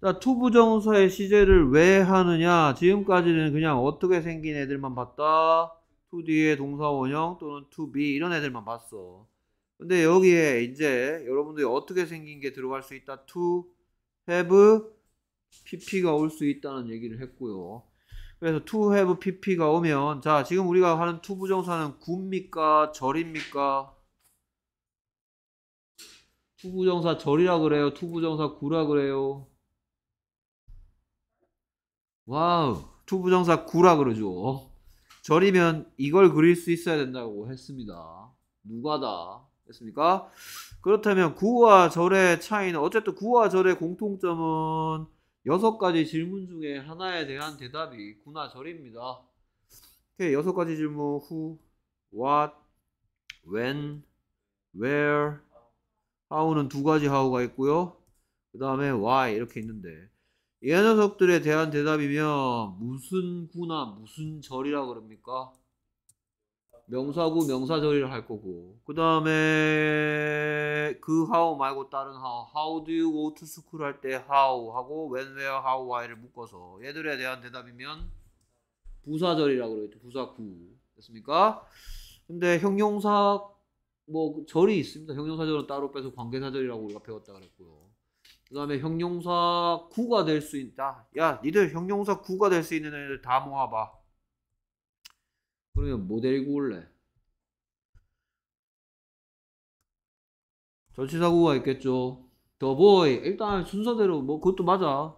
자, 투부정사의 시제를 왜 하느냐? 지금까지는 그냥 어떻게 생긴 애들만 봤다. 2D의 동사 원형 또는 2 b 이런 애들만 봤어. 근데 여기에 이제 여러분들이 어떻게 생긴 게 들어갈 수 있다. to have pp가 올 수 있다는 얘기를 했고요. 그래서 to have pp가 오면 자, 지금 우리가 하는 투 부정사는 굽입니까? 절입니까? 투부정사 절이라 그래요. 투부정사 구라 그래요. 와우 투부정사 구라 그러죠. 절이면 이걸 그릴 수 있어야 된다고 했습니다. 누가다 했습니까? 그렇다면 구와 절의 차이는 어쨌든 구와 절의 공통점은 여섯 가지 질문 중에 하나에 대한 대답이 구나 절입니다. 오 여섯 가지 질문 who, what, when, where, how는 두 가지 how가 있고요. 그 다음에 why 이렇게 있는데 이 녀석들에 대한 대답이면 무슨 구나 무슨 절이라 그럽니까? 명사구 명사절이라 할 거고 그 다음에 그 how 말고 다른 how how do you go to school 할 때 how 하고 when where how why를 묶어서 얘들에 대한 대답이면 부사절이라고 그러죠 부사구 됐습니까? 근데 형용사 뭐 절이 있습니다 형용사절은 따로 빼서 관계사절이라고 우리가 배웠다 그랬고요 그 다음에 형용사 9가될 수 있다. 야, 니들 형용사 9가될 수 있는 애들 다 모아봐. 그러면 뭐 데리고 올래? 전치사구가 있겠죠. The boy. 일단 순서대로 뭐 그것도 맞아.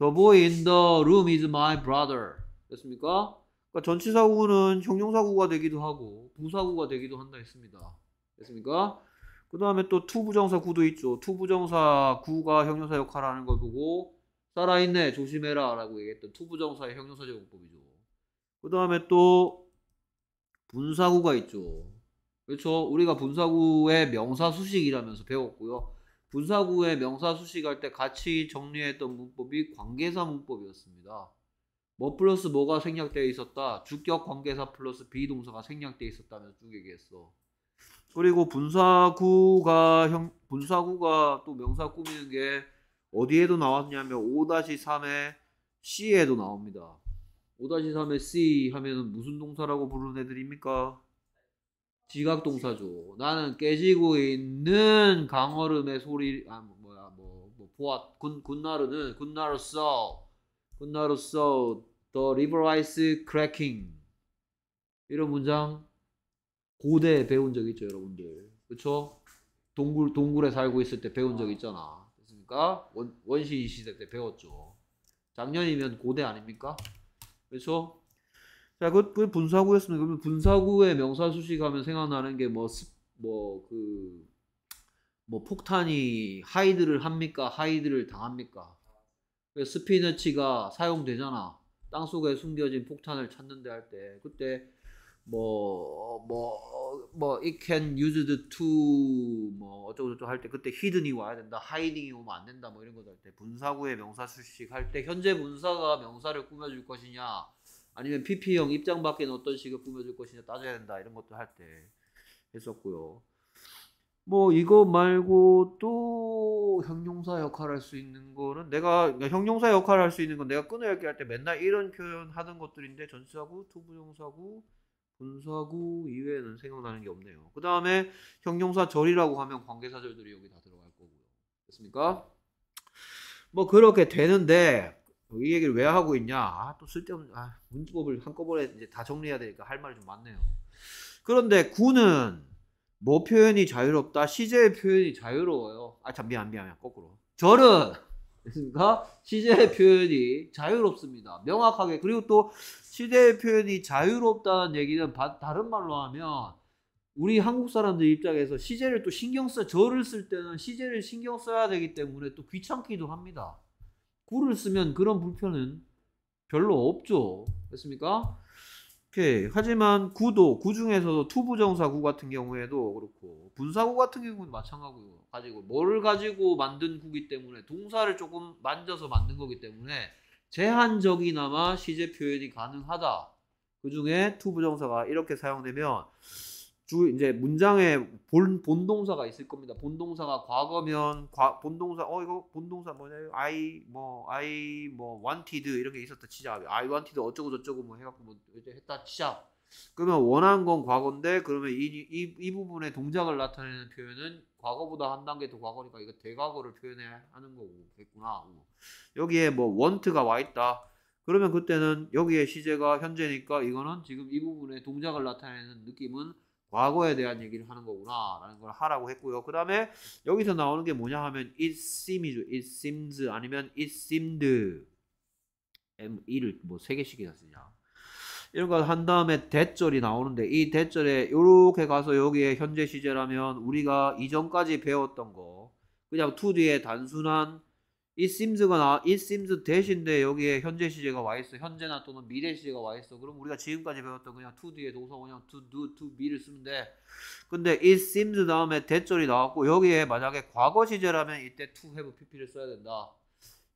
The boy in the room is my brother. 됐습니까? 그러니까 전치사구는 형용사구가 되기도 하고 부사구가 되기도 한다 했습니다. 됐습니까? 그 다음에 또 투부정사 구도 있죠. 투부정사 구가 형용사 역할하는 을걸 보고 살아있네 조심해라 라고 얘기했던 투부정사의 형용사 제공법이죠. 그 다음에 또 분사구가 있죠. 그렇죠. 우리가 분사구의 명사수식이라면서 배웠고요. 분사구의 명사수식 할 때 같이 정리했던 문법이 관계사 문법이었습니다. 뭐 플러스 뭐가 생략되어 있었다. 주격 관계사 플러스 비동사가 생략되어 있었다면서 쭉 얘기했어. 그리고 분사구가 형 분사구가 또 명사 꾸미는 게 어디에도 나왔냐면 5-3의 C에도 나옵니다. 5-3의 C 하면 무슨 동사라고 부르는 애들입니까? 지각 동사죠. 나는 깨지고 있는 강얼음의 소리 아 뭐야 뭐, 뭐 보았 군 군나르는 군나로서 군나로서 the river ice cracking 이런 문장 고대 배운 적 있죠, 여러분들. 그렇죠? 동굴 동굴에 살고 있을 때 배운 적 아. 있잖아. 됐습니까 원, 원시 시대 때 배웠죠. 작년이면 고대 아닙니까? 그렇죠? 자, 그, 그 분사구였습니다. 그러면 분사구의 명사 수식 하면 생각나는 게뭐뭐그뭐 뭐 그, 뭐 폭탄이 하이드를 합니까? 하이드를 당합니까? 그 스피너치가 사용되잖아. 땅속에 숨겨진 폭탄을 찾는데 할 때 그때 뭐뭐뭐 뭐, 뭐, it can used to 뭐 어쩌고 저쩌고 할 때 그때 히든이 와야 된다 하이딩이 오면 안 된다 뭐 이런 거할때 분사구의 명사 수식 할 때 현재 분사가 명사를 꾸며줄 것이냐 아니면 PP형 입장 밖에 는 어떤 식을 꾸며줄 것이냐 따져야 된다 이런 것도 할 때 했었고요 뭐 이거 말고 또 형용사 역할 할수 있는 거는 내가 그러니까 형용사 역할 할수 있는 건 내가 끊어읽기 할때 맨날 이런 표현 하는 것들인데 전치사구, 투부정사구, 군사구 이외에는 생각나는 게 없네요. 그 다음에 형용사 절이라고 하면 관계사절들이 여기 다 들어갈 거고요. 됐습니까? 뭐 그렇게 되는데 이 얘기를 왜 하고 있냐? 아, 또 쓸데없는 아, 문법을 한꺼번에 이제 다 정리해야 되니까 할 말이 좀 많네요. 그런데 구는 뭐 표현이 자유롭다? 시제의 표현이 자유로워요. 아, 참 미안 미안 미안 거꾸로. 절은 됐습니까? 시제의 표현이 자유롭습니다. 명확하게 그리고 또 시대의 표현이 자유롭다는 얘기는 다른 말로 하면 우리 한국 사람들 입장에서 시제를 또 신경 써 저를 쓸 때는 시제를 신경 써야 되기 때문에 또 귀찮기도 합니다. 구를 쓰면 그런 불편은 별로 없죠. 됐습니까? 오케이. 하지만 구도 구 중에서도 투부정사구 같은 경우에도 그렇고 분사구 같은 경우는 마찬가지고 가지고 뭐를 가지고 만든 구기 때문에 동사를 조금 만져서 만든 거기 때문에 제한적이나마 시제 표현이 가능하다. 그 중에 to 부정사가 이렇게 사용되면 주 이제 문장에 본 본동사가 있을 겁니다. 본동사가 과거면 과, 본동사 어 이거 본동사 뭐냐 I 뭐 I 뭐 wanted 이런 게 있었다 치자. I wanted 어쩌고 저쩌고 뭐 해갖고 뭐 이제 했다 치자. 그러면 원한 건 과거인데 그러면 이 이 이부분에 동작을 나타내는 표현은 과거보다 한 단계 더 과거니까 이거 대과거를 표현하는 거겠구나. 여기에 뭐 want가 와 있다. 그러면 그때는 여기에 시제가 현재니까 이거는 지금 이 부분에 동작을 나타내는 느낌은 과거에 대한 얘기를 하는 거구나 라는 걸 하라고 했고요. 그 다음에 여기서 나오는 게 뭐냐 하면 it seems이죠. it seems 아니면 it seemed m e를 뭐세 개씩이나 쓰냐. 이런 걸한 다음에 대절이 나오는데 이 대절에 이렇게 가서 여기에 현재 시제라면 우리가 이전까지 배웠던 거 그냥 to 뒤에 단순한 이심즈 m 가 나, 이 sims 대신데 여기에 현재 시제가 와 있어. 현재나 또는 미래 시제가 와 있어. 그럼 우리가 지금까지 배웠던 그냥 to 뒤에 동사 그냥 to do, to be를 쓰면 돼. 근데 이 sims 다음에 대절이 나왔고 여기에 만약에 과거 시제라면 이때 to have pp를 써야 된다.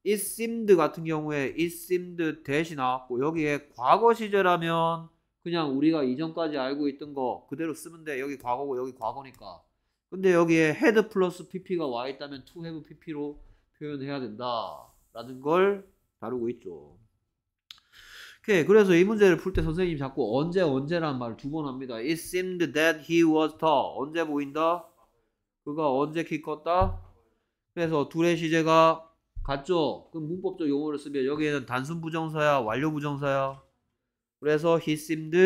it seemed 같은 경우에 it seemed 대신 나왔고 여기에 과거 시제라면 그냥 우리가 이전까지 알고 있던 거 그대로 쓰면 돼. 여기 과거고 여기 과거니까. 근데 여기에 had 플러스 pp가 와 있다면 to have pp로 표현해야 된다라는 걸 다루고 있죠. 오케이. 그래서 이 문제를 풀 때 선생님이 자꾸 언제 언제란 말을 두 번 합니다. It seemed that he was tall. 언제 보인다? 그가 언제 키 컸다? 그래서 둘의 시제가 같죠? 그 문법적 용어를 쓰면 여기에는 단순 부정사야, 완료 부정사야. 그래서 he seemed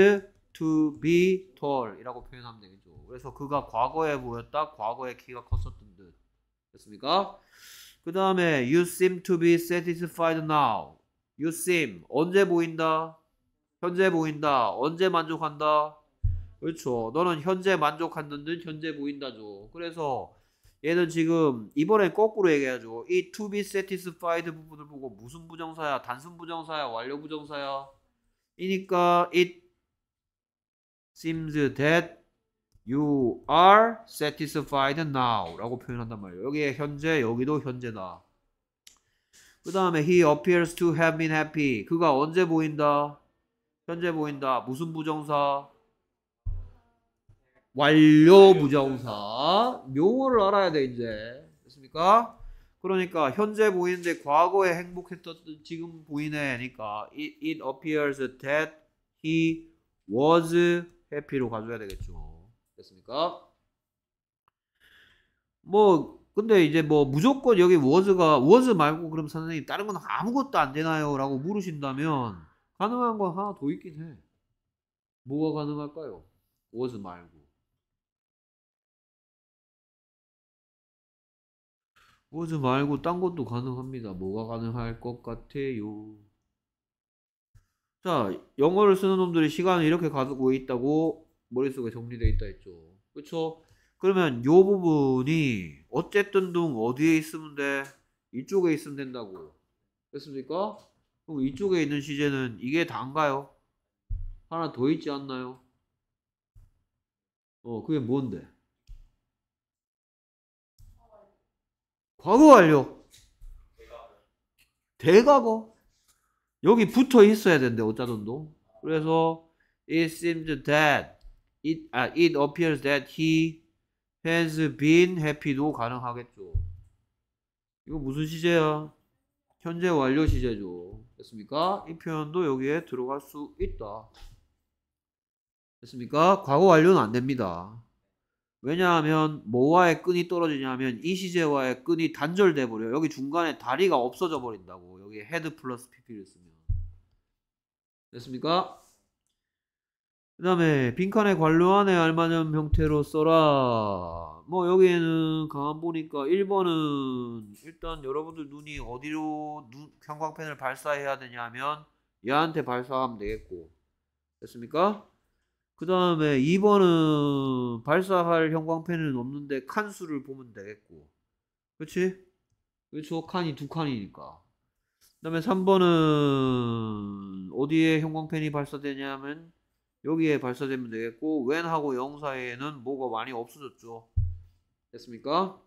to be tall 이라고 표현하면 되겠죠. 그래서 그가 과거에 보였다. 과거에 키가 컸었던 듯. 됐습니까? 그 다음에 you seem to be satisfied now. you seem 언제 보인다? 현재 보인다. 언제 만족한다? 그렇죠. 너는 현재 만족한듯 현재 보인다죠. 그래서 얘는 지금 이번에 거꾸로 얘기해가지고 이 to be satisfied 부분을 보고 무슨 부정사야? 단순 부정사야? 완료 부정사야? 이니까 it seems that you are satisfied now 라고 표현한단 말이에요. 여기에 현재, 여기도 현재다. 그 다음에 he appears to have been happy. 그가 언제 보인다? 현재 보인다. 무슨 부정사? 완료 부정사 용어를 알아야 돼 이제 됐습니까? 그러니까 현재 보이는데 과거에 행복했던 지금 보이네니까 it, it appears that he was happy로 가져야 되겠죠 됐습니까? 뭐 근데 이제 뭐 무조건 여기 was가 was 말고 그럼 선생님 다른 건 아무것도 안 되나요? 라고 물으신다면 가능한 건 하나 더 있긴 해 뭐가 가능할까요? was 말고 그것 말고 딴 것도 가능합니다. 뭐가 가능할 것 같아요? 자, 영어를 쓰는 놈들이 시간을 이렇게 가지고 있다고 머릿속에 정리되어 있다 했죠. 그쵸? 그러면 요 부분이 어쨌든 둥 어디에 있으면 돼? 이쪽에 있으면 된다고. 됐습니까? 그럼 이쪽에 있는 시제는 이게 다인가요 하나 더 있지 않나요? 어, 그게 뭔데? 과거 완료. 대과거. 여기 붙어 있어야 된대, 어쩌던도. 그래서, it seems that, it, 아, it appears that he has been happy도 가능하겠죠. 이거 무슨 시제야? 현재 완료 시제죠. 됐습니까? 이 표현도 여기에 들어갈 수 있다. 됐습니까? 과거 완료는 안 됩니다. 왜냐하면 뭐와의 끈이 떨어지냐면 이 시제와의 끈이 단절돼 버려. 요 여기 중간에 다리가 없어져 버린다고. 여기 헤드 플러스 pp를 쓰면 됐습니까? 그 다음에 빈칸에 관료안에 알맞은 형태로 써라 뭐 여기에는 가만 보니까 1번은 일단 여러분들 눈이 어디로 눈, 형광펜을 발사해야 되냐면 얘한테 발사하면 되겠고 됐습니까? 그 다음에 2번은 발사할 형광펜은 없는데 칸 수를 보면 되겠고. 그렇지 그쵸? 칸이 두 칸이니까. 그 다음에 3번은 어디에 형광펜이 발사되냐면 여기에 발사되면 되겠고 웬하고 0 사이에는 뭐가 많이 없어졌죠. 됐습니까?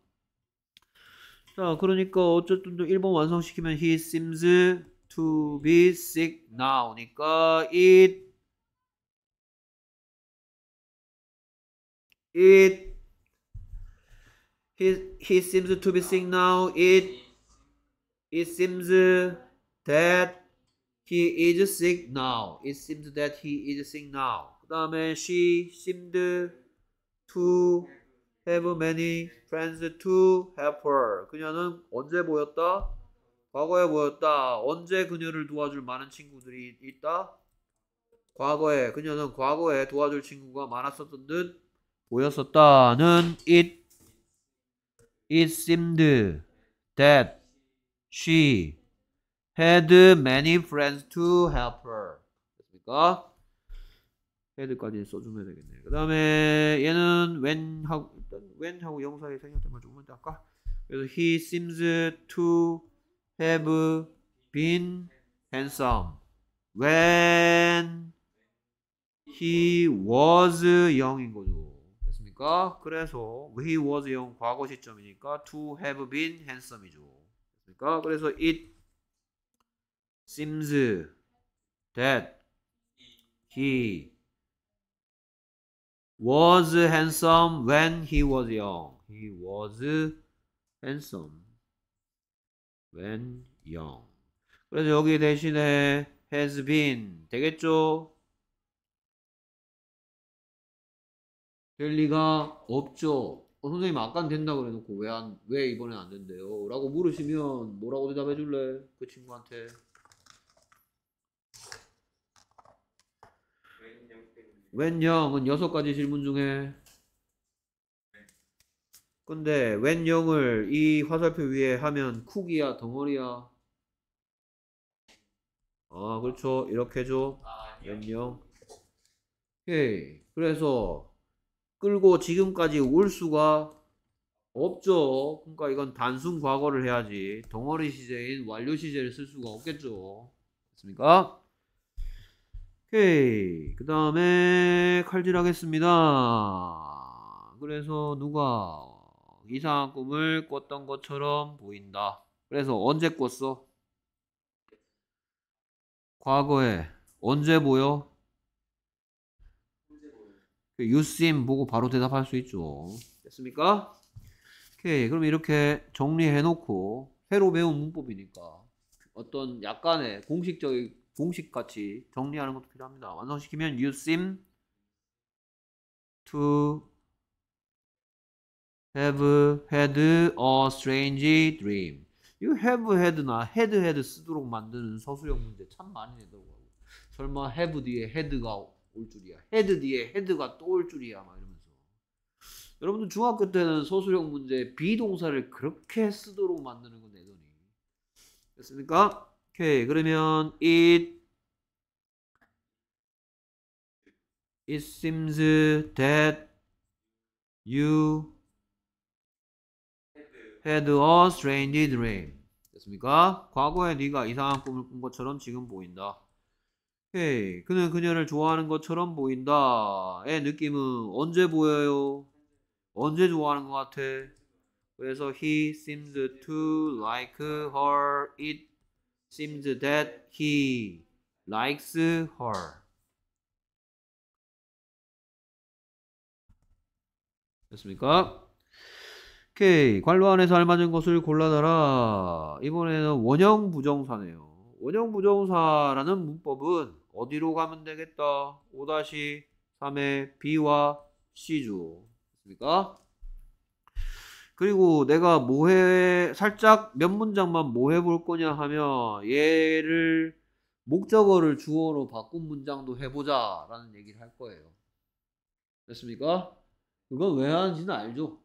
자 그러니까 어쨌든 1번 완성시키면 he seems to be sick now니까 그러니까 it It he he seems to be sick now. It it seems that he is sick now. It seems that he is sick now. 그다음에 she seemed to have many friends to help her. 그녀는 언제 보였다? 과거에 보였다. 언제 그녀를 도와줄 많은 친구들이 있다? 과거에 그녀는 과거에 도와줄 친구가 많았었던 듯 보였었다는 it it seemed that she had many friends to help her. 됐습니까? 헤드까지 써주면 되겠네. 그 다음에 얘는 when 하고 일단 when 하고 영사의 생략점만 조금만 더 할까? 그래서 he seems to have been handsome when he was young인 거죠. 됐습니까? 그래서 he was 영 과거 시점이니까 to have been handsome이죠. 그러니까 그래서 it seems that he was handsome when he was young. He was handsome when young. 그래서 여기 대신에 has been 되겠죠? 될 리가 없죠. 어, 선생님 아까 된다고 그래놓고 왜 안, 왜 이번엔 안 된대요? 라고 물으시면 뭐라고 대답해 줄래? 그 친구한테. 웬영은 여섯 가지 질문 중에 근데 웬영을이 화살표 위에 하면 쿡이야 덩어리야 아 그렇죠 이렇게 줘웬영 아, 오케이 그래서 끌고 지금까지 올 수가 없죠. 그러니까 이건 단순 과거를 해야지 덩어리 시제인 완료 시제를 쓸 수가 없겠죠. 됐습니까? 오케이. 그 다음에 칼질하겠습니다. 그래서 누가 이상한 꿈을 꿨던 것처럼 보인다. 그래서 언제 꿨어? 과거에 언제 보여? 그 유쌤 보고 바로 대답할 수 있죠. 됐습니까? 오케이. 그럼 이렇게 정리해놓고 새로 배운 문법이니까 어떤 약간의 공식적인 공식 같이 정리하는 것도 필요합니다. 완성시키면 you seem to have had a strange dream. You have had나 had had 쓰도록 만드는 서술형 문제 참 많이 내더라고요. 설마 have 뒤에 had가 올 줄이야. 헤드 뒤에 헤드가 또 올 줄이야. 막 이러면서. 여러분들 중학교 때는 소수형 문제 비동사를 그렇게 쓰도록 만드는 건 내더니. 됐습니까? 오케이. 그러면 it it seems that you had a strange dream. 됐습니까? 과거에 네가 이상한 꿈을 꾼 것처럼 지금 보인다. 오케이. 그는 그녀를 좋아하는 것처럼 보인다. 의 느낌은 언제 보여요? 언제 좋아하는 것 같아? 그래서 he seems to like her. It seems that he likes her. 됐습니까? 오케이. 관로 안에서 알맞은 것을 골라내라. 이번에는 원형 부정사네요. 원형 부정사라는 문법은 어디로 가면 되겠다? 5-3의 B와 C죠. 됐습니까? 그리고 내가 뭐 해, 살짝 몇 문장만 뭐해볼 거냐 하면 얘를 목적어를 주어로 바꾼 문장도 해보자 라는 얘기를 할 거예요. 됐습니까? 그건 왜 하는지는 알죠?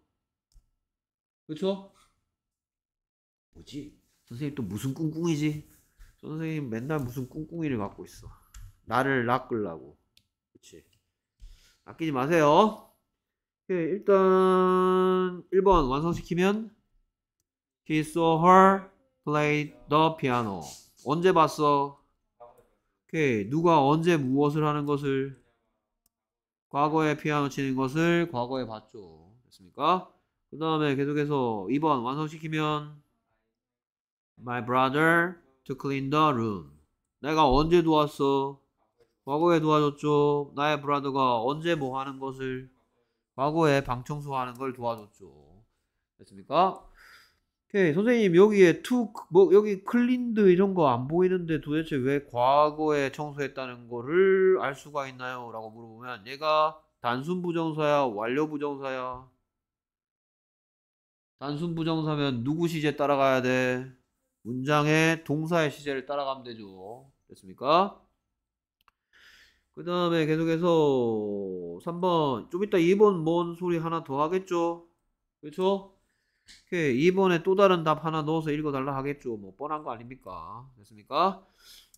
그렇죠 뭐지? 선생님 또 무슨 꿍꿍이지? 선생님 맨날 무슨 꿍꿍이를 갖고 있어. 나를 낚으려고. 그치. 아끼지 마세요. 오케이, 일단 1번 완성시키면 He saw her play the piano. 언제 봤어? 오케이, 누가 언제 무엇을 하는 것을? 과거에 피아노 치는 것을 과거에 봤죠. 됐습니까? 그 다음에 계속해서 2번 완성시키면 My brother to clean the room. 내가 언제 도왔어? 과거에 도와줬죠. 나의 브라더가 언제 뭐 하는 것을 과거에 방 청소하는 걸 도와줬죠. 됐습니까? 오케이 선생님 여기에 투뭐 여기 클린드 이런 거 안 보이는데 도대체 왜 과거에 청소했다는 거를 알 수가 있나요? 라고 물어보면 얘가 단순 부정사야 완료 부정사야 단순 부정사면 누구 시제 따라가야 돼? 문장의 동사의 시제를 따라가면 되죠. 됐습니까? 그 다음에 계속해서 3번 좀 이따 2번 뭔 소리 하나 더 하겠죠 그쵸 그렇죠? 오케이 2번에 또 다른 답 하나 넣어서 읽어달라 하겠죠 뭐 뻔한 거 아닙니까 됐습니까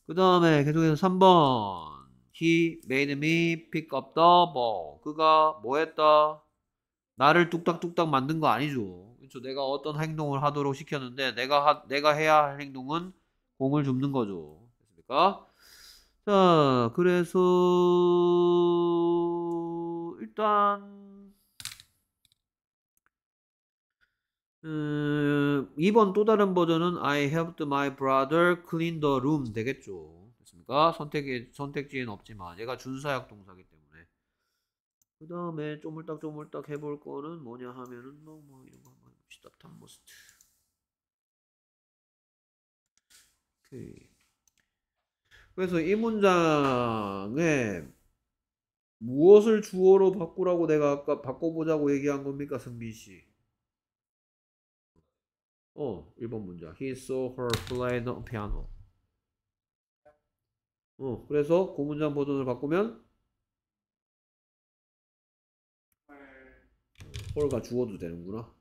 그 다음에 계속해서 3번 He made me pick up the ball 그가 뭐 했다 나를 뚝딱뚝딱 만든 거 아니죠 그렇 내가 어떤 행동을 하도록 시켰는데 내가 하, 내가 해야 할 행동은 공을 줍는 거죠 됐습니까 자, 그래서 일단 음, 어, 2번 또 다른 버전은 I helped my brother clean the room 되겠죠. 됐습니까? 선택에 선택지엔 없지만 얘가 준사역 동사기 때문에 그 다음에 쪼물딱 쪼물딱 해볼 거는 뭐냐 하면은 뭐, 뭐 이런 거 한번 봅시다. 탐모스트 오케이. 그래서 이 문장에 무엇을 주어로 바꾸라고 내가 아까 바꿔보자고 얘기한 겁니까, 승민 씨? 어, 1번 문장. He saw her play the piano. 어, 그래서 고문장 그 버전을 바꾸면 홀가 주어도 되는구나.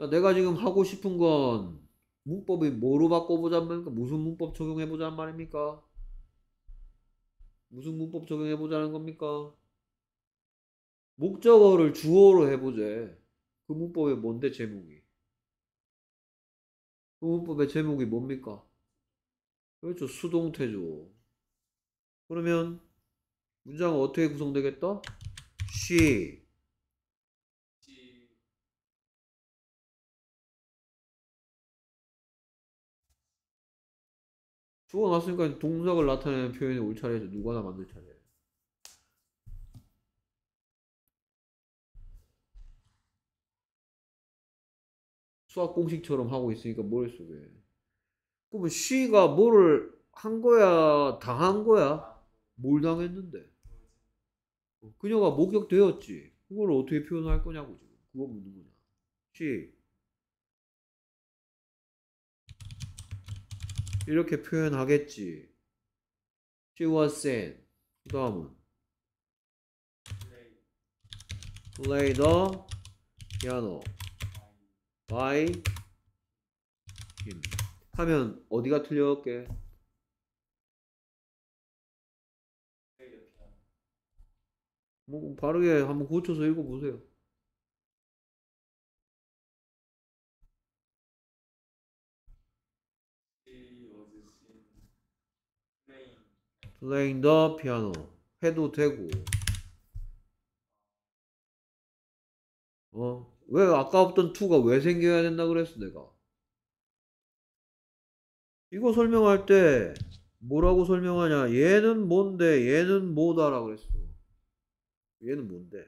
야, 내가 지금 하고 싶은 건 문법이 뭐로 바꿔보자는 말입니까? 무슨 문법 적용해보자는 말입니까? 무슨 문법 적용해보자는 겁니까? 목적어를 주어로 해보제. 그 문법이 뭔데 제목이? 그 문법의 제목이 뭡니까? 그렇죠. 수동태죠. 그러면 문장은 어떻게 구성되겠다? She 죽어갔으니까 동작을 나타내는 표현이 올 차례에서 누가나 만들 차례. 수학 공식처럼 하고 있으니까 머릿속에. 그러면 she가 뭐를 한 거야? 당한 거야? 뭘 당했는데? 그녀가 목격되었지. 그걸 어떻게 표현할 거냐고 지금. 그거 묻는 거냐. she. 이렇게 표현하겠지. She was s e n 그 다음은 play the piano by him 하면 어디가 틀렸게? 뭐 바르게 한번 고쳐서 읽어보세요. playing the piano 해도 되고 어? 왜 아까 없던 투가왜 생겨야 된다 그랬어 내가 이거 설명할 때 뭐라고 설명하냐 얘는 뭔데 얘는 뭐다라 고 그랬어 얘는 뭔데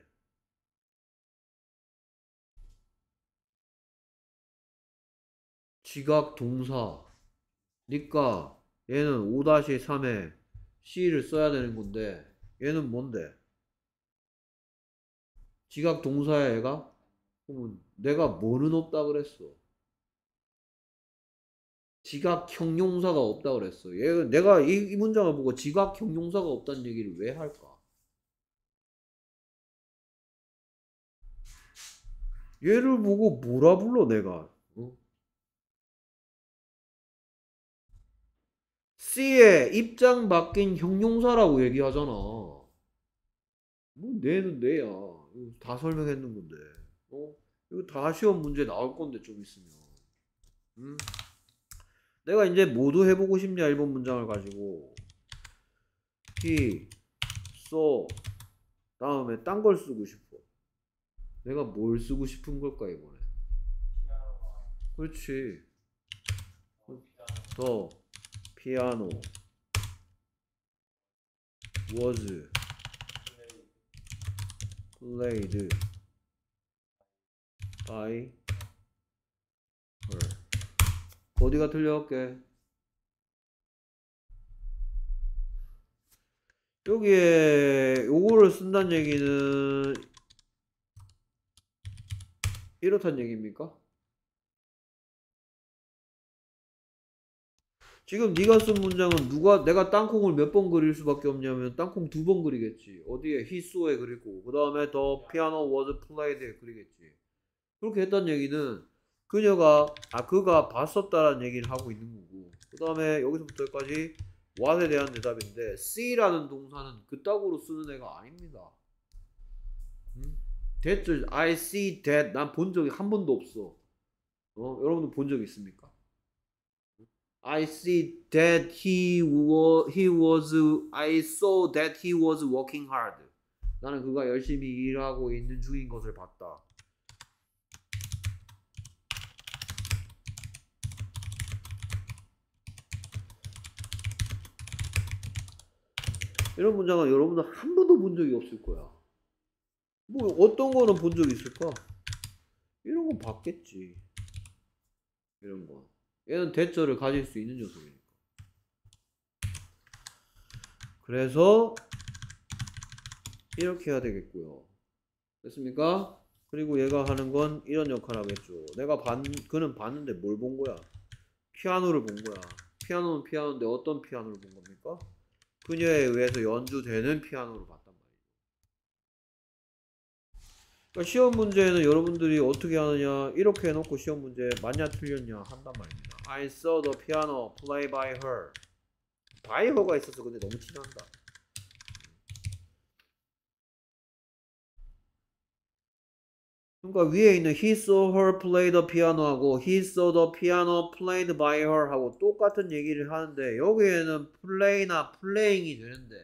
지각 동사 니까 그러니까 얘는 5-3에 C를 써야 되는 건데 얘는 뭔데? 지각 동사야 얘가? 그러면 내가 뭐는 없다 그랬어. 지각 형용사가 없다 그랬어. 얘 내가 이, 이 문장을 보고 지각 형용사가 없다는 얘기를 왜 할까? 얘를 보고 뭐라 불러 내가? 어? C의 입장 바뀐 형용사라고 얘기하잖아. 뭐내는내야 이거 다 설명했는 건데. 어? 이거 다 시험 문제 나올 건데 좀 있으면. 음? 내가 이제 모두 해보고 싶냐 일본 문장을 가지고 he, so 다음에 딴 걸 쓰고 싶어. 내가 뭘 쓰고 싶은 걸까 이번에? 그렇지. 더 피아노 was played by her 어디가 틀올게 여기에 요거를 쓴다는 얘기는 이렇다는 얘기입니까? 지금 네가 쓴 문장은 누가 내가 땅콩을 몇 번 그릴 수밖에 없냐면 땅콩 두 번 그리겠지. 어디에 h 소에 그리고 그 다음에 더 피아노 워 a 플 p 이 a y e 에 그리겠지. 그렇게 했단 얘기는 그녀가 아 그가 봤었다라는 얘기를 하고 있는 거고 그 다음에 여기서부터 여기까지 what에 대한 대답인데 see라는 동사는 그따구로 쓰는 애가 아닙니다. 음? 됐죠. I see that 난 본 적이 한 번도 없어. 어? 여러분도 본적 있습니까? I see that he was he was I saw that he was working hard. 나는 그가 열심히 일하고 있는 중인 것을 봤다. 이런 문장은 여러분은 한 번도 본 적이 없을 거야. 뭐 어떤 거는 본 적 있을까? 이런 건 봤겠지. 이런 건. 얘는 대절을 가질 수 있는 요소이니까 그래서 이렇게 해야 되겠고요. 됐습니까? 그리고 얘가 하는 건 이런 역할 을 하겠죠. 내가 봤, 그는 봤는데 뭘 본 거야? 피아노를 본 거야. 피아노는 피아노인데 어떤 피아노를 본 겁니까? 그녀에 의해서 연주되는 피아노를 봤다. 그러니까 시험 문제는 여러분들이 어떻게 하느냐 이렇게 해놓고 시험 문제 맞냐 틀렸냐 한단 말입니다 I saw the piano play by her by her가 있어서 근데 너무 친난다 그러니까 위에 있는 he saw her play the piano 하고 he saw the piano played by her 하고 똑같은 얘기를 하는데 여기에는 play나 playing이 되는데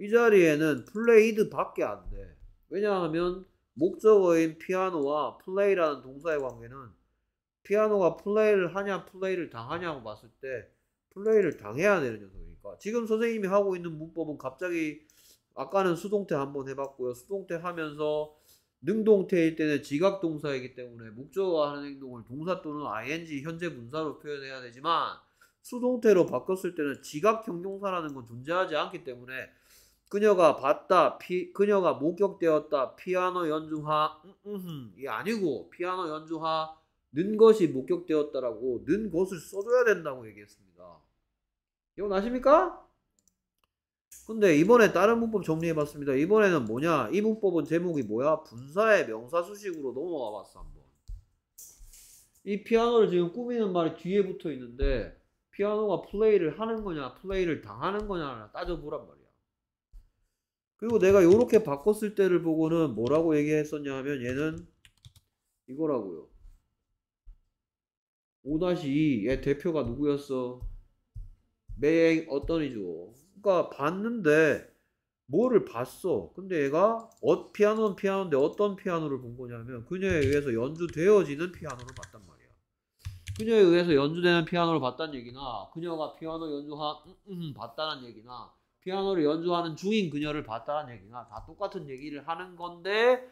이 자리에는 played 밖에 안돼 왜냐하면 목적어인 피아노와 플레이라는 동사의 관계는 피아노가 플레이를 하냐 플레이를 당하냐고 봤을 때 플레이를 당해야 되는 녀석이니까 지금 선생님이 하고 있는 문법은 갑자기 아까는 수동태 한번 해봤고요 수동태 하면서 능동태일 때는 지각동사이기 때문에 목적어하는 행동을 동사 또는 ing 현재 분사로 표현해야 되지만 수동태로 바꿨을 때는 지각 형용사라는건 존재하지 않기 때문에 그녀가 봤다. 피, 그녀가 목격되었다. 피아노 연주하 이 아니고 피아노 연주하 는 것이 목격되었다라고 는 것을 써줘야 된다고 얘기했습니다. 기억나십니까? 근데 이번에 다른 문법 정리해봤습니다. 이번에는 뭐냐? 이 문법은 제목이 뭐야? 분사의 명사수식으로 넘어가 봤어 한번. 이 피아노를 지금 꾸미는 말이 뒤에 붙어 있는데 피아노가 플레이를 하는 거냐 플레이를 당하는 거냐를 따져보란 말이야. 그리고 내가 요렇게 바꿨을 때를 보고는 뭐라고 얘기했었냐 하면 얘는 이거라고요. 5-2얘 대표가 누구였어? 매맹 어떤이죠. 그러니까 봤는데 뭐를 봤어. 근데 얘가 어, 피아노는 피아노인데 어떤 피아노를 본 거냐면 그녀에 의해서 연주되어지는 피아노를 봤단 말이야. 그녀에 의해서 연주되는 피아노를 봤다는 얘기나 그녀가 피아노 연주한 음, 음, 음 봤다는 얘기나 피아노를 연주하는 중인 그녀를 봤다는 얘기가 다 똑같은 얘기를 하는 건데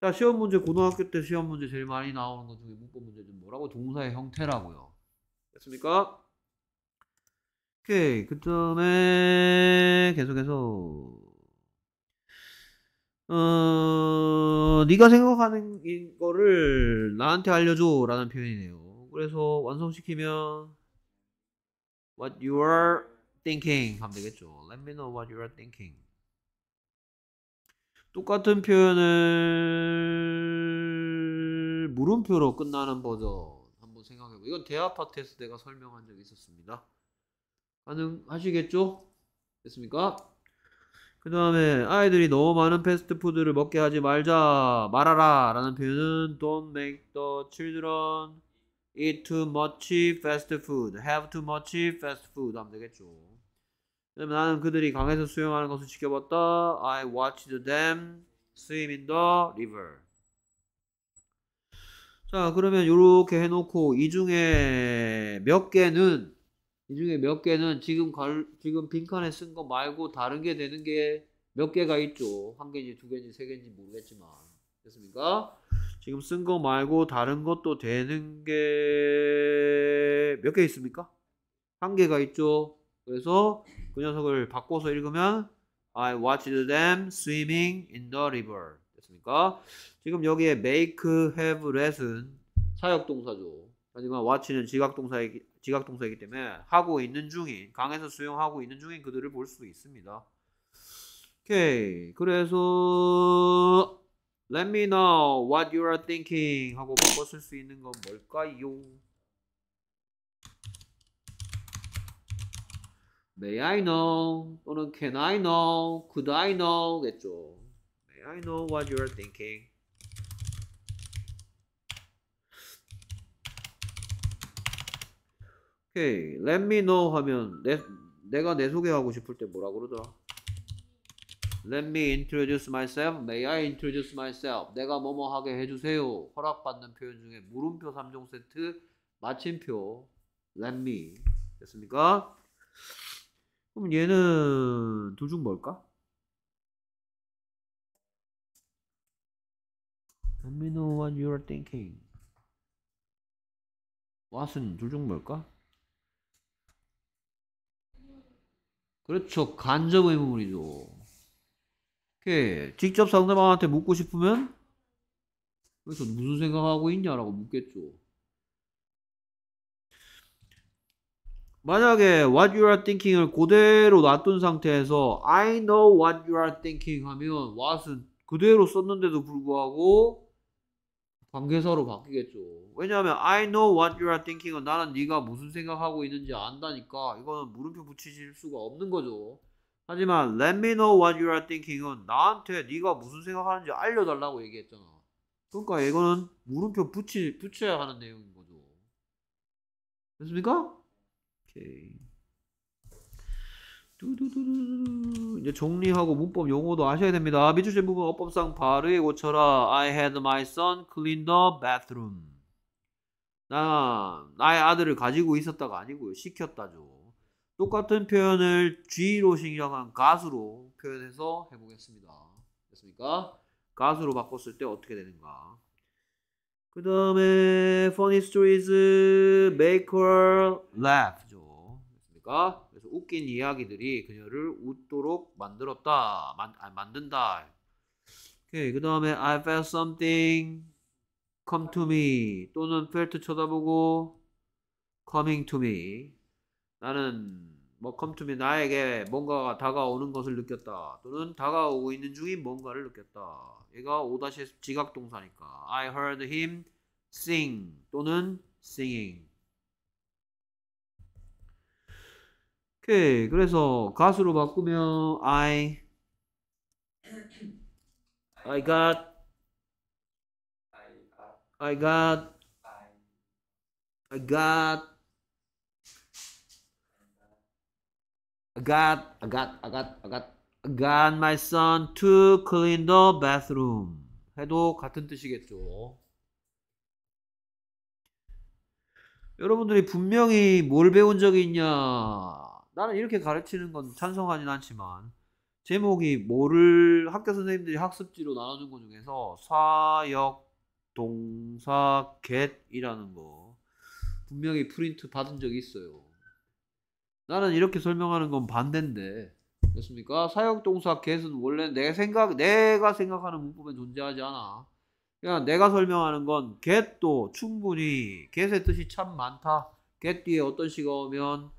자 시험 문제 고등학교 때 시험 문제 제일 많이 나오는 것 중에 문법 문제는 뭐라고 동사의 형태라고요. 됐습니까? 오케이 그다음에 계속해서 어 네가 생각하는 거를 나한테 알려줘라는 표현이네요. 그래서 완성시키면 what you are thinking 음, 하면 되겠죠. Let me know what you are thinking. 똑같은 표현을 물음표로 끝나는 버전 한번 생각해보. 이건 대화 파트에서 내가 설명한 적이 있었습니다. 가능하시겠죠? 됐습니까? 그 다음에 아이들이 너무 많은 패스트푸드를 먹게 하지 말자 말아라 라는 표현은 Don't make the children eat too much fast food have too much fast food 하면 되겠죠 그다음에 나는 그들이 강에서 수영하는 것을 지켜봤다. I watched them swim in the river. 자, 그러면 이렇게 해놓고 이 중에 몇 개는 이 중에 몇 개는 지금 갈, 지금 빈칸에 쓴 거 말고 다른 게 되는 게 몇 개가 있죠. 한 개인지 두 개인지 세 개인지 모르겠지만 됐습니까? 지금 쓴 거 말고 다른 것도 되는 게 몇 개 있습니까? 한 개가 있죠. 그래서 그 녀석을 바꿔서 읽으면 I watched them swimming in the river. 됐습니까? 지금 여기에 make, have, let은 사역동사죠. 하지만 watch는 지각동사이기, 지각동사이기 때문에 하고 있는 중인, 강에서 수영하고 있는 중인 그들을 볼 수 있습니다. 오케이. 그래서 Let me know what you are thinking 하고 바꿨을수 있는 건 뭘까요? May I know 또는 Can I know, Could I know겠죠. May I know what you are thinking. 오케이, okay. let me know 하면 내, 내가 내 소개하고 싶을 때 뭐라 그러더라? Let me introduce myself. May I introduce myself? 내가 뭐뭐 하게 해주세요. 허락받는 표현 중에 물음표 3종 세트, 마침표, let me. 됐습니까? 그럼 얘는 둘 중 뭘까? Let me k n 킹 w what 은둘 중 뭘까? 그렇죠. 간접 의문이죠. 오케이. 직접 상대방한테 묻고 싶으면 그래서 무슨 생각하고 있냐라고 묻겠죠. 만약에 what you are thinking을 그대로 놔둔 상태에서 I know what you are thinking 하면 what은 그대로 썼는데도 불구하고 관계사로 바뀌겠죠. 왜냐하면 I know what you are thinking은 나는 네가 무슨 생각하고 있는지 안다니까 이거는 물음표 붙이실 수가 없는 거죠. 하지만 let me know what you are thinking은 나한테 네가 무슨 생각하는지 알려달라고 얘기했잖아. 그러니까 이거는 물음표 붙이, 붙여야 하는 내용인 거죠. 됐습니까? 오케이. 두두두두 이제 정리하고 문법 용어도 아셔야 됩니다. 미추제 부분 어법상 바르게 고쳐라. I had my son clean the bathroom. 난 나의 아들을 가지고 있었다가 아니고요. 시켰다죠. 똑같은 표현을 G로 신경한 가수로 표현해서 해보겠습니다. 됐습니까? 가수로 바꿨을 때 어떻게 되는가? 그 다음에 funny stories make her laugh. 않습니까? 그래서 웃긴 이야기들이 그녀를 웃도록 만들었다. 만, 아, 만든다. 오케이. 그 다음에 I felt something come to me 또는 felt 쳐다보고 coming to me 나는 뭐 come to me 나에게 뭔가가 다가오는 것을 느꼈다 또는 다가오고 있는 중인 뭔가를 느꼈다 얘가 5-S 지각동사니까 I heard him sing 또는 singing 오케이. 그래서 가수로 바꾸면 I I got I got I got I got I got I got I got I got my son to clean the bathroom 해도 같은 뜻이겠죠. 여러분들이 분명히 뭘 배운 적이 있냐? 나는 이렇게 가르치는 건 찬성하진 않지만 제목이 뭐를 학교 선생님들이 학습지로 나눠준 것 중에서 사역 동사 겟이라는거 분명히 프린트 받은 적이 있어요. 나는 이렇게 설명하는 건 반대인데 렇습니까 사역 동사 겟은 원래 내 생각 내가 생각하는 문법에 존재하지 않아. 그냥 그러니까 내가 설명하는 건겟도 충분히 겟의 뜻이 참 많다. 겟 뒤에 어떤 시가 오면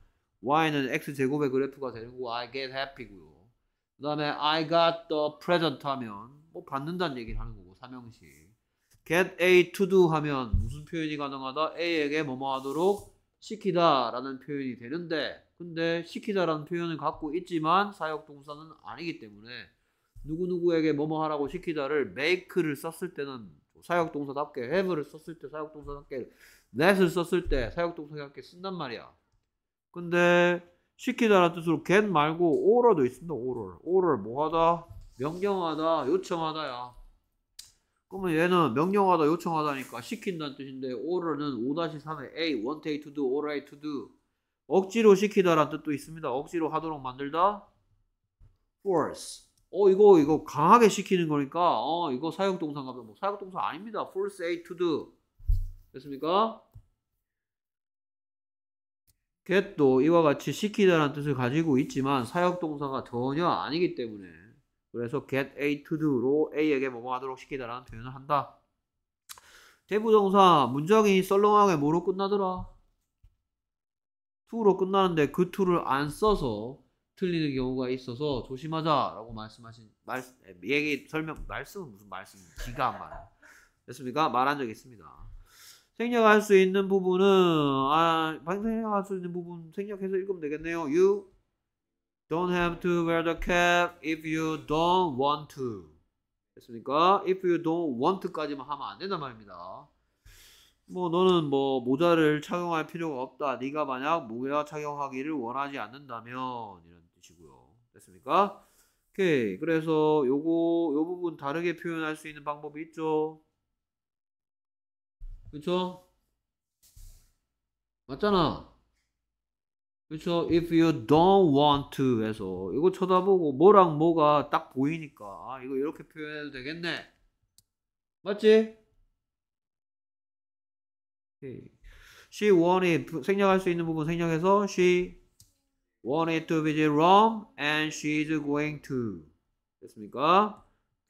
y는 x 제곱의 그래프가 되고 I get happy고요. 그 다음에 I got the present 하면 뭐 받는다는 얘기를 하는 거고 삼형식. get A to do 하면 무슨 표현이 가능하다? A에게 뭐뭐 하도록 시키다라는 표현이 되는데 근데 시키다라는 표현을 갖고 있지만 사역동사는 아니기 때문에 누구누구에게 뭐뭐 하라고 시키다를 make를 썼을 때는 사역동사답게 have를 썼을 때 사역동사답게 that을 썼을 때 사역동사답게 쓴단 말이야. 근데 시키다라는 뜻으로 get 말고 오 r d 도 있습니다. 오 r d e r o 뭐하다? 명령하다, 요청하다야. 그러면 얘는 명령하다, 요청하다니까 시킨다는 뜻인데 오 r 는 5-3의 a, want a to do, order a to do. 억지로 시키다라는 뜻도 있습니다. 억지로 하도록 만들다. force. 어 이거 이거 강하게 시키는 거니까 어 이거 사용동사인가 보다. 뭐 사용동사 아닙니다. force a to do. 됐습니까? 겟도 이와 같이 시키다라는 뜻을 가지고 있지만 사역 동사가 전혀 아니기 때문에 그래서 get A to do로 A에게 뭐뭐 하도록 시키다라는 표현을 한다. 대부동사 문장이 썰렁하게 뭐로 끝나더라? to로 끝나는데 그 to를 안 써서 틀리는 경우가 있어서 조심하자라고 말씀하신 말 얘기 설명 말씀 무슨 말씀 기가 안말 됐습니까? 말한 적 있습니다. 생략할 수 있는 부분은 아 생략할 수 있는 부분 생략해서 읽으면 되겠네요. You don't have to wear the cap if you don't want to. 됐습니까? If you don't want 까지만 하면 안 된단 말입니다. 뭐 너는 뭐 모자를 착용할 필요가 없다. 네가 만약 모자 착용하기를 원하지 않는다면 이런 뜻이고요. 됐습니까? 오케이. 그래서 요거 요 부분 다르게 표현할 수 있는 방법이 있죠. 그쵸? 맞잖아. 그쵸? If you don't want to 해서 이거 쳐다보고 뭐랑 뭐가 딱 보이니까 아, 이거 이렇게 표현해도 되겠네. 맞지? She wanted 생략할 수 있는 부분 생략해서 she wanted to visit Rome and she is going to 됐습니까?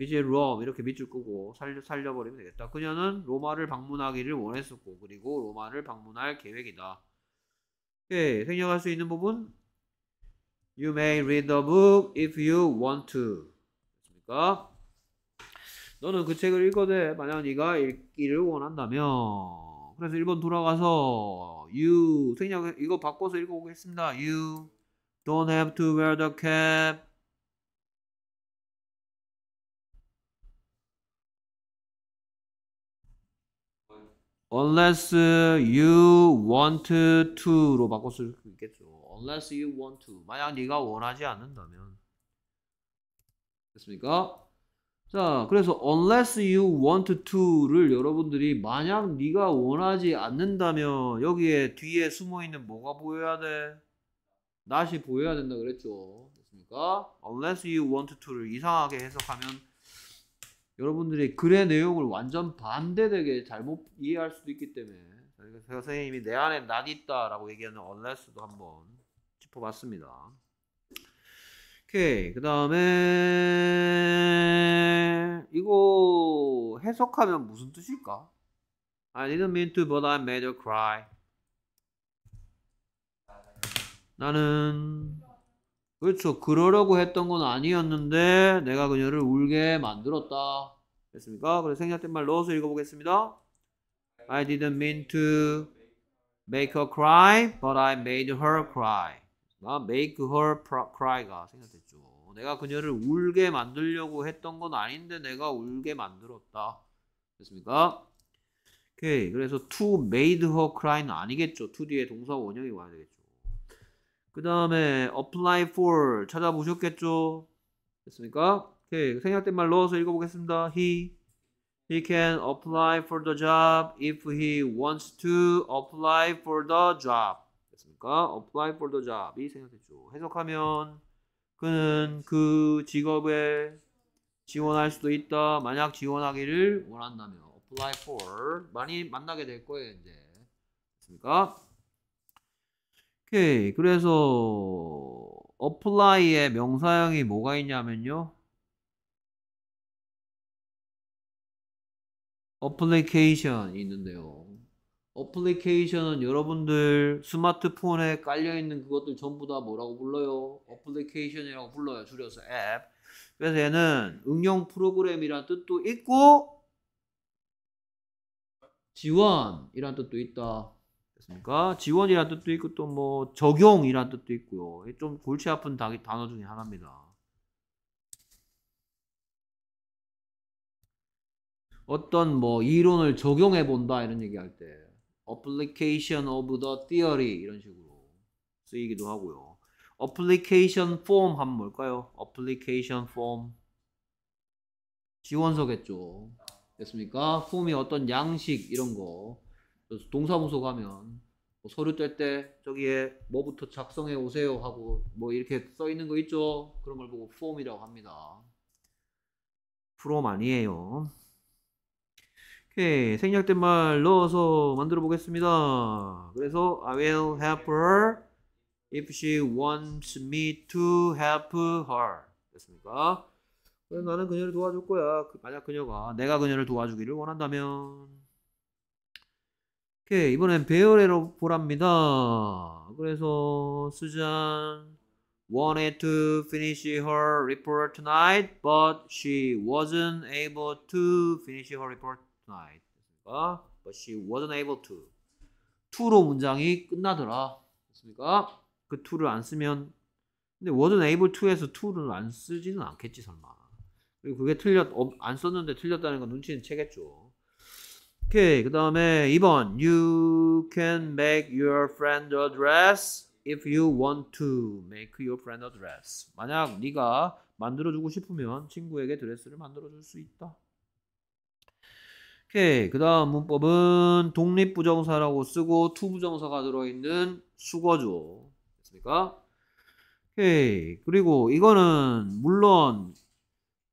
이제 롬 이렇게 밑줄 끄고 살려, 살려버리면 되겠다. 그녀는 로마를 방문하기를 원했었고 그리고 로마를 방문할 계획이다. 오케이 예, 생략할 수 있는 부분 You may read the book if you want to. 됐습니까? 너는 그 책을 읽어도 만약 네가 읽기를 원한다면 그래서 1번 돌아가서 you 생략 이거 바꿔서 읽어보겠습니다. You don't have to wear the cap. unless you want to로 바꿔 쓸수 있겠죠. unless you want to. 만약 네가 원하지 않는다면. 됐습니까? 자, 그래서 unless you want to를 여러분들이 만약 네가 원하지 않는다면 여기에 뒤에 숨어 있는 뭐가 보여야 돼? 다시 보여야 된다 그랬죠. 됐습니까? unless you want to를 이상하게 해석하면 여러분들이 글의 내용을 완전 반대되게 잘못 이해할 수도 있기 때문에 그러니 선생님이 내 안에 난 있다라고 얘기하는 unless도 한번 짚어봤습니다. 오케이 그 다음에 이거 해석하면 무슨 뜻일까? I didn't mean to but I made her cry 나는 그렇죠. 그러려고 했던 건 아니었는데 내가 그녀를 울게 만들었다. 됐습니까? 그래서 생략된 말 넣어서 읽어보겠습니다. I didn't mean to make her cry, but I made her cry. 나 아, make her cry가 생각됐죠. 내가 그녀를 울게 만들려고 했던 건 아닌데 내가 울게 만들었다. 됐습니까? 오케이. 그래서 to made her cry는 아니겠죠. to 뒤에 동사 원형이 와야 되겠죠. 그 다음에 apply for 찾아보셨겠죠? 됐습니까? 오케이. 생략된 말 넣어서 읽어보겠습니다. He He can apply for the job if he wants to apply for the job. 됐습니까? apply for the job이 생략됐죠. 해석하면 그는 그 직업에 지원할 수도 있다. 만약 지원하기를 원한다면 apply for 많이 만나게 될 거예요, 이제. 됐습니까? 오케이. 그래서 apply의 명사형이 뭐가 있냐면요. 어플리케이션이 있는데요. 어플리케이션은 여러분들 스마트폰에 깔려있는 그것들 전부 다 뭐라고 불러요? 어플리케이션이라고 불러요. 줄여서 앱. 그래서 얘는 응용 프로그램이란 뜻도 있고 지원이란 뜻도 있다. 그렇습니까? 지원이라는 뜻도 있고 또 뭐 적용이라는 뜻도 있고요. 좀 골치 아픈 단어 중에 하나입니다. 어떤 뭐 이론을 적용해 본다 이런 얘기할 때 application of the theory 이런 식으로 쓰이기도 하고요. application form 하면 뭘까요? application form 지원서겠죠. 됐습니까? 폼이 어떤 양식 이런 거 동사무소 가면 뭐 서류 뗄때 저기에 뭐부터 작성해 오세요 하고 뭐 이렇게 써 있는 거 있죠? 그런 걸 보고 폼이라고 합니다. 프롬 아니에요. 오케이. 생략된 말 넣어서 만들어 보겠습니다. 그래서 I will help her if she wants me to help her. 됐습니까? 나는 그녀를 도와줄 거야. 그 만약 그녀가 내가 그녀를 도와주기를 원한다면 오케이 이번엔 배열해로 보랍니다 그래서 수잔 wanted to finish her report tonight but she wasn't able to finish her report tonight 됐습니까? but she wasn't able to to로 문장이 끝나더라 됐습니까? 그 to를 안 쓰면 근데 wasn't able to에서 to를 안 쓰지는 않겠지 설마 그리고 그게 틀렸 안 썼는데 틀렸다는 건 눈치는 채겠죠 오케이. 그 다음에 2번. You can make your friend a dress if you want to make your friend a dress. 만약 네가 만들어주고 싶으면 친구에게 드레스를 만들어줄 수 있다. 오케이. 그 다음 문법은 독립부정사라고 쓰고 투부정사가 들어있는 수거죠. 됐습니까? 오케이. 그리고 이거는 물론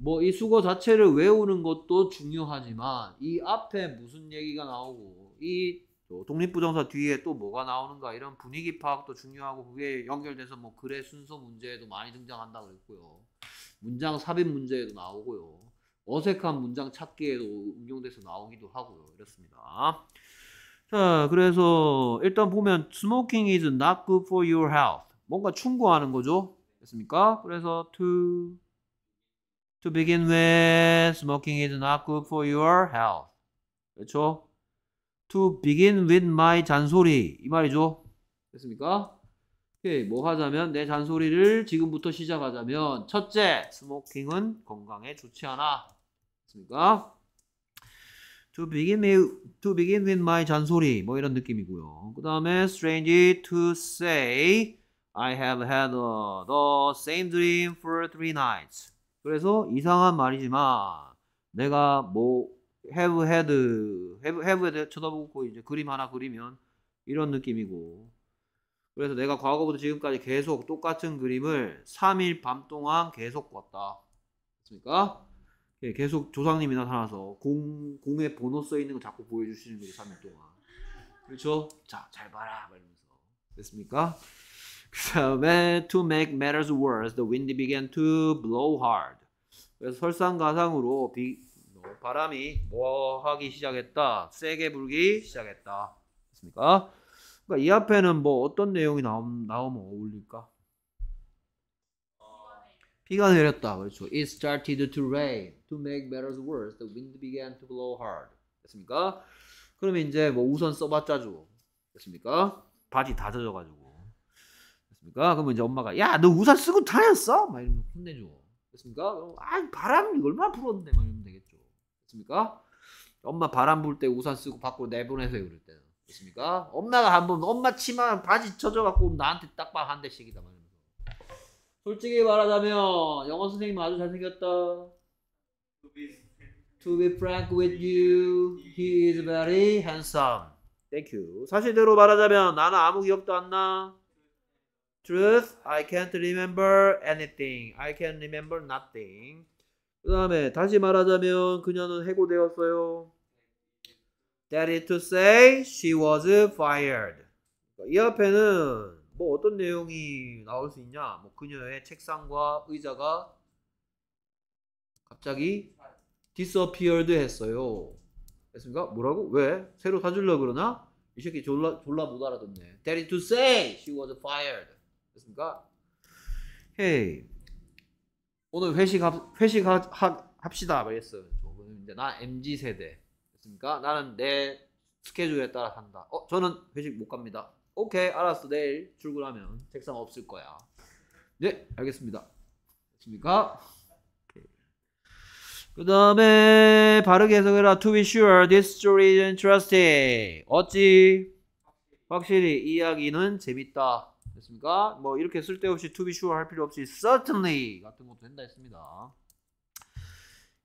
뭐이 수거 자체를 외우는 것도 중요하지만 이 앞에 무슨 얘기가 나오고 이 독립부정사 뒤에 또 뭐가 나오는가 이런 분위기 파악도 중요하고 그게 연결돼서 뭐 글의 순서 문제에도 많이 등장한다 고했고요 문장 삽입 문제에도 나오고요. 어색한 문장 찾기에도 응용돼서 나오기도 하고요. 이렇습니다. 자, 그래서 일단 보면 smoking is not good for your health. 뭔가 충고하는 거죠. 됐습니까? 그래서 to To begin with, smoking is not good for your health. 그렇죠? To begin with my 잔소리 이 말이죠. 됐습니까? 오케이 뭐 하자면 내 잔소리를 지금부터 시작하자면 첫째, 스모킹은 건강에 좋지 않아. 됐습니까? To begin with, to begin with my 잔소리 뭐 이런 느낌이고요. 그 다음에 strange to say I have had the same dream for three nights. 그래서 이상한 말이지만 내가 뭐 have had, have, have에 대해 쳐다보고 이제 그림 하나 그리면 이런 느낌이고 그래서 내가 과거부터 지금까지 계속 똑같은 그림을 3일 밤 동안 계속 꿨다. 그 맞습니까? 예, 계속 조상님이 나타나서 공, 공에 번호 써 있는 거 자꾸 보여주시는 거죠, 3일 동안. 그렇죠? 자, 잘 봐라. 말면서. 됐습니까? 그 다음에 to make matters worse, the wind began to blow hard. 그래서 설상가상으로 비, 어, 바람이 뭐하기 시작했다. 세게 불기 시작했다. 됐습니까? 그러니까 이 앞에는 뭐 어떤 내용이 나옴, 나오면 어울릴까? 비가 내렸다. 그렇죠. It started to rain. To make matters worse, the wind began to blow hard. 됐습니까? 그러면 이제 뭐 우선 써봤자죠. 됐습니까? 바지 다 젖어가지고. 않습니까? 그러면 이제 엄마가 야 너 우산 쓰고 다녔어? 막 이러면 혼내줘. 됐습니까? 아 바람이 얼마나 불었는데 막 이러면 되겠죠. 됐습니까? 엄마 바람 불 때 우산 쓰고 밖으로 내보내세요 그럴 때는. 됐습니까? 엄마가 한번 엄마 치마 바지 젖어갖고 나한테 딱방 한 대씩이다 말이면서 솔직히 말하자면 영어 선생님 아주 잘생겼다. To be frank with you, he is very handsome. Thank you. 사실대로 말하자면 나는 아무 기억도 안 나. Truth, I can't remember anything. I can remember nothing. 그 다음에 다시 말하자면 그녀는 해고되었어요. That is to say, she was fired. 이 앞에는 뭐 어떤 내용이 나올 수 있냐? 뭐 그녀의 책상과 의자가 갑자기 disappeared 했어요. 됐습니까? 뭐라고? 왜? 새로 사주려 그러나? 이 새끼 졸라 졸라 못 알아듣네. That is to say, she was fired. 됐습니까? 헤이 오늘 회식 합, 회식 하, 하, 합시다 말했어. 저는 이제 나 m g 세대 됐습니까? 나는 내 스케줄에 따라 산다. 어 저는 회식 못 갑니다. 오케이 알았어 내일 출근하면 책상 없을 거야. 네 알겠습니다. 됐습니까? 그 다음에 바르게 해석해라. To be sure, this story is n t e r e s t i 어찌 확실히 이야기는 재밌다. 됐습니까? 뭐 이렇게 쓸데없이 to be sure 할 필요 없이 certainly 같은 것도 된다 했습니다.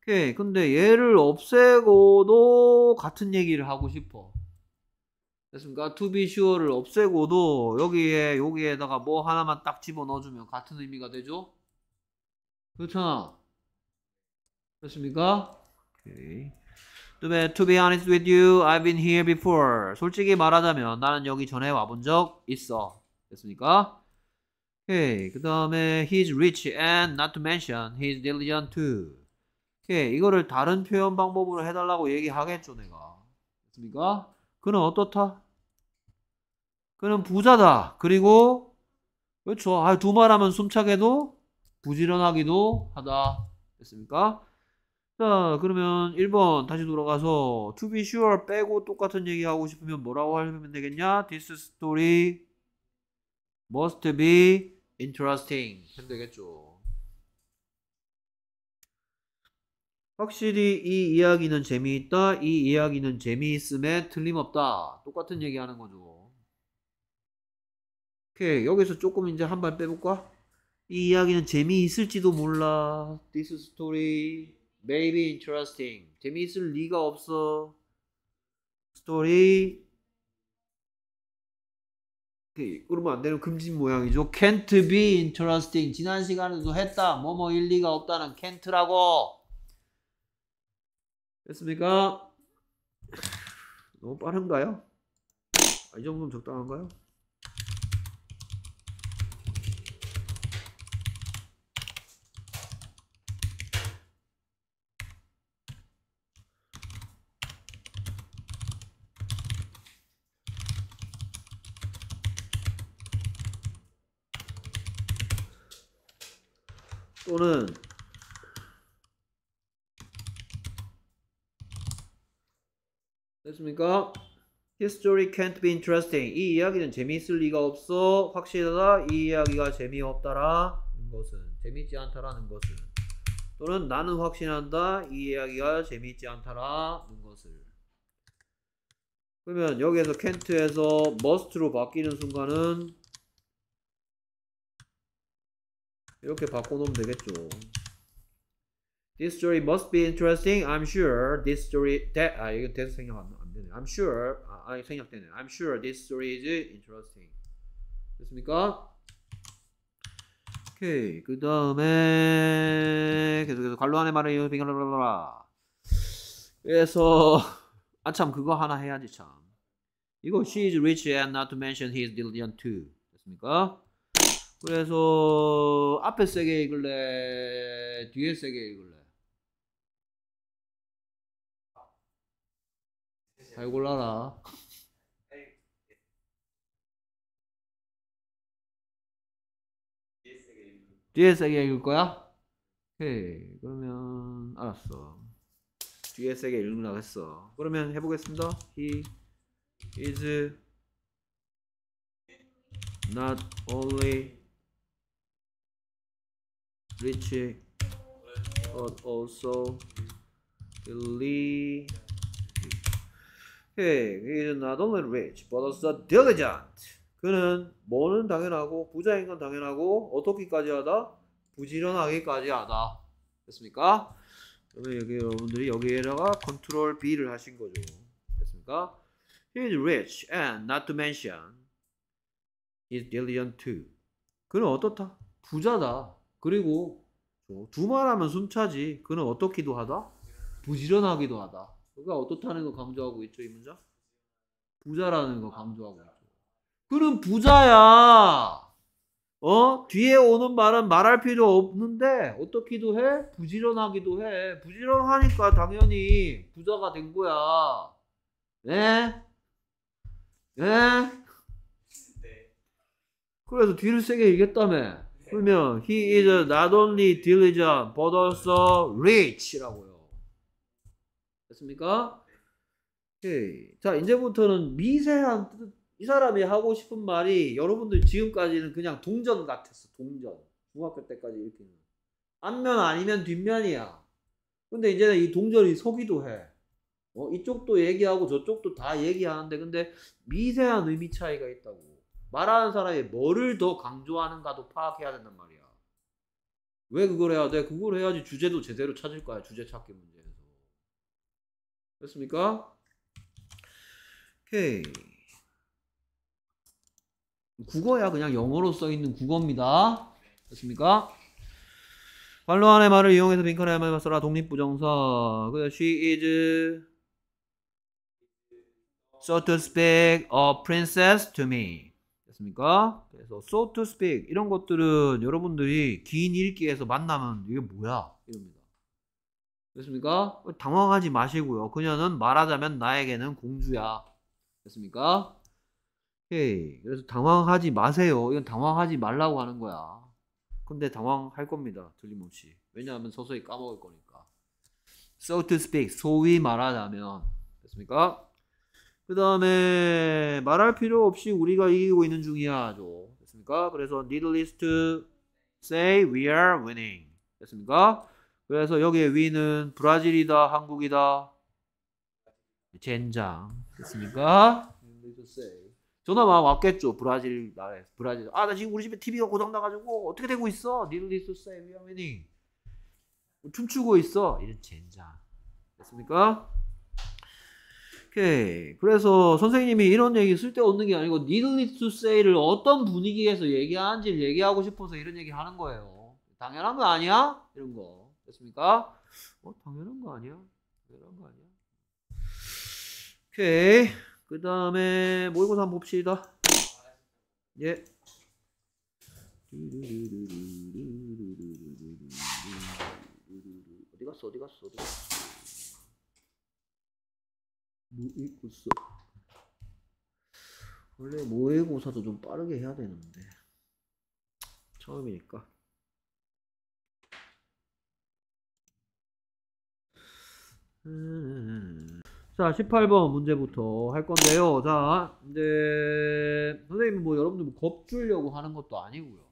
오케이. 근데 얘를 없애고도 같은 얘기를 하고 싶어. 됐습니까? to be sure를 없애고도 여기에 여기에다가 뭐 하나만 딱 집어넣어주면 같은 의미가 되죠? 그렇잖아. 됐습니까? 오케이. 그다음에 to be honest with you, I've been here before. 솔직히 말하자면 나는 여기 전에 와본 적 있어. 됐습니까? 오케이. 그 다음에 he's rich and not to mention he's diligent too. 오케이. 이거를 다른 표현 방법으로 해달라고 얘기하겠죠, 내가. 됐습니까? 그는 어떻다? 그는 부자다. 그리고 그렇죠. 아, 두 말하면 숨차게도 부지런하기도 하다. 됐습니까? 자, 그러면 1번 다시 돌아가서 to be sure 빼고 똑같은 얘기하고 싶으면 뭐라고 하면 되겠냐? This story must be interesting 힘들겠죠. 확실히 이 이야기는 재미있다. 이 이야기는 재미있음에 틀림없다. 똑같은 얘기하는 거죠. 오케이 여기서 조금 이제 한 발 빼볼까? 이 이야기는 재미있을지도 몰라. This story may be interesting. 재미있을 리가 없어. Story 오케이. 그 그러면 안 되는 금지 모양이죠. can't be interesting. 지난 시간에도 했다. 뭐뭐 일리가 없다는 can't라고. 됐습니까? 너무 빠른가요? 아, 이 정도면 적당한가요? 또는 됐습니까? History can't be interesting. 이 이야기는 재미있을 리가 없어. 확실하다. 이 이야기가 재미없다라는 것은 재미있지 않다라는 것은 또는 나는 확신한다. 이 이야기가 재미있지 않다라는 것을 그러면 여기에서 can't에서 must로 바뀌는 순간은 이렇게 바꿔놓으면 되겠죠. This story must be interesting. I'm sure this story that 아 이거 대서 생략 안, 안 되네. I'm sure 아, 아 생략되네. I'm sure this story is interesting. 됐습니까? 오케이 그 다음에 계속해서 관로 안에 말을 이어 빙글라라 그래서 아참 그거 하나 해야지 참 이거 she is rich and not to mention he is diligent too 됐습니까? 그래서 앞에 세개 읽을래? 뒤에 세개 읽을래? 잘 골라라. 뒤에 세개 읽을 거야? 오케이. 그러면 알았어. 뒤에 세개 읽는다고 했어. 그러면 해보겠습니다. He is not only rich but also diligent. Okay, he is not only rich but also diligent. 그는 뭐는 당연하고 부자인 건 당연하고 어떻게까지 하다 부지런하게까지 하다 됐습니까? 그러면 여기 여러분들이 여기에다가 컨트롤 B를 하신 거죠. 됐습니까? He is rich and not to mention is diligent too. 그는 어떻다? 부자다. 그리고 두 말하면 숨차지. 그는 어떻기도 하다? 부지런하기도 하다. 그가 어떻다는 거 강조하고 있죠, 이 문장? 부자라는 거 강조하고 있죠. 그는 부자야. 어? 뒤에 오는 말은 말할 필요 없는데 어떻기도 해? 부지런하기도 해. 부지런하니까 당연히 부자가 된 거야. 네? 네? 그래서 뒤를 세게 얘기했다며. 분명 he is not only diligent but also rich라고요. 됐습니까? 오케이. 자 이제부터는 미세한 뜻. 이 사람이 하고 싶은 말이 여러분들 지금까지는 그냥 동전 같았어. 동전. 중학교 때까지 이렇게. 는 앞면 아니면 뒷면이야. 근데 이제는 이 동전이 서기도 해. 어, 이쪽도 얘기하고 저쪽도 다 얘기하는데 근데 미세한 의미 차이가 있다고. 말하는 사람이 뭐를 더 강조하는가도 파악해야 된단 말이야. 왜 그걸 해야 돼? 그걸 해야지 주제도 제대로 찾을 거야. 주제 찾기 문제에서. 됐습니까? 오케이. 국어야 그냥 영어로 써 있는 국어입니다. 됐습니까? 발로 안의 말을 이용해서 빈칸에 한말 맞서라 독립부정사. 그래 she is so to speak a princess to me. 됐습니까? 그래서 so to speak 이런 것들은 여러분들이 긴 읽기에서 만나면 이게 뭐야 이럽니다. 됐습니까? 당황하지 마시고요. 그녀는 말하자면 나에게는 공주야. 됐습니까? 오이 그래서 당황하지 마세요. 이건 당황하지 말라고 하는 거야. 근데 당황할 겁니다. 들림없이. 왜냐하면 서서히 까먹을 거니까. So to speak, 소위 말하자면 됐습니까? 그 다음에 말할 필요 없이 우리가 이기고 있는 중이야. 됐습니까? 그래서 needless to say we are winning. 됐습니까? 그래서 여기에 위는 브라질이다, 한국이다. 젠장. 됐습니까? 전화 막 왔겠죠. 브라질 나라에 브라질. 아, 나 지금 우리 집에 TV가 고장나가지고 어떻게 되고 있어? needless to say we are winning. 춤추고 있어. 이런 젠장. 됐습니까? 오케이. 그래서 선생님이 이런 얘기 쓸데없는 게 아니고 needless to say를 어떤 분위기에서 얘기하는지를 얘기하고 싶어서 이런 얘기 하는 거예요. 당연한 거 아니야? 이런 거. 됐습니까? 어, 당연한 거 아니야? 당연한 거 아니야? 오케이. 그 다음에 모의고사 한번 봅시다. 예. 어디 갔어? 어디 갔어? 어디 갔어? 모의고사 뭐 원래 모의고사도 좀 빠르게 해야 되는데 처음이니까 음. 자 18번 문제부터 할 건데요 자 이제 선생님 뭐 여러분들 뭐 겁주려고 하는 것도 아니고요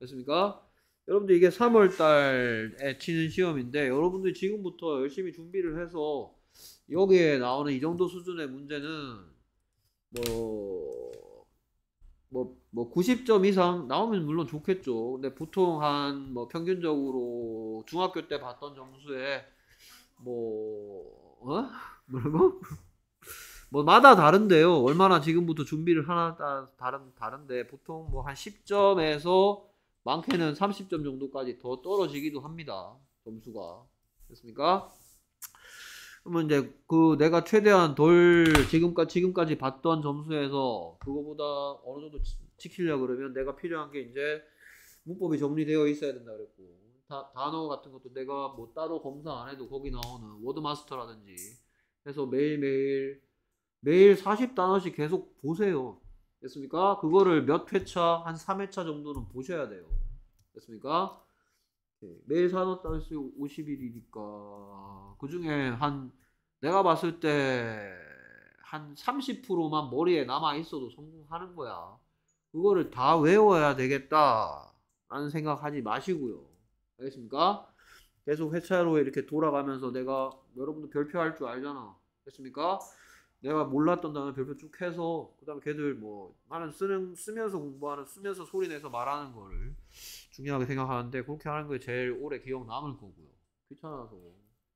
됐습니까? 여러분들 이게 3월달에 치는 시험인데 여러분들 지금부터 열심히 준비를 해서 여기에 나오는 이 정도 수준의 문제는 뭐, 뭐, 뭐 90점 이상 나오면 물론 좋겠죠. 근데 보통 한 뭐 평균적으로 중학교 때 봤던 점수에 뭐, 어? 뭐라고? 뭐마다 다른데요. 얼마나 지금부터 준비를 하나 다른 다른데 보통 뭐 한 10점에서 많게는 30점 정도까지 더 떨어지기도 합니다. 점수가. 됐습니까? 그러면 이제 그 내가 최대한 덜 지금까지 지금까지 봤던 점수에서 그거보다 어느 정도 지키려 고 그러면 내가 필요한 게 이제 문법이 정리되어 있어야 된다 그랬고 다, 단어 같은 것도 내가 뭐 따로 검사 안 해도 거기 나오는 워드마스터라든지 해서 매일매일 매일 40단어씩 계속 보세요 됐습니까? 그거를 몇 회차 한 3회차 정도는 보셔야 돼요 됐습니까? 예, 매일 사도 딸수 50일이니까 그 중에 한 내가 봤을 때 한 30%만 머리에 남아 있어도 성공하는 거야. 그거를 다 외워야 되겠다라는 생각하지 마시고요. 알겠습니까? 계속 회차로 이렇게 돌아가면서 내가 여러분들 별표 할 줄 알잖아. 알겠습니까 내가 몰랐던 단어 별표 쭉 해서 그다음에 걔들 뭐 하는 쓰는 쓰면서 공부하는 쓰면서 소리 내서 말하는 거를 중요하게 생각하는데 그렇게 하는 게 제일 오래 기억 남을 거고요. 귀찮아서.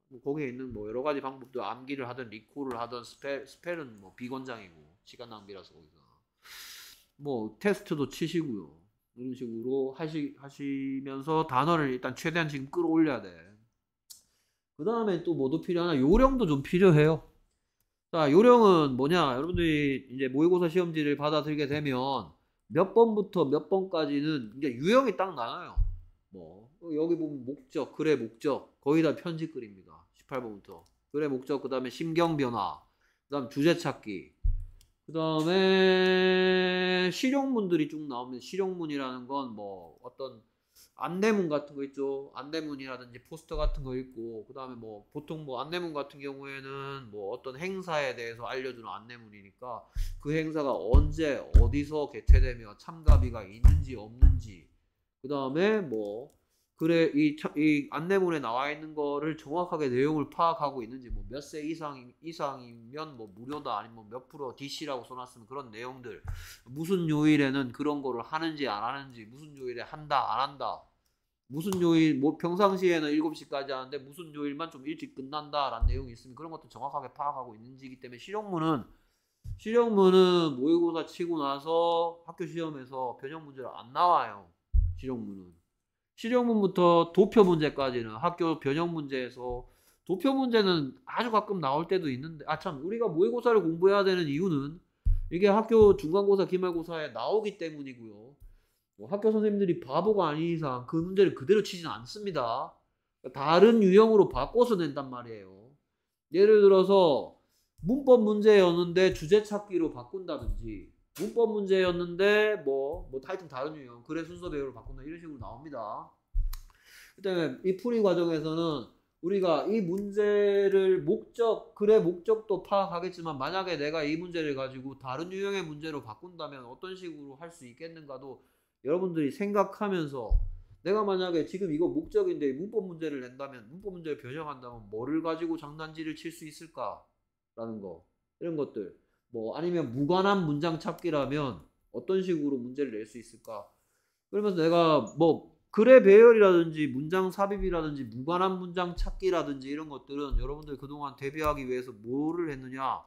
뭐 거기에 있는 뭐 여러 가지 방법도 암기를 하든 리콜을 하든 스펠, 스펠은 뭐 비건장이고 시간 낭비라서 거기서 뭐 테스트도 치시고요. 이런 식으로 하시, 하시면서 단어를 일단 최대한 지금 끌어올려야 돼. 그 다음에 또 뭐도 필요하나? 요령도 좀 필요해요. 자, 요령은 뭐냐? 여러분들이 이제 모의고사 시험지를 받아들게 되면 몇 번부터 몇 번까지는 이제 유형이 딱 나눠요. 뭐 어, 여기 보면 목적, 글의 목적 거의 다 편집 글입니다. 18번부터 글의 목적, 그 다음에 심경 변화, 그 다음 주제 찾기, 그 다음에 실용문들이 쭉 나오면 실용문이라는 건 뭐 어떤 안내문 같은 거 있죠. 안내문이라든지 포스터 같은 거 있고 그다음에 뭐 보통 뭐 안내문 같은 경우에는 뭐 어떤 행사에 대해서 알려주는 안내문이니까 그 행사가 언제 어디서 개최되며 참가비가 있는지 없는지 그다음에 뭐 그래 이, 이 안내문에 나와 있는 거를 정확하게 내용을 파악하고 있는지 뭐 몇 세 이상 이상이면 뭐 무료다 아니면 뭐 몇 프로 DC라고 써놨으면 그런 내용들 무슨 요일에는 그런 거를 하는지 안 하는지 무슨 요일에 한다 안 한다 무슨 요일 뭐 평상시에는 7시까지 하는데 무슨 요일만 좀 일찍 끝난다라는 내용이 있으면 그런 것도 정확하게 파악하고 있는지기 이 때문에 실용문은 실용문은 모의고사 치고 나서 학교 시험에서 변형 문제를 안 나와요. 실용문은 실용문부터 도표 문제까지는 학교 변형 문제에서 도표 문제는 아주 가끔 나올 때도 있는데 아 참 우리가 모의고사를 공부해야 되는 이유는 이게 학교 중간고사 기말고사에 나오기 때문이고요. 뭐 학교 선생님들이 바보가 아닌 이상 그 문제를 그대로 치진 않습니다. 그러니까 다른 유형으로 바꿔서 낸단 말이에요. 예를 들어서 문법 문제였는데 주제 찾기로 바꾼다든지 문법 문제였는데 뭐, 뭐 하여튼 다른 유형 글의 순서 배열을 바꾼다 이런 식으로 나옵니다. 그다음에 이 풀이 과정에서는 우리가 이 문제를 목적 글의 목적도 파악하겠지만 만약에 내가 이 문제를 가지고 다른 유형의 문제로 바꾼다면 어떤 식으로 할 수 있겠는가도 여러분들이 생각하면서 내가 만약에 지금 이거 목적인데 문법 문제를 낸다면 문법 문제를 변형한다면 뭐를 가지고 장난질을 칠 수 있을까라는 거 이런 것들 뭐 아니면 무관한 문장 찾기라면 어떤 식으로 문제를 낼 수 있을까? 그러면서 내가 뭐 글의 배열이라든지 문장 삽입이라든지 무관한 문장 찾기라든지 이런 것들은 여러분들 그동안 대비하기 위해서 뭐를 했느냐?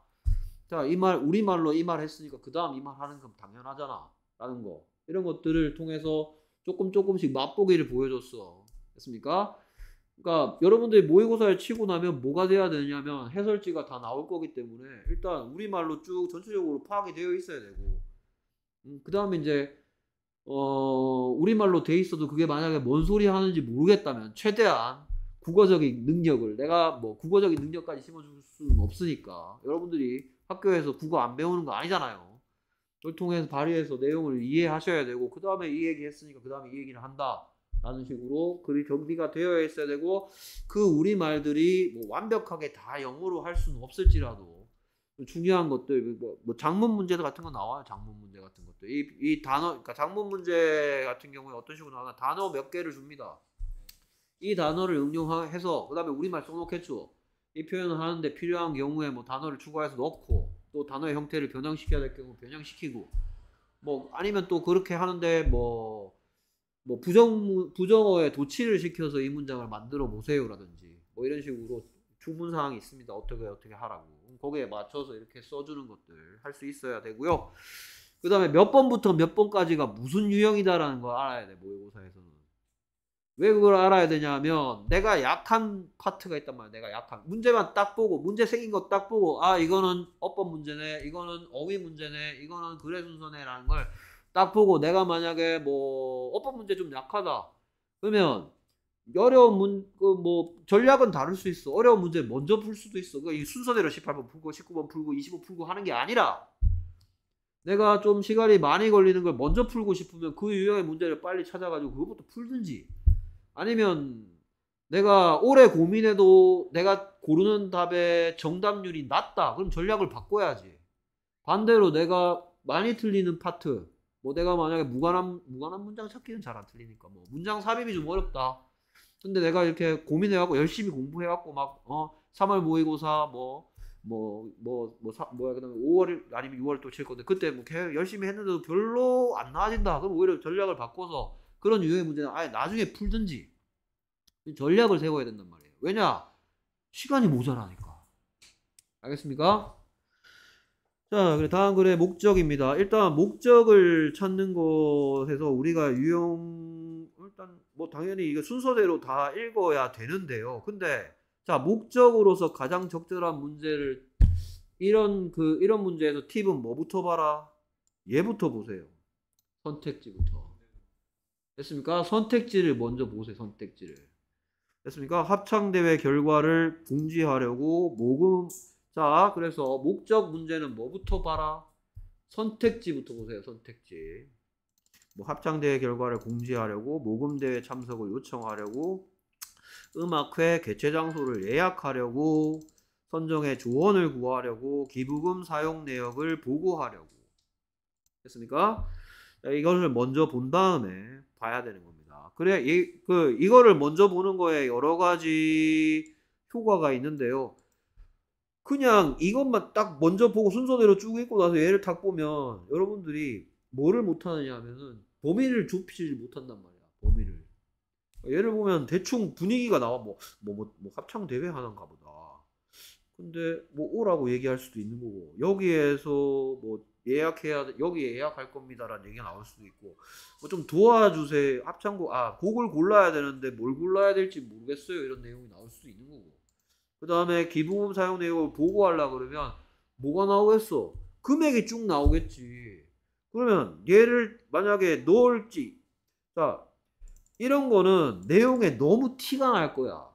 자, 이 말 우리말로 이 말 했으니까 그다음 이 말 하는 건 당연하잖아. 라는 거. 이런 것들을 통해서 조금 조금씩 맛보기를 보여줬어. 됐습니까? 그러니까 여러분들이 모의고사를 치고 나면 뭐가 돼야 되냐면 해설지가 다 나올 거기 때문에 일단 우리말로 쭉 전체적으로 파악이 되어 있어야 되고 음, 그 다음에 이제 어, 우리말로 돼 있어도 그게 만약에 뭔 소리 하는지 모르겠다면 최대한 국어적인 능력을 내가 뭐 국어적인 능력까지 심어줄 수는 없으니까 여러분들이 학교에서 국어 안 배우는 거 아니잖아요. 그걸 통해서 발휘해서 내용을 이해하셔야 되고 그 다음에 이 얘기했으니까 그 다음에 이 얘기를 한다. 라는 식으로 글이 정리가 되어 있어야 되고 그 우리말들이 뭐 완벽하게 다 영어로 할 수는 없을지라도 중요한 것들 뭐, 뭐, 뭐 장문 문제도 같은 거 나와요 장문 문제 같은 것도 이, 이 단어 그러니까 장문 문제 같은 경우에 어떤 식으로 나와 단어 몇 개를 줍니다 이 단어를 응용해서 그 다음에 우리말 써놓겠죠 이 표현을 하는데 필요한 경우에 뭐 단어를 추가해서 넣고 또 단어의 형태를 변형시켜야 될 경우 변형시키고 뭐 아니면 또 그렇게 하는데 뭐뭐 부정 부정어에 도치를 시켜서 이 문장을 만들어 보세요라든지 뭐 이런 식으로 주문 사항이 있습니다. 어떻게 어떻게 하라고 거기에 맞춰서 이렇게 써주는 것들 할 수 있어야 되고요. 그 다음에 몇 번부터 몇 번까지가 무슨 유형이다라는 걸 알아야 돼 모의고사에서는 왜 그걸 알아야 되냐면 내가 약한 파트가 있단 말이야 내가 약한 문제만 딱 보고 문제 생긴 거 딱 보고 아 이거는 어법 문제네 이거는 어휘 문제네 이거는 글의 순서네 라는 걸딱 보고 내가 만약에 뭐 어법 문제 좀 약하다 그러면 어려운 문, 그뭐 전략은 다를 수 있어. 어려운 문제 먼저 풀 수도 있어. 그이 그러니까 순서대로 18번 풀고 19번 풀고 20번 풀고 하는 게 아니라 내가 좀 시간이 많이 걸리는 걸 먼저 풀고 싶으면 그 유형의 문제를 빨리 찾아가지고 그것부터 풀든지 아니면 내가 오래 고민해도 내가 고르는 답의 정답률이 낮다. 그럼 전략을 바꿔야지. 반대로 내가 많이 틀리는 파트 뭐 내가 만약에 무관한 무관한 문장 찾기는 잘 안 틀리니까 뭐 문장 삽입이 좀 어렵다. 근데 내가 이렇게 고민해갖고 열심히 공부해갖고 막어 3월 모의고사 뭐뭐 뭐뭐 뭐, 뭐, 뭐, 뭐 야 그다음에 5월 아니면 6월 또 칠 건데 그때 뭐 열심히 했는데도 별로 안 나아진다. 그럼 오히려 전략을 바꿔서 그런 유형의 문제는 아예 나중에 풀든지 전략을 세워야 된단 말이에요. 왜냐 시간이 모자라니까. 알겠습니까? 자, 다음 글의 목적입니다. 일단 목적을 찾는 것에서 우리가 유용 일단 뭐 당연히 이거 순서대로 다 읽어야 되는데요. 근데 자, 목적으로서 가장 적절한 문제를 이런 그 이런 문제에서 팁은 뭐부터 봐라? 얘부터 보세요. 선택지부터. 됐습니까? 선택지를 먼저 보세요. 선택지를. 됐습니까? 합창대회 결과를 공지하려고 모금 자, 그래서 목적 문제는 뭐부터 봐라? 선택지부터 보세요. 선택지. 뭐 합창대회 결과를 공지하려고, 모금대회 참석을 요청하려고, 음악회 개최 장소를 예약하려고, 선정의 조언을 구하려고, 기부금 사용 내역을 보고하려고. 됐습니까? 이것을 먼저 본 다음에 봐야 되는 겁니다. 그래, 이, 그, 이거를 먼저 보는 거에 여러 가지 효과가 있는데요. 그냥 이것만 딱 먼저 보고 순서대로 쭉 읽고 나서 얘를 딱 보면 여러분들이 뭐를 못하느냐 하면은 범위를 좁히지 못한단 말이야 범위를 얘를 그러니까 보면 대충 분위기가 나와 뭐뭐 뭐, 뭐, 뭐 합창 대회 하는가 보다 근데 뭐 오라고 얘기할 수도 있는 거고 여기에서 뭐 예약해야 여기 예약할 겁니다라는 얘기가 나올 수도 있고 뭐 좀 도와주세요 합창곡 아 곡을 골라야 되는데 뭘 골라야 될지 모르겠어요 이런 내용이 나올 수도 있는 거고 그 다음에 기부금 사용 내역을 보고하려 고 그러면 뭐가 나오겠어? 금액이 쭉 나오겠지. 그러면 얘를 만약에 넣을지 자 이런 거는 내용에 너무 티가 날 거야.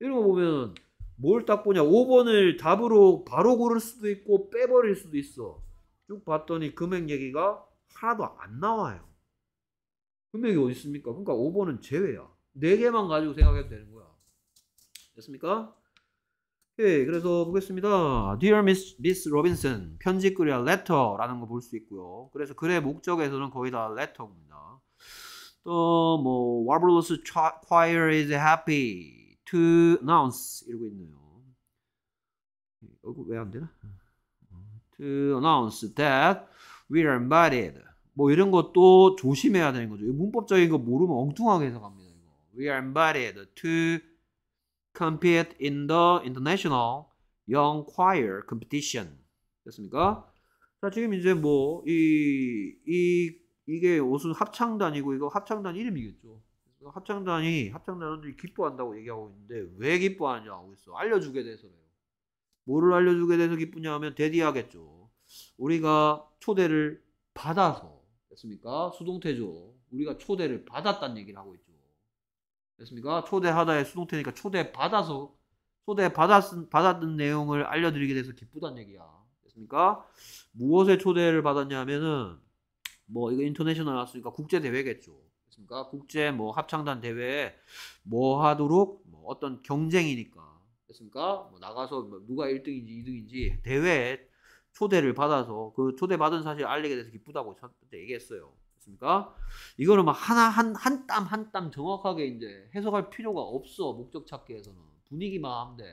이런 거 보면 뭘 딱 보냐 5번을 답으로 바로 고를 수도 있고 빼버릴 수도 있어. 쭉 봤더니 금액 얘기가 하나도 안 나와요. 금액이 어디 있습니까? 그러니까 5번은 제외야. 4개만 가지고 생각해도 되는 거야. 됐습니까? 예, 그래서 보겠습니다. Dear Miss, Miss Robinson, 편지 글이야 letter라는 거 볼 수 있고요. 그래서 글의 목적에서는 거의 다 letter입니다. 또 뭐 Warblers Choir is happy to announce 이러고 있네요. 어, 왜안 되나? To announce that we are invited. 뭐 이런 것도 조심해야 되는 거죠. 문법적인 거 모르면 엉뚱하게 해석합니다. 이거. We are invited to compete in the international young choir competition. 됐습니까? 자, 지금 이제 뭐, 이, 이, 이게 무슨 합창단이고, 이거 합창단 이름이겠죠. 합창단이, 합창단원 기뻐한다고 얘기하고 있는데, 왜 기뻐하는지 알고 있어. 알려주게 돼서래요. 뭐를 알려주게 돼서 기쁘냐 하면, 대디하겠죠. 우리가 초대를 받아서, 됐습니까? 수동태죠. 우리가 초대를 받았다는 얘기를 하고 있죠. 됐습니까? 초대하다의 수동태니까 초대받아서 초대받았, 받았던 내용을 알려드리게 돼서 기쁘단 얘기야. 됐습니까? 무엇에 초대를 받았냐 하면은 뭐 이거 인터내셔널 나왔으니까 국제 대회겠죠. 됐습니까? 국제 뭐 합창단 대회에 뭐 하도록 뭐 어떤 경쟁이니까 됐습니까? 뭐 나가서 뭐 누가 1등인지 2등인지 대회에 초대를 받아서 그 초대받은 사실 알리게 돼서 기쁘다고 얘기했어요. 맞습니까? 이거는막 하나 한 한 땀 한 땀 정확하게 이제 해석할 필요가 없어 목적 찾기에서는 분위기만 하면 돼.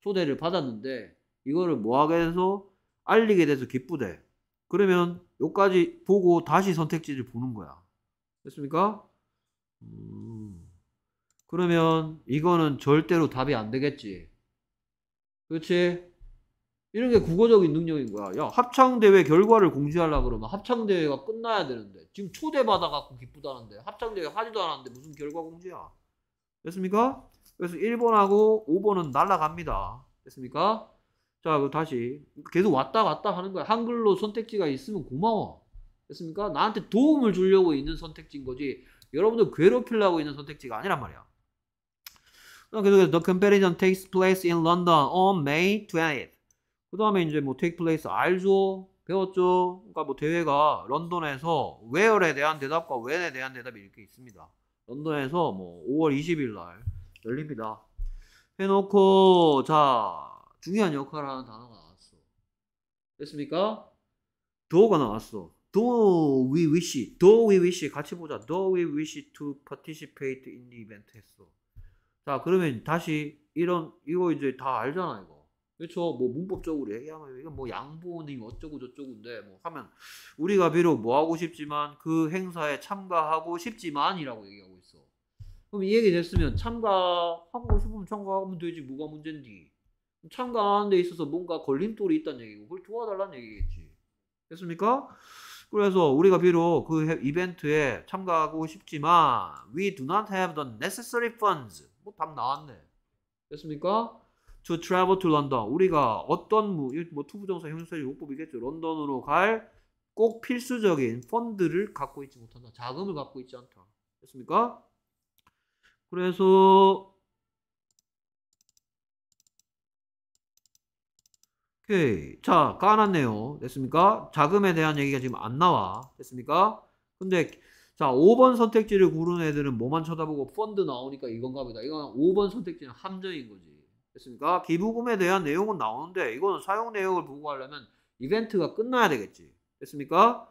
초대를 받았는데 이거를 뭐하게 해서 알리게 돼서 기쁘대. 그러면 여기까지 보고 다시 선택지를 보는 거야. 됐습니까? 음, 그러면 이거는 절대로 답이 안 되겠지. 그렇지? 이런 게 국어적인 능력인 거야. 야, 합창대회 결과를 공지하려 고 그러면 합창대회가 끝나야 되는데. 지금 초대받아갖고 기쁘다는데. 합창대회 하지도 않았는데 무슨 결과 공지야. 됐습니까? 그래서 1번하고 5번은 날라갑니다. 됐습니까? 자, 그 다시. 계속 왔다 갔다 하는 거야. 한글로 선택지가 있으면 고마워. 됐습니까? 나한테 도움을 주려고 있는 선택지인 거지. 여러분들 괴롭히려고 있는 선택지가 아니란 말이야. 계속해서 The comparison takes place in London on May 20th. 그 다음에 이제 뭐 take place 알죠? 배웠죠? 그러니까 뭐 대회가 런던에서 where에 대한 대답과 when에 대한 대답이 이렇게 있습니다. 런던에서 뭐 5월 20일 날 열립니다. 해놓고 자 중요한 역할을 하는 단어가 나왔어. 됐습니까? 도가 나왔어. do we wish, do we wish 같이 보자. do we wish to participate in the event 했어. 자 그러면 다시 이런 이거 이제 다 알잖아 이거. 그렇죠. 뭐 문법적으로 얘기하면 이건 뭐 양보는 어쩌고 저쩌고인데 뭐 하면 우리가 비록 뭐 하고 싶지만 그 행사에 참가하고 싶지만이라고 얘기하고 있어. 그럼 이 얘기 됐으면 참가하고 싶으면 참가하면 되지 뭐가 문제인디. 참가하는 데 있어서 뭔가 걸림돌이 있다는 얘기고 그걸 도와달라는 얘기겠지. 됐습니까? 그래서 우리가 비록 그 이벤트에 참가하고 싶지만 we do not have the necessary funds. 뭐 답 나왔네. 됐습니까? to travel to London. 우리가 어떤 무, 뭐 투부정사 형용사 요법이겠죠 런던으로 갈 꼭 필수적인 펀드를 갖고 있지 못한다. 자금을 갖고 있지 않다. 됐습니까? 그래서 오케이. 자, 까놨네요. 됐습니까? 자금에 대한 얘기가 지금 안 나와. 됐습니까? 근데 자, 5번 선택지를 고른 애들은 뭐만 쳐다보고 펀드 나오니까 이건가 보다. 이건 5번 선택지는 함정인 거지. 됐습니까? 기부금에 대한 내용은 나오는데 이거는 사용 내역을 보고하려면 이벤트가 끝나야 되겠지. 됐습니까?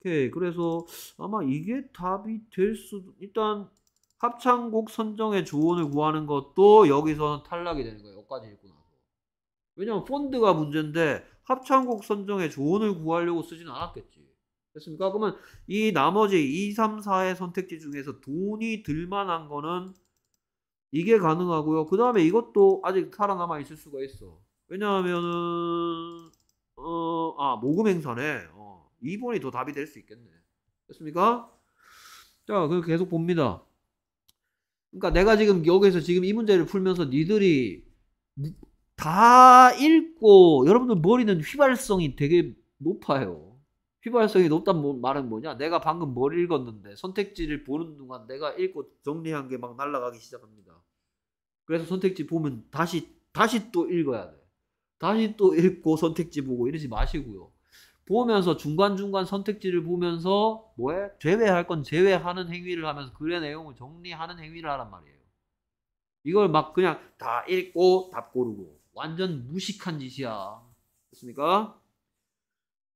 오케이. 그래서 아마 이게 답이 될 수도 일단 합창곡 선정의 조언을 구하는 것도 여기서는 탈락이 되는 거예요. 여기까지 읽고 나서. 왜냐면 폰드가 문제인데 합창곡 선정의 조언을 구하려고 쓰진 않았겠지. 됐습니까? 그러면 이 나머지 2, 3, 4의 선택지 중에서 돈이 들만한 거는 이게 가능하고요. 그 다음에 이것도 아직 살아남아 있을 수가 있어. 왜냐하면은 어, 아 모금 행사네. 어, 2번이 더 답이 될 수 있겠네. 됐습니까? 자, 그럼 계속 봅니다. 그러니까 내가 지금 여기서 지금 이 문제를 풀면서 니들이 다 읽고 여러분들 머리는 휘발성이 되게 높아요. 휘발성이 높다는 뭐, 말은 뭐냐? 내가 방금 뭘 읽었는데 선택지를 보는 동안 내가 읽고 정리한 게 막 날아가기 시작합니다. 그래서 선택지 보면 다시 다시 또 읽어야 돼. 다시 또 읽고 선택지 보고 이러지 마시고요. 보면서 중간중간 선택지를 보면서 뭐해? 제외할 건 제외하는 행위를 하면서 글의 내용을 정리하는 행위를 하란 말이에요. 이걸 막 그냥 다 읽고 답 고르고 완전 무식한 짓이야. 됐습니까?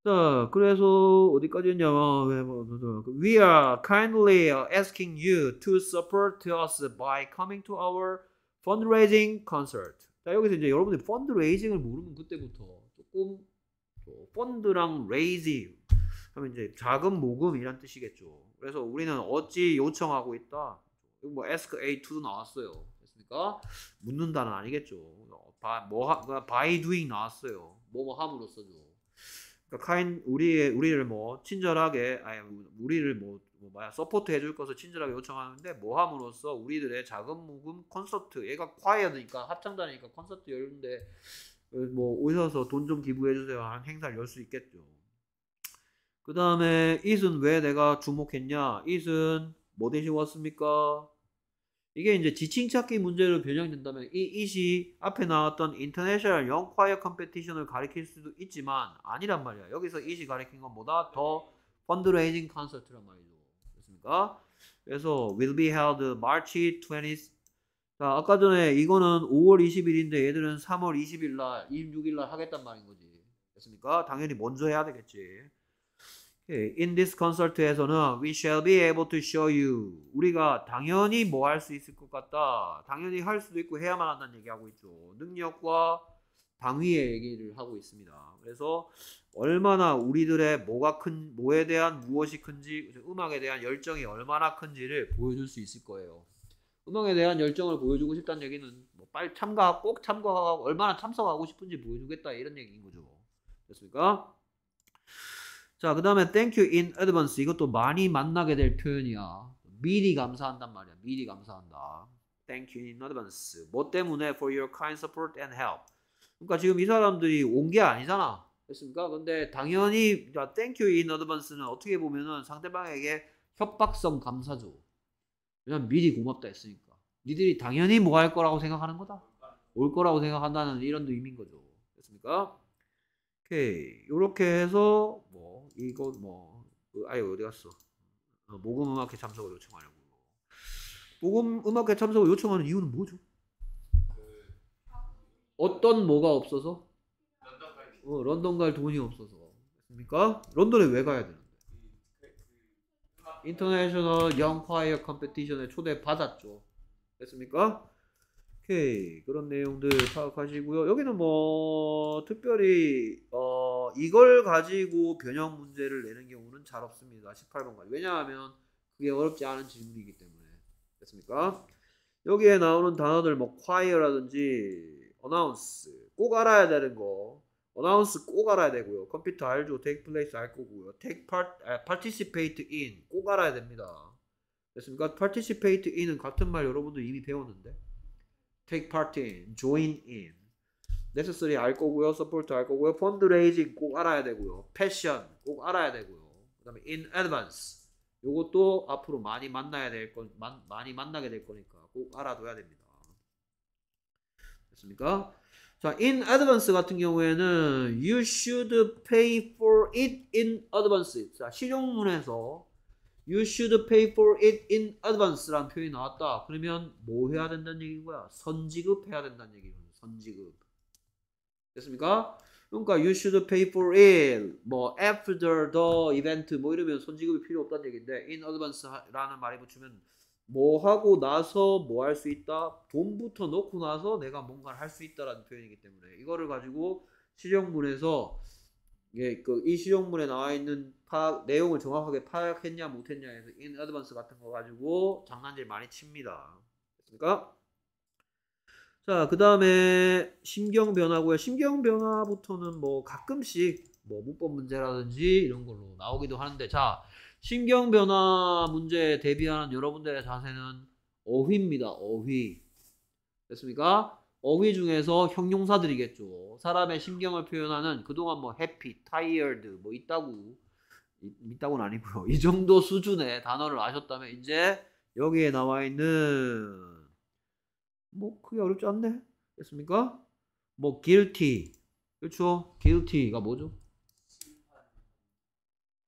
자, 그래서 어디까지였냐? 면 네, 뭐, 뭐, 뭐, We are kindly asking you to support us by coming to our fundraising concert. 자, 여기서 이제 여러분들이 펀드레이징을 모르면 그때부터 조금 펀드랑 raising 하면 이제 자금 모금이란 뜻이겠죠. 그래서 우리는 어찌 요청하고 있다. 뭐 ask a 2도 나왔어요. 됐습니까? 묻는다는 아니겠죠. 어, 바, y 뭐 하, by doing 나왔어요. 뭐 뭐 함으로써죠. 그러니까 카인 우리의 우리를 뭐 친절하게 아니 우리를 뭐, 뭐 뭐야 서포트 해줄 것을 친절하게 요청하는데 뭐함으로써 우리들의 작은 묵금 콘서트 얘가 콰이어니까 합창단이니까 콘서트 열는데 뭐 오셔서 돈 좀 기부해 주세요 하는 행사를 열 수 있겠죠. 그 다음에 이순왜 내가 주목했냐? 이순뭐 대신 왔습니까? 이게 이제 지칭 찾기 문제로 변형된다면 이 it이 앞에 나왔던 인터내셔널 영콰이어 컴페티션을 가리킬 수도 있지만 아니란 말이야. 여기서 it이 가리킨 것보다더 펀드레이징 콘서트란 말이죠. 그렇습니까? 그래서 will be held March 2 0 자, 아까 전에 이거는 5월 20일인데 얘들은 3월 20일 날, 26일 날 하겠단 말인 거지. 됐습니까? 당연히 먼저 해야 되겠지. 예, in this concert에서는 we shall be able to show you. 우리가 당연히 뭐 할 수 있을 것 같다. 당연히 할 수도 있고 해야만 한다는 얘기하고 있죠. 능력과 방위의 얘기를 하고 있습니다. 그래서 얼마나 우리들의 뭐가 큰, 뭐에 대한 무엇이 큰지, 음악에 대한 열정이 얼마나 큰지를 보여줄 수 있을 거예요. 음악에 대한 열정을 보여주고 싶다는 얘기는 뭐 빨리 참가, 꼭 참가하고 얼마나 참석하고 싶은지 보여주겠다 이런 얘기인 거죠. 됐습니까? 자, 그 다음에 thank you in advance. 이것도 많이 만나게 될 표현이야. 미리 감사한단 말이야. 미리 감사한다. Thank you in advance. 뭐 때문에? For your kind support and help. 그러니까 지금 이 사람들이 온 게 아니잖아. 됐습니까? 근데 당연히 자, Thank you in advance는 어떻게 보면은 상대방에게 협박성 감사죠. 왜냐면 미리 고맙다 했으니까. 니들이 당연히 뭐 할 거라고 생각하는 거다. 올 거라고 생각한다는 이런 의미인 거죠. 됐습니까? 오케이. 이렇게 해서 뭐 이곳 뭐 그 아예 어디 갔어? 어, 모금 음악회 참석을 요청하려고. 모금 음악회 참석을 요청하는 이유는 뭐죠? 어떤 뭐가 없어서? 런던 갈. 어, 런던 갈 돈이 없어서. 그러니까 런던에 왜 가야 되는데? 인터내셔널 영콰이어 컴페티션에 초대받았죠. 됐습니까? 오케이. 그런 내용들 파악하시고요. 여기는 뭐 특별히 어 이걸 가지고 변형 문제를 내는 경우는 잘 없습니다. 18번까지. 왜냐하면 그게 어렵지 않은 질문이기 때문에. 됐습니까? 여기에 나오는 단어들 뭐 choir라든지 announce 꼭 알아야 되는 거 announce 꼭 알아야 되고요. 컴퓨터 알죠. take place 알 거고요. take part, 아, participate in 꼭 알아야 됩니다. 됐습니까? participate in은 같은 말 여러분도 이미 배웠는데 take part in, join in 네세스리 알 거고요. 서포트 알 거고요. 펀드레이징 꼭 알아야 되고요. 패션 꼭 알아야 되고요. 그다음에 in advance 요것도 앞으로 많이 만나야 될 건, 많이 만나게 될 거니까 꼭 알아둬야 됩니다. 됐습니까? 자, in advance 같은 경우에는 you should pay for it in advance. 자, 실용문에서 you should pay for it in advance라는 표현이 나왔다. 그러면 뭐 해야 된다는 얘기인 거야? 선지급해야 된다는 얘기거든. 선지급. 됐습니까? 그러니까 you should pay for it 뭐 after the event 뭐 이러면 손지급이 필요 없다는 얘기인데 in advance라는 말이 붙으면 뭐 하고 나서 뭐 할 수 있다 돈부터 넣고 나서 내가 뭔가를 할 수 있다라는 표현이기 때문에 이거를 가지고 실용문에서 예, 그이 실용문에 나와 있는 파 내용을 정확하게 파악했냐 못했냐 해서 in advance 같은 거 가지고 장난질 많이 칩니다. 그러니까 자, 그 다음에 심경변화고요. 심경변화부터는 뭐 가끔씩 뭐 문법 문제라든지 이런 걸로 나오기도 하는데 자, 심경변화 문제에 대비하는 여러분들의 자세는 어휘입니다. 어휘. 됐습니까? 어휘 중에서 형용사들이겠죠. 사람의 심경을 표현하는 그동안 뭐 happy, tired 뭐 있다고 있다고는 아니고요. 이 정도 수준의 단어를 아셨다면 이제 여기에 나와 있는 뭐 그게 어렵지 않네. 됐습니까? 뭐 guilty. 그렇죠? guilty가 뭐죠?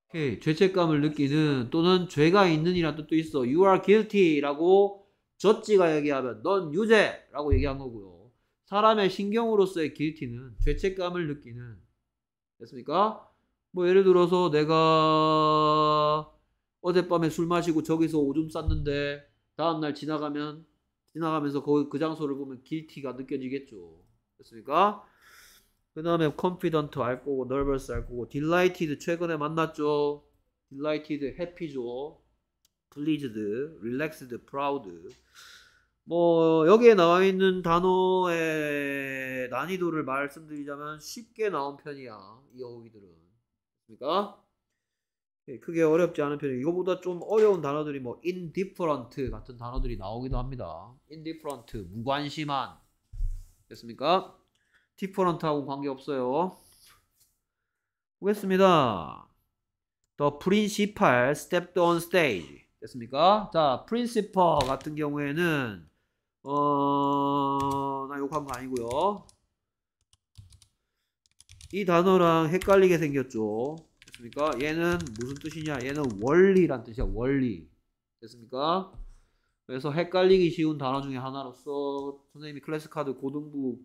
오케이. 죄책감을 느끼는 또는 죄가 있는 이란 뜻도 있어. You are guilty라고 저지가 얘기하면 넌 유죄라고 얘기한 거고요. 사람의 신경으로서의 guilty는 죄책감을 느끼는 됐습니까? 뭐 예를 들어서 내가 어젯밤에 술 마시고 저기서 오줌 쌌는데 다음날 지나가면 지나가면서 거그 장소를 보면 길티가 느껴지겠죠. 그렇습니까? 그 다음에 confident 알 거고 nervous 알 거고 delighted 최근에 만났죠. delighted happy죠. pleased, relaxed, proud 뭐 여기에 나와 있는 단어의 난이도를 말씀드리자면 쉽게 나온 편이야 이 어휘들은 그러니까 크게 예, 어렵지 않은 편이에요. 이거보다 좀 어려운 단어들이 뭐 indifferent 같은 단어들이 나오기도 합니다. indifferent 무관심한 됐습니까? different하고 관계없어요. 보겠습니다. The principal stepped on stage 됐습니까? 자, principal 같은 경우에는 어나 욕한 거 아니고요. 이 단어랑 헷갈리게 생겼죠. 됐습니까? 얘는 무슨 뜻이냐? 얘는 원리란 뜻이야. 원리. 됐습니까? 그래서 헷갈리기 쉬운 단어 중에 하나로서 선생님이 클래스 카드 고등부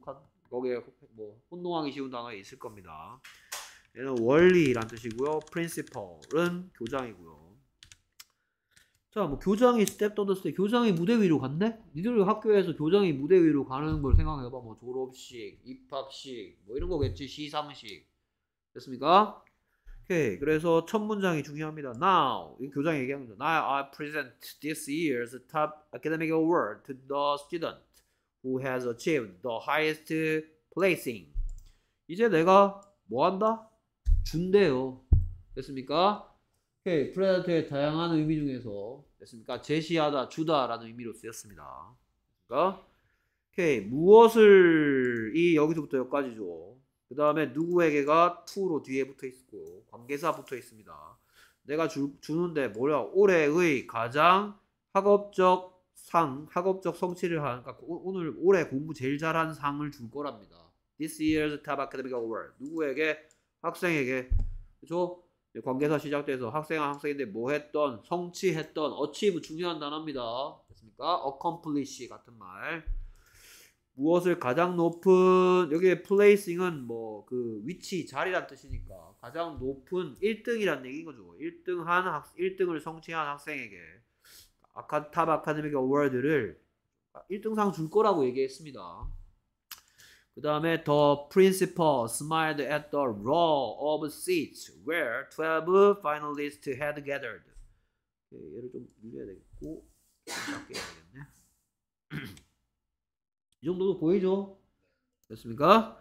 거기에 뭐 혼동하기 쉬운 단어에 있을 겁니다. 얘는 원리란 뜻이고요. principle은 교장이고요. 자, 뭐 교장이 스텝 떠들었을 때 교장이 무대 위로 갔네? 니들 학교에서 교장이 무대 위로 가는 걸 생각해봐. 뭐 졸업식, 입학식, 뭐 이런 거겠지. 시상식. 됐습니까? 오케이. 그래서 첫 문장이 중요합니다. Now 교장 얘기하 거죠. Now I present this year's top academic award to the student who has achieved the highest placing. 이제 내가 뭐 한다? 준대요. 됐습니까? 오케이. 프레젠트의 다양한 의미 중에서 됐습니까? 제시하다, 주다라는 의미로 쓰였습니다. 그러니까 오케이. 무엇을 이 여기서부터 여기까지죠. 그 다음에 누구에게가 to로 뒤에 붙어 있고 관계사 붙어 있습니다. 내가 주, 주는데 뭐야 올해의 가장 학업적 상, 학업적 성취를 한 그러니까 오늘 올해 공부 제일 잘한 상을 줄 거랍니다. This year's top academic award 누구에게 학생에게 그죠? 관계사 시작돼서 학생은 학생인데 뭐 했던 성취했던 어치브 중요한 단어입니다. 됐습니까? accomplish 같은 말. 무엇을 가장 높은 여기에 플레이싱은 뭐 그 위치 자리란 뜻이니까 가장 높은 1등이란 얘기인 거죠. 1등 한 학, 1등을 성취한 학생에게 아카탑 아카데믹 어워드를 1등상 줄 거라고 얘기했습니다. 그 다음에 the principal smiled at the row of seats where 12 finalists had gathered. 예, 얘를 좀 늘려야 되겠고 좀 작게 해야 되겠네. 이 정도도 보이죠? 됐습니까?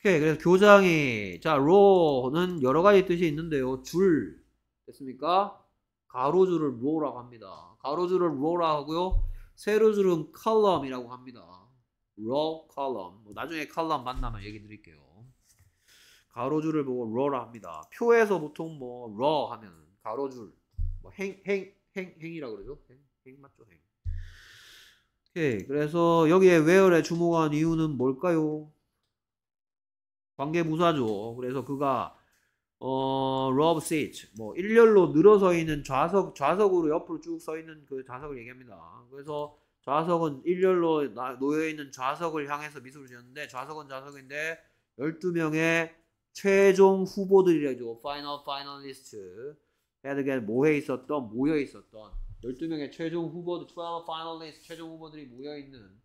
오케이. 그래서 교장이 자, r 는 여러 가지 뜻이 있는데요. 줄 됐습니까? 가로줄을 로라고 합니다. 가로줄을 로라고 하고요. 세로줄은 c 럼이라고 합니다. r o 럼뭐 나중에 c 럼 만나면 얘기 드릴게요. 가로줄을 보고 로라 합니다. 표에서 보통 뭐로 하면 가로줄, 뭐 행, 행, 행, 행이라고 그러죠? 행, 행 맞죠? 행. 오케이. 그래서 여기에 웨 h 에 주목한 이유는 뭘까요? 관계부사죠. 그래서 그가 어, 러브 세이츠 뭐 일렬로 늘어서 있는 좌석 좌석으로 옆으로 쭉 서 있는 그 좌석을 얘기합니다. 그래서 좌석은 일렬로 놓여 있는 좌석을 향해서 미소를 지었는데 좌석은 좌석인데 12명의 최종 후보들이라죠. 파이널 파이널리스트. 헤드겐 모여 있었던 모여 있었던 12명의 최종 후보들, 12 finalists, 최종 후보들이 모여있는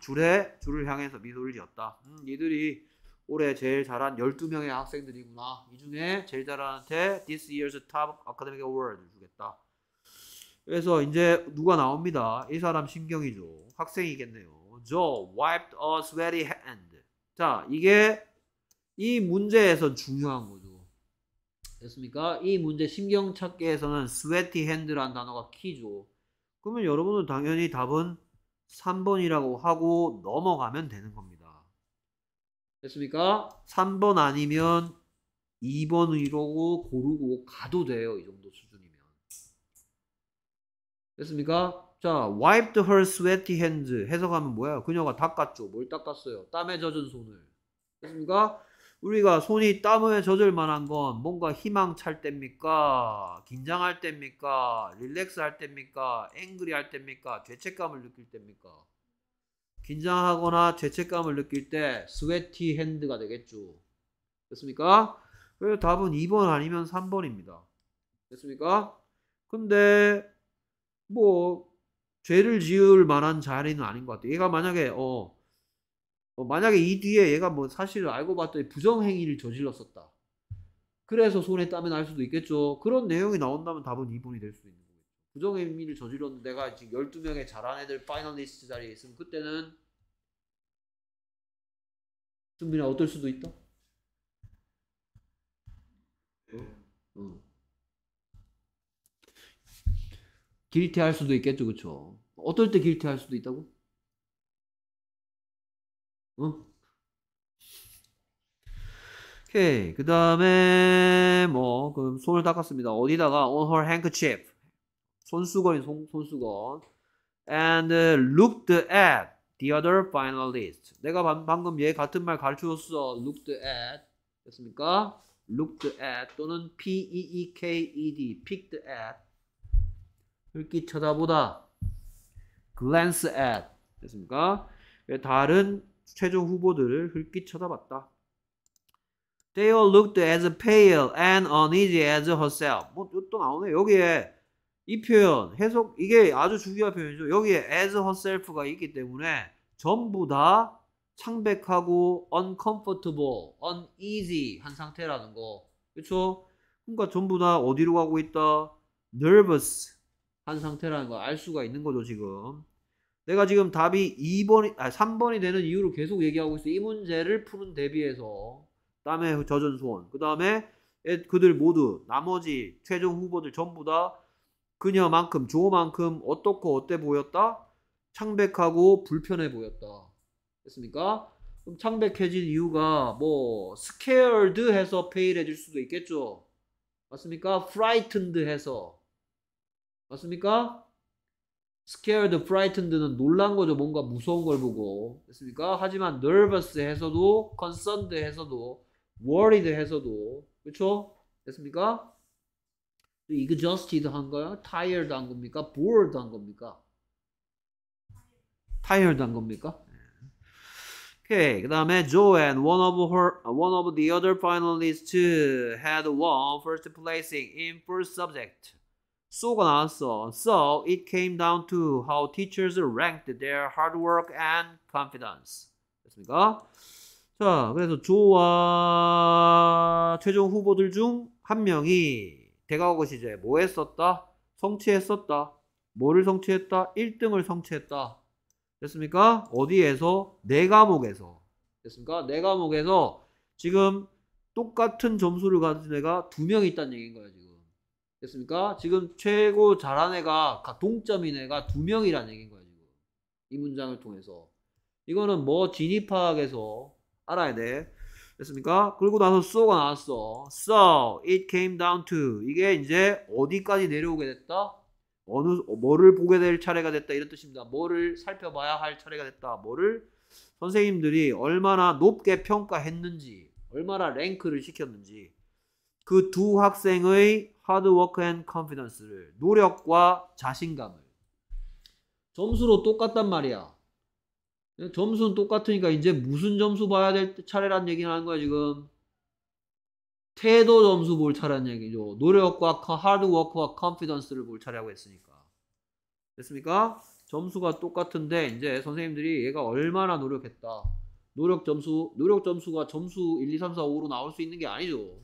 줄에 줄을 향해서 미소를 지었다. 음, 얘들이 올해 제일 잘한 12명의 학생들이구나. 이 중에 제일 잘한한테 This year's top academic a w a r d 주겠다. 그래서 이제 누가 나옵니다. 이 사람 신경이죠. 학생이겠네요. 저 wiped a sweaty hand. 자, 이게 이 문제에선 중요한 거죠. 됐습니까? 이 문제 신경 찾기에서는 sweaty hand라는 단어가 키죠. 그러면 여러분은 당연히 답은 3번이라고 하고 넘어가면 되는 겁니다. 됐습니까? 3번 아니면 2번 위로 고르고 가도 돼요. 이 정도 수준이면. 됐습니까? 자, wiped her sweaty hands 해석하면 뭐야? 그녀가 닦았죠. 뭘 닦았어요? 땀에 젖은 손을. 됐습니까? 우리가 손이 땀에 젖을 만한 건 뭔가 희망 찰 때입니까? 긴장할 때입니까? 릴렉스 할 때입니까? 앵그리 할 때입니까? 죄책감을 느낄 때입니까? 긴장하거나 죄책감을 느낄 때 스웨티 핸드가 되겠죠. 됐습니까? 그래서 답은 2번 아니면 3번입니다. 됐습니까? 근데 뭐 죄를 지을 만한 자리는 아닌 것 같아요. 얘가 만약에 어뭐 만약에 이 뒤에 얘가 뭐 사실을 알고 봤더니 부정행위를 저질렀었다. 그래서 손에 땀이 날 수도 있겠죠. 그런 내용이 나온다면 답은 2번이 될 수도 있는 거겠죠. 부정행위를 저질렀는데 내가 지금 12명의 잘한 애들 파이널리스트 자리에 있으면 그때는 준비는 어떨 수도 있다? 어? 어. 길티할 수도 있겠죠, 그쵸? 어떨 때 길티할 수도 있다고? 어? 오케이. 그 다음에, 뭐, 그럼 손을 닦았습니다. 어디다가? On her handkerchief. 손수건이 손, 손수건. And looked at the other finalist. 내가 방금 얘 같은 말 가르쳐줬어. looked at. 됐습니까? looked at 또는 p-e-e-k-e-d. picked at. 흘끼 쳐다보다. glance at. 됐습니까? 다른 최종 후보들을 흘낏 쳐다봤다. They all looked as pale and uneasy as herself. 뭐 또 나오네. 여기에 이 표현 해석 이게 아주 중요한 표현이죠. 여기에 as herself가 있기 때문에 전부 다 창백하고 uncomfortable, uneasy 한 상태라는 거. 그렇죠? 그러니까 전부 다 어디로 가고 있다? nervous 한 상태라는 걸 알 수가 있는 거죠, 지금. 내가 지금 답이 2번 아, 3번이 되는 이유로 계속 얘기하고 있어. 이 문제를 푸는 대비해서. 땀에 젖은 소원. 그 다음에 그들 모두, 나머지 최종 후보들 전부 다 그녀만큼, 조만큼 어떻고 어때 보였다? 창백하고 불편해 보였다. 됐습니까? 그럼 창백해진 이유가 뭐, scared 해서 페일해질 수도 있겠죠. 맞습니까? frightened 해서. 맞습니까? scared, frightened는 놀란 거죠. 뭔가 무서운 걸 보고. 됐습니까? 하지만 nervous 해서도, concerned 해서도, worried 해서도. 그렇죠? 됐습니까? exhausted 한 거야? tired 한 겁니까? bored 한 겁니까? tired 한 겁니까? 오케이. 그다음에 Joanne, one of her, one of the other finalists had won first placing in first subject. so가 나왔어. So it came down to how teachers ranked their hard work and confidence. 됐습니까? 자, 그래서 조와 최종 후보들 중 한 명이 대가고 시제 뭐 했었다? 성취했었다. 뭐를 성취했다? 1등을 성취했다. 됐습니까? 어디에서? 내 네 과목에서. 됐습니까? 내 네 과목에서 지금 똑같은 점수를 가진 애가 두명 있다는 얘기인 거예요. 됐습니까? 지금 최고 잘한 애가 동점인 애가 두 명이라는 얘기인 거야 지금 이 문장을 통해서 이거는 뭐 진입학에서 알아야 돼 됐습니까? 그리고 나서 so가 나왔어 so it came down to 이게 이제 어디까지 내려오게 됐다? 어느 뭐를 보게 될 차례가 됐다 이런 뜻입니다 뭐를 살펴봐야 할 차례가 됐다 뭐를 선생님들이 얼마나 높게 평가했는지 얼마나 랭크를 시켰는지 그 두 학생의 hard work and confidence를 노력과 자신감을 점수로 똑같단 말이야. 점수는 똑같으니까 이제 무슨 점수 봐야 될 차례란 얘기를 하는 거야 지금. 태도 점수 볼 차례란 얘기죠. 노력과 hard work와 confidence를 볼 차례라고 했으니까. 됐습니까? 점수가 똑같은데 이제 선생님들이 얘가 얼마나 노력했다. 노력 점수, 노력 점수가 점수 1, 2, 3, 4, 5로 나올 수 있는 게 아니죠.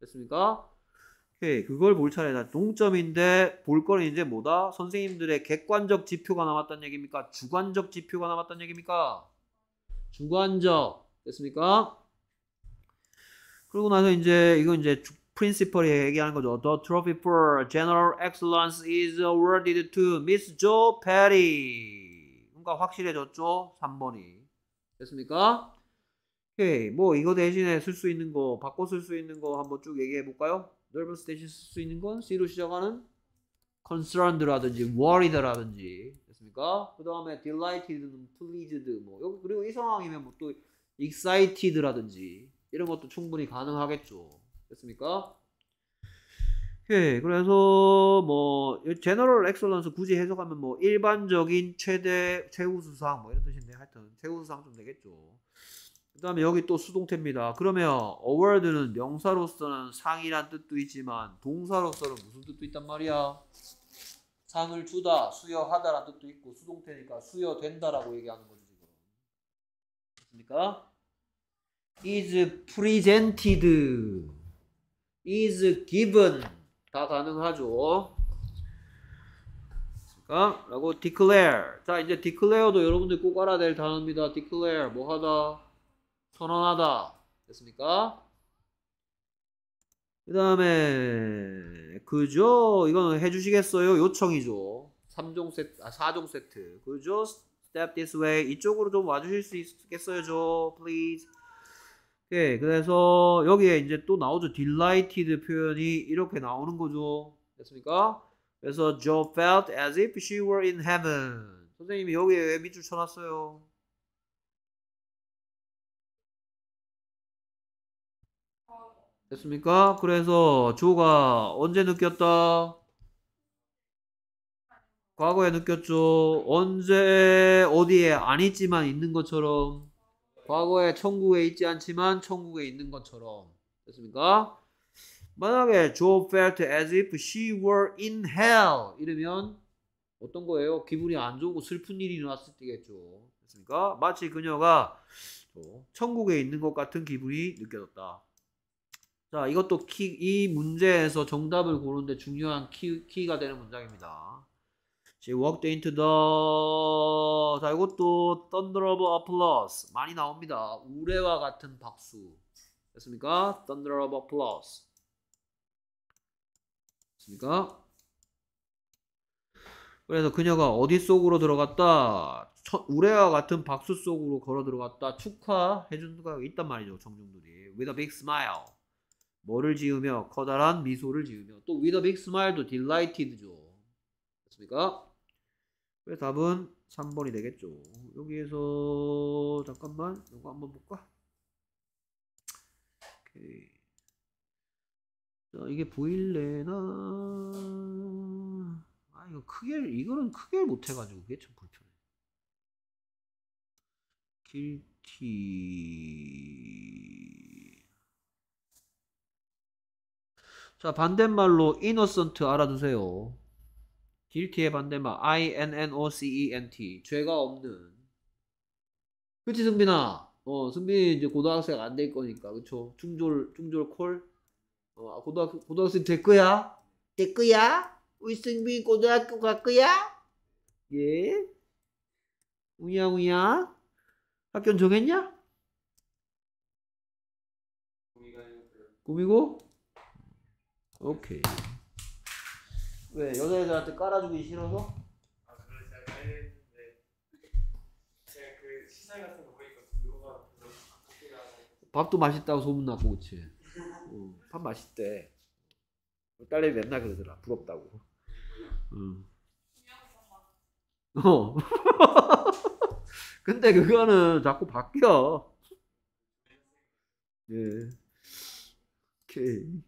됐습니까? 오케이. 예, 그걸 볼 차례다. 동점인데 볼 거는 이제 뭐다? 선생님들의 객관적 지표가 남았다는 얘기입니까? 주관적 지표가 남았다는 얘기입니까? 주관적. 됐습니까? 그러고 나서 이제 이건 이제 프린시퍼리 얘기하는 거죠. The trophy for general excellence is awarded to Miss Jo e Perry. 뭔가 확실해졌죠? 3번이. 됐습니까? 오케이. 뭐 이거 대신에 쓸 수 있는 거, 바꿔 쓸 수 있는 거 한번 쭉 얘기해 볼까요? 넓 e r v o u 쓸수 있는 건 C로 시작하는 concerned라든지 worried라든지 됐습니까? 그 다음에 delighted는 pleased 뭐 여기 그리고 이 상황이면 뭐또 excited라든지 이런 것도 충분히 가능하겠죠. 됐습니까? 예, 그래서 뭐 제너럴 엑설런스 굳이 해석하면 뭐 일반적인 최대 최우수상 뭐 이런 뜻인데 하여튼 최우수상 좀 되겠죠. 그 다음에 여기 또 수동태입니다. 그러면 award는 명사로서는 상이란 뜻도 있지만 동사로서는 무슨 뜻도 있단 말이야? 상을 주다, 수여하다라는 뜻도 있고 수동태니까 수여된다라고 얘기하는 거죠 지금. 맞습니까? is presented, is given 다 가능하죠. 라고 declare. 자, 이제 declare도 여러분들 꼭 알아야 될 단어입니다. declare. 뭐 하다? 선언하다. 됐습니까? 그 다음에 그죠? 이건 해주시겠어요? 요청이죠. 3종 세트, 아 4종 세트. 그죠? Step this way. 이쪽으로 좀 와주실 수 있겠어요? 저 please. 오케이. 예, 그래서 여기에 이제 또 나오죠. delighted 표현이 이렇게 나오는 거죠. 됐습니까? 그래서 Joe felt as if she were in heaven. 선생님이 여기에 왜 밑줄 쳐놨어요? 됐습니까? 그래서 조가 언제 느꼈다? 과거에 느꼈죠. 언제 어디에 안 있지만 있는 것처럼 과거에 천국에 있지 않지만 천국에 있는 것처럼 됐습니까? 만약에 조 o e felt as if she were in hell 이러면 어떤 거예요? 기분이 안 좋고 슬픈 일이 일어났을 때겠죠. 됐습니까? 마치 그녀가 천국에 있는 것 같은 기분이 느껴졌다. 자, 이것도 키, 이 문제에서 정답을 고르는데 중요한 키, 키가 되는 문장입니다. She walked into the 자, 이것도 thunder of applause 많이 나옵니다. 우레와 같은 박수. 됐습니까? thunder of applause. 됐습니까? 그래서 그녀가 어디 속으로 들어갔다? 우레와 같은 박수 속으로 걸어 들어갔다. 축하해 준는거 있단 말이죠, 정중들이. With a big smile. 뭐를 지으며 커다란 미소를 지으며 또 with a big smile도 delighted죠. 됐습니까? 그래서 답은 3번이 되겠죠. 여기에서 잠깐만 이거 한번 볼까? 오케이. 자, 이게 보일래나 아 이거 크게 이거는 크게 못 해가지고 그게 참 불편해. 길티 자, 반대말로 innocent 알아두세요. guilty의 반대말 i-n-n-o-c-e-n-t 죄가 없는 그치 승빈아 어 승빈이 이제 고등학생 안 될 거니까 그쵸 충졸 충졸 콜 어, 아, 고등학 고등학생 될 거야 될 거야 우리 승빈이 고등학교 갈 거야 예 우야 우야 학교 는 정했냐 꿈이고 오케이. 왜 여자애들한테 깔아주기 싫어서? 아 그래 제가 깔했는데 제가 그 시사 같은 거 보니까 누가 밥도 맛있다고 소문났고 그치? 어, 밥 맛있대. 딸내미 맨날 그러더라. 부럽다고. 응. 어. 어. 근데 그거는 자꾸 바뀌어. 예. 오케이.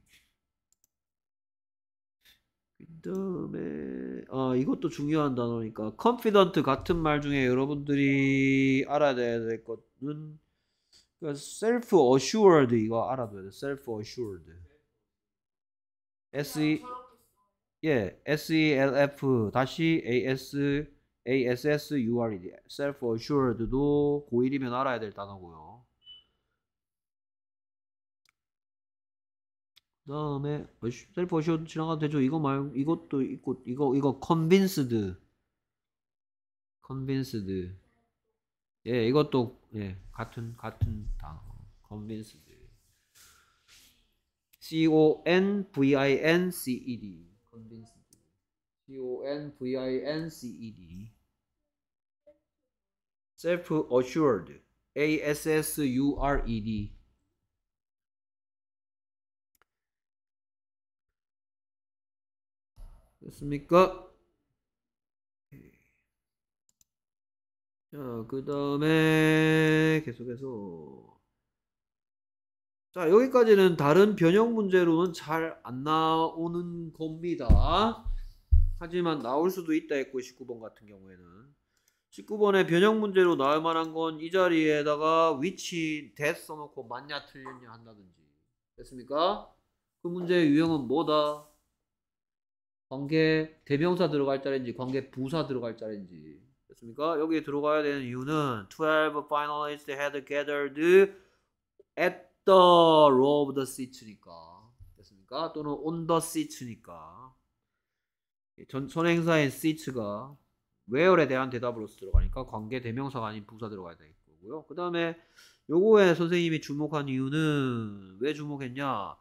다음에아 이것도 중요한 단어니까 confident 같은 말 중에 여러분들이 알아야 될 것은 그러니까 self assured 이거 알아둬야 돼. self assured. S E 예, S E L F 다시 A S A S S U R E D. self assured도 고일이면 알아야 될 단어고요. 다음에 셀프 어시어드 지나가도 되죠. 이거 말 이것도 있고 이거 이거 컨빈스드 컨빈스드 예 이것도 예 같은 같은 당 컨빈스드 C O N V I N C E D 컨빈스드 C O N V I N C E D 셀프 어슈어드 A S S U R E D 됐습니까? 자, 그 다음에 계속해서 자, 여기까지는 다른 변형 문제로는 잘 안 나오는 겁니다. 하지만 나올 수도 있다 했고 19번 같은 경우에는 19번의 변형 문제로 나올 만한 건 이 자리에다가 위치 t 써놓고 맞냐 틀렸냐 한다든지 됐습니까? 그 문제의 유형은 뭐다? 관계 대명사 들어갈 자리인지 관계 부사 들어갈 자리인지 됐습니까? 여기에 들어가야 되는 이유는 12 finalists had gathered at the row of the seat니까 됐습니까? 또는 on the seat니까 전, 선행사인 seat가 where에 대한 대답으로서 들어가니까 관계 대명사가 아닌 부사 들어가야 될 거고요. 그 다음에 요거에 선생님이 주목한 이유는 왜 주목했냐?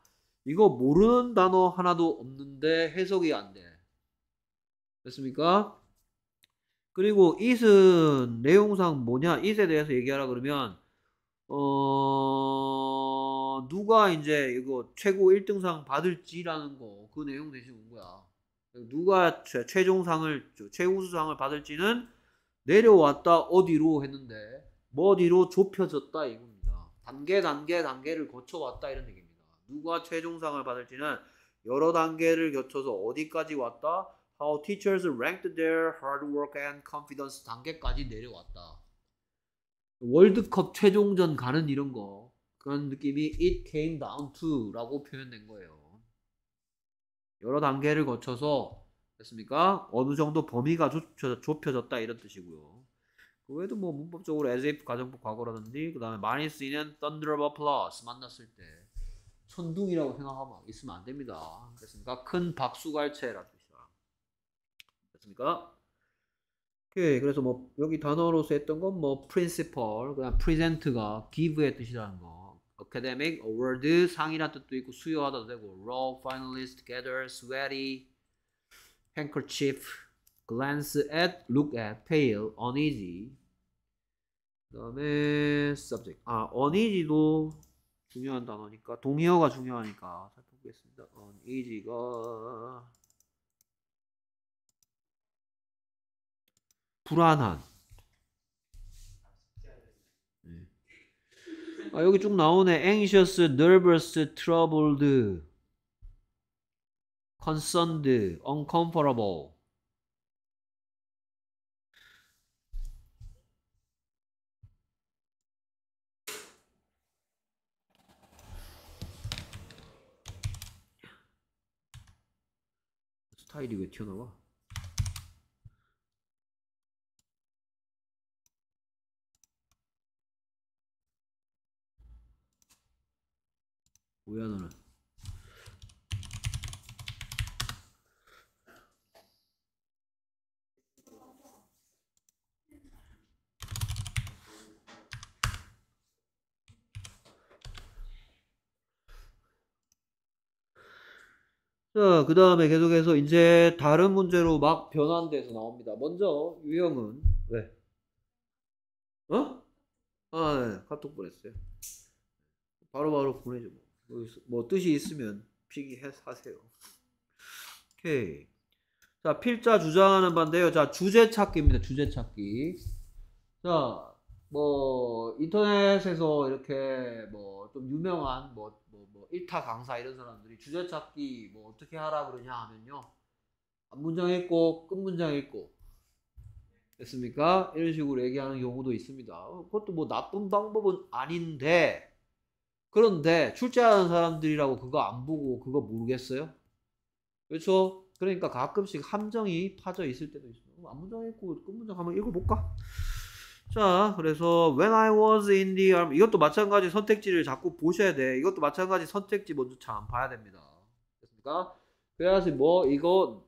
이거 모르는 단어 하나도 없는데 해석이 안 돼. 됐습니까? 그리고 it은 내용상 뭐냐? it에 대해서 얘기하라 그러면 어 누가 이제 이거 최고 1등상 받을지라는 거 그 내용 대신 온 거야. 누가 최, 종상을 최우수상을 받을지는 내려왔다 어디로 했는데 뭐 어디로 좁혀졌다 이겁니다. 단계 단계 단계를 거쳐왔다 이런 얘기. 누가 최종상을 받을지는 여러 단계를 거쳐서 어디까지 왔다? How teachers ranked their hard work and confidence 단계까지 내려왔다. 월드컵 최종전 가는 이런 거 그런 느낌이 it came down to라고 표현된 거예요. 여러 단계를 거쳐서 됐습니까? 어느 정도 범위가 좁혀졌, 다 이런 뜻이고요. 그 외에도 뭐 문법적으로 as if 가정법 과거라든지 그 다음에 많이 쓰이는 thunder of a p l u s 만났을 때 천둥이라고 생각하면 있으면 안 됩니다. 그렇습니까큰박수갈채라 뜻이야. 그렇습니까 오케이. 그래서 뭐 여기 단어로서 했던 건 뭐 principal, 그냥 present가 give의 뜻이라는 거. academic award 상이라는 뜻도 있고 수여하다도 되고 raw finalist gather sweaty handkerchief glance at look at pale uneasy 그다음에 subject 아 uneasy도 중요한 단어니까 동의어가 중요하니까 살펴보겠습니다. uneasy가 불안한 네. 아, 여기 쭉 나오네 anxious, nervous, troubled, concerned, uncomfortable 스타일이 왜 튀어나와? 뭐야 너는 자, 그 다음에 계속해서 이제 다른 문제로 막 변환돼서 나옵니다. 먼저 유형은 왜? 어? 아, 네. 카톡 보냈어요. 바로바로 바로 보내죠. 뭐. 뭐, 뭐 뜻이 있으면 필기해 하세요. 오케이. 자, 필자 주장하는 반대요. 자, 주제 찾기입니다. 주제 찾기. 자, 뭐 인터넷에서 이렇게 뭐 좀 유명한 뭐뭐 일타 강사 이런 사람들이 주제 찾기 뭐 어떻게 하라 그러냐 하면요. 앞문장 읽고 끝문장 읽고 됐습니까? 이런 식으로 얘기하는 경우도 있습니다. 그것도 뭐 나쁜 방법은 아닌데 그런데 출제하는 사람들이라고 그거 안 보고 그거 모르겠어요? 그렇죠? 그러니까 가끔씩 함정이 파져 있을 때도 있어요. 앞문장 읽고 끝문장 한번 읽어볼까? 자, 그래서 when I was in the army 이것도 마찬가지 선택지를 자꾸 보셔야 돼. 이것도 마찬가지 선택지 먼저 잘 봐야 됩니다. 됐습니까? 그래야지 뭐 이거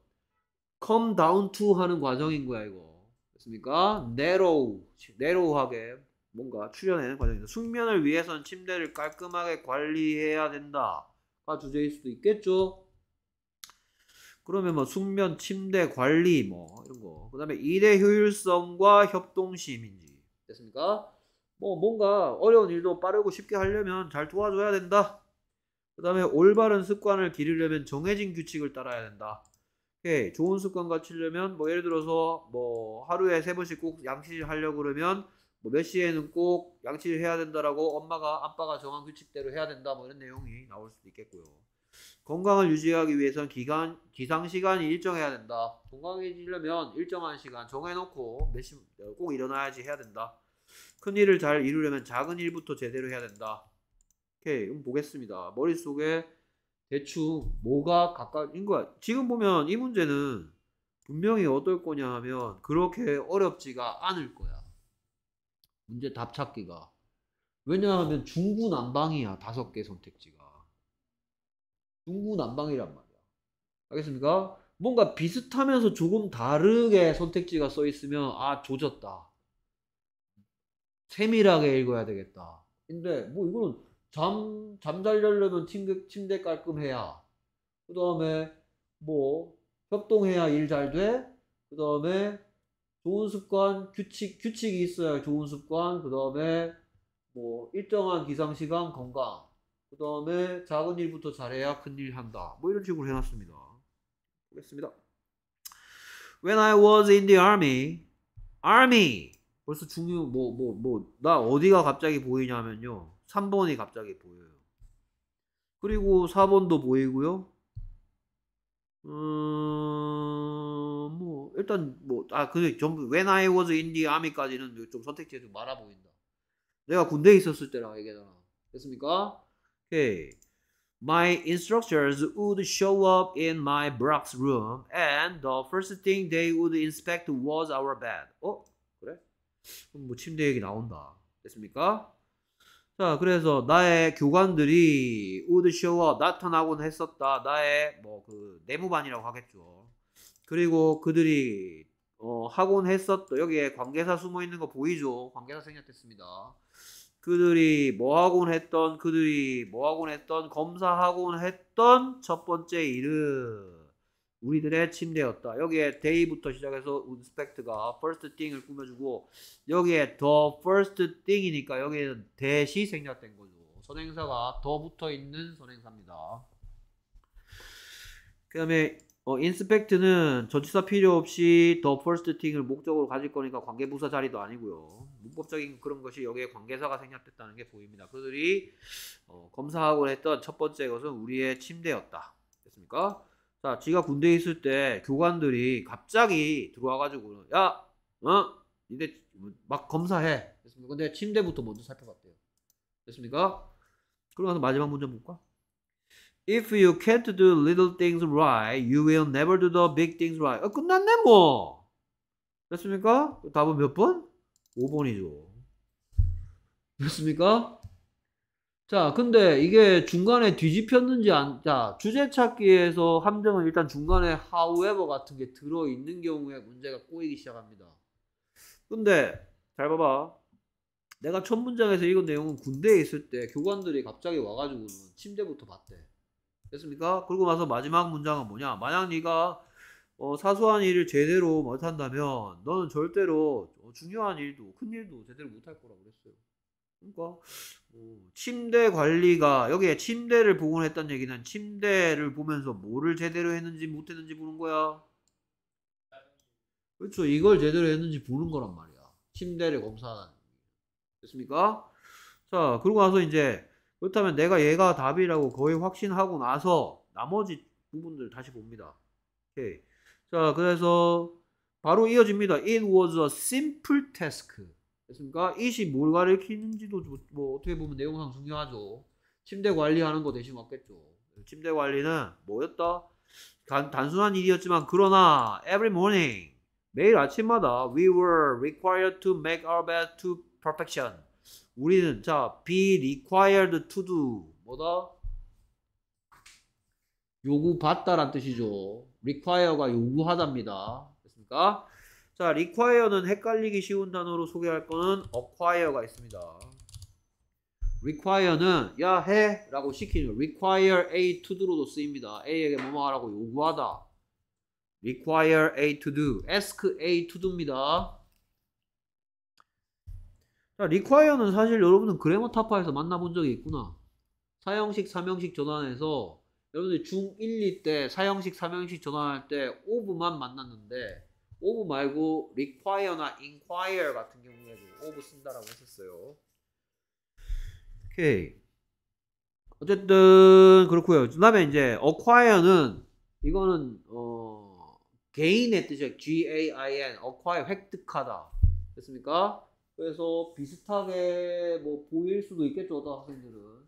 come down to 하는 과정인 거야 이거. 됐습니까? narrow, narrow하게 뭔가 출연하는 과정이다. 숙면을 위해선 침대를 깔끔하게 관리해야 된다가 주제일 수도 있겠죠. 그러면 뭐 숙면, 침대 관리 뭐 이런 거. 그다음에 일의 효율성과 협동심인지. 됐습니까? 뭐 뭔가 어려운 일도 빠르고 쉽게 하려면 잘 도와줘야 된다. 그 다음에 올바른 습관을 기르려면 정해진 규칙을 따라야 된다. 오케이. 예, 좋은 습관 갖추려면 뭐 예를 들어서 뭐 하루에 세 번씩 꼭 양치질 하려고 그러면 뭐몇 시에는 꼭 양치질 해야 된다라고 엄마가 아빠가 정한 규칙대로 해야 된다 뭐 이런 내용이 나올 수도 있겠고요. 건강을 유지하기 위해선 기간, 기상 시간이 일정해야 된다. 건강해지려면 일정한 시간 정해놓고 몇 시, 어, 꼭 일어나야지 해야 된다. 큰 일을 잘 이루려면 작은 일부터 제대로 해야 된다. 오케이, 그럼 보겠습니다. 머릿속에 대충 뭐가 가까운 거야. 지금 보면 이 문제는 분명히 어떨 거냐 하면 그렇게 어렵지가 않을 거야. 문제 답 찾기가. 왜냐하면 중구난방이야, 다섯 개 선택지가. 중구난방이란 말이야. 알겠습니까? 뭔가 비슷하면서 조금 다르게 선택지가 써 있으면 아 조졌다. 세밀하게 읽어야 되겠다. 근데 뭐 이거는 잠 잠잘 려려면 침대 침대 깔끔해야. 그 다음에 뭐 협동해야 일 잘 돼. 그 다음에 좋은 습관 규칙 규칙이 있어야 좋은 습관. 그 다음에 뭐 일정한 기상 시간 건강. 그 다음에 작은 일부터 잘해야 큰 일 한다. 뭐 이런 식으로 해놨습니다. 보겠습니다. When I was in the army, army 벌써 중요 뭐 뭐 뭐 나 어디가 갑자기 보이냐면요. 3번이 갑자기 보여요. 그리고 4번도 보이고요. 음, 뭐 일단 뭐 아 근데 전부 when I was in the army까지는 좀 선택지에 좀많아 보인다. 내가 군대에 있었을 때랑 얘기잖아. 하 됐습니까? Okay. My instructors would show up in my Brock's room and the first thing they would inspect was our bed. 어? 그래? 그럼 뭐 침대 얘기 나온다. 됐습니까? 자, 그래서 나의 교관들이 would show up 나타나곤 했었다. 나의 뭐 그 내무반이라고 하겠죠. 그리고 그들이 어, 하곤 했었다. 여기에 관계사 숨어 있는 거 보이죠? 관계사 생략됐습니다. 그들이 뭐하곤 했던 그들이 뭐하곤 했던 검사하곤 했던 첫 번째 일은 우리들의 침대였다. 여기에 데이부터 시작해서 i 스펙트가 first thing을 꾸며주고 여기에 the first thing이니까 여기에는 대시 생략된 거죠. 선행사가 더 붙어 있는 선행사입니다. 그 다음에 어, i n s p 는 전치사 필요 없이 the first thing을 목적으로 가질 거니까 관계부사 자리도 아니고요. 문법적인 그런 것이 여기에 관계사가 생략됐다는 게 보입니다. 그들이 어, 검사하고 했던 첫 번째 것은 우리의 침대였다. 됐습니까? 자, 지가 군대에 있을 때 교관들이 갑자기 들어와가지고 야, 어, 이제 막 검사해. 됐습니까? 근데 침대부터 먼저 살펴봤대요. 됐습니까? 그러면서 마지막 문제 볼까? If you can't do little things right, you will never do the big things right. 아, 끝났네 뭐. 됐습니까? 답은 몇 번? 5번이죠. 됐습니까? 자, 근데 이게 중간에 뒤집혔는지 안, 자, 주제 찾기에서 함정은 일단 중간에 however 같은 게 들어있는 경우에 문제가 꼬이기 시작합니다. 근데, 잘 봐봐. 내가 첫 문장에서 읽은 내용은 군대에 있을 때 교관들이 갑자기 와가지고는 침대부터 봤대. 됐습니까? 그리고 나서 마지막 문장은 뭐냐? 만약 네가 어, 사소한 일을 제대로 못한다면 너는 절대로 어, 중요한 일도 큰 일도 제대로 못할 거라고 그랬어요. 그러니까 뭐 침대 관리가 여기에 침대를 복원했다는 얘기는 침대를 보면서 뭐를 제대로 했는지 못했는지 보는 거야. 그렇죠. 이걸 제대로 했는지 보는 거란 말이야. 침대를 검사하는. 됐습니까? 자, 그러고 나서 이제 그렇다면 내가 얘가 답이라고 거의 확신하고 나서 나머지 부분들 다시 봅니다. 오케이. 자, 그래서 바로 이어집니다. It was a simple task. 됐습니까? it이 뭘 가리키는지도 뭐 어떻게 보면 내용상 중요하죠. 침대 관리하는 거 대신 맞겠죠. 침대 관리는 뭐였다? 단, 단순한 일이었지만 그러나 every morning 매일 아침마다 we were required to make our bed to perfection. 우리는 자 be required to do 뭐다? 요구받다란 뜻이죠. require가 요구하답니다. 됐습니까? 자, require는 헷갈리기 쉬운 단어로 소개할 거는 acquire가 있습니다. require는 야 해! 라고 시키는 require a to do로도 쓰입니다. a에게 뭐뭐 하라고 요구하다. require a to do, ask a to do입니다. 자, require는 사실 여러분은 그래머 타파에서 만나본 적이 있구나. 사형식, 삼형식 전환해서 여러분들 중1, 2 때 사형식, 사형식 전환할 때 오브만 만났는데 오브 말고 require나 inquire 같은 경우에도 그 오브 쓴다라고 했었어요. 오케이. 어쨌든 그렇고요. 그다음에 이제 acquire는 이거는 어 개인의 뜻이에요. G A I N acquire 획득하다. 됐습니까? 그래서 비슷하게 뭐 보일 수도 있겠죠, 어떤 학생들은.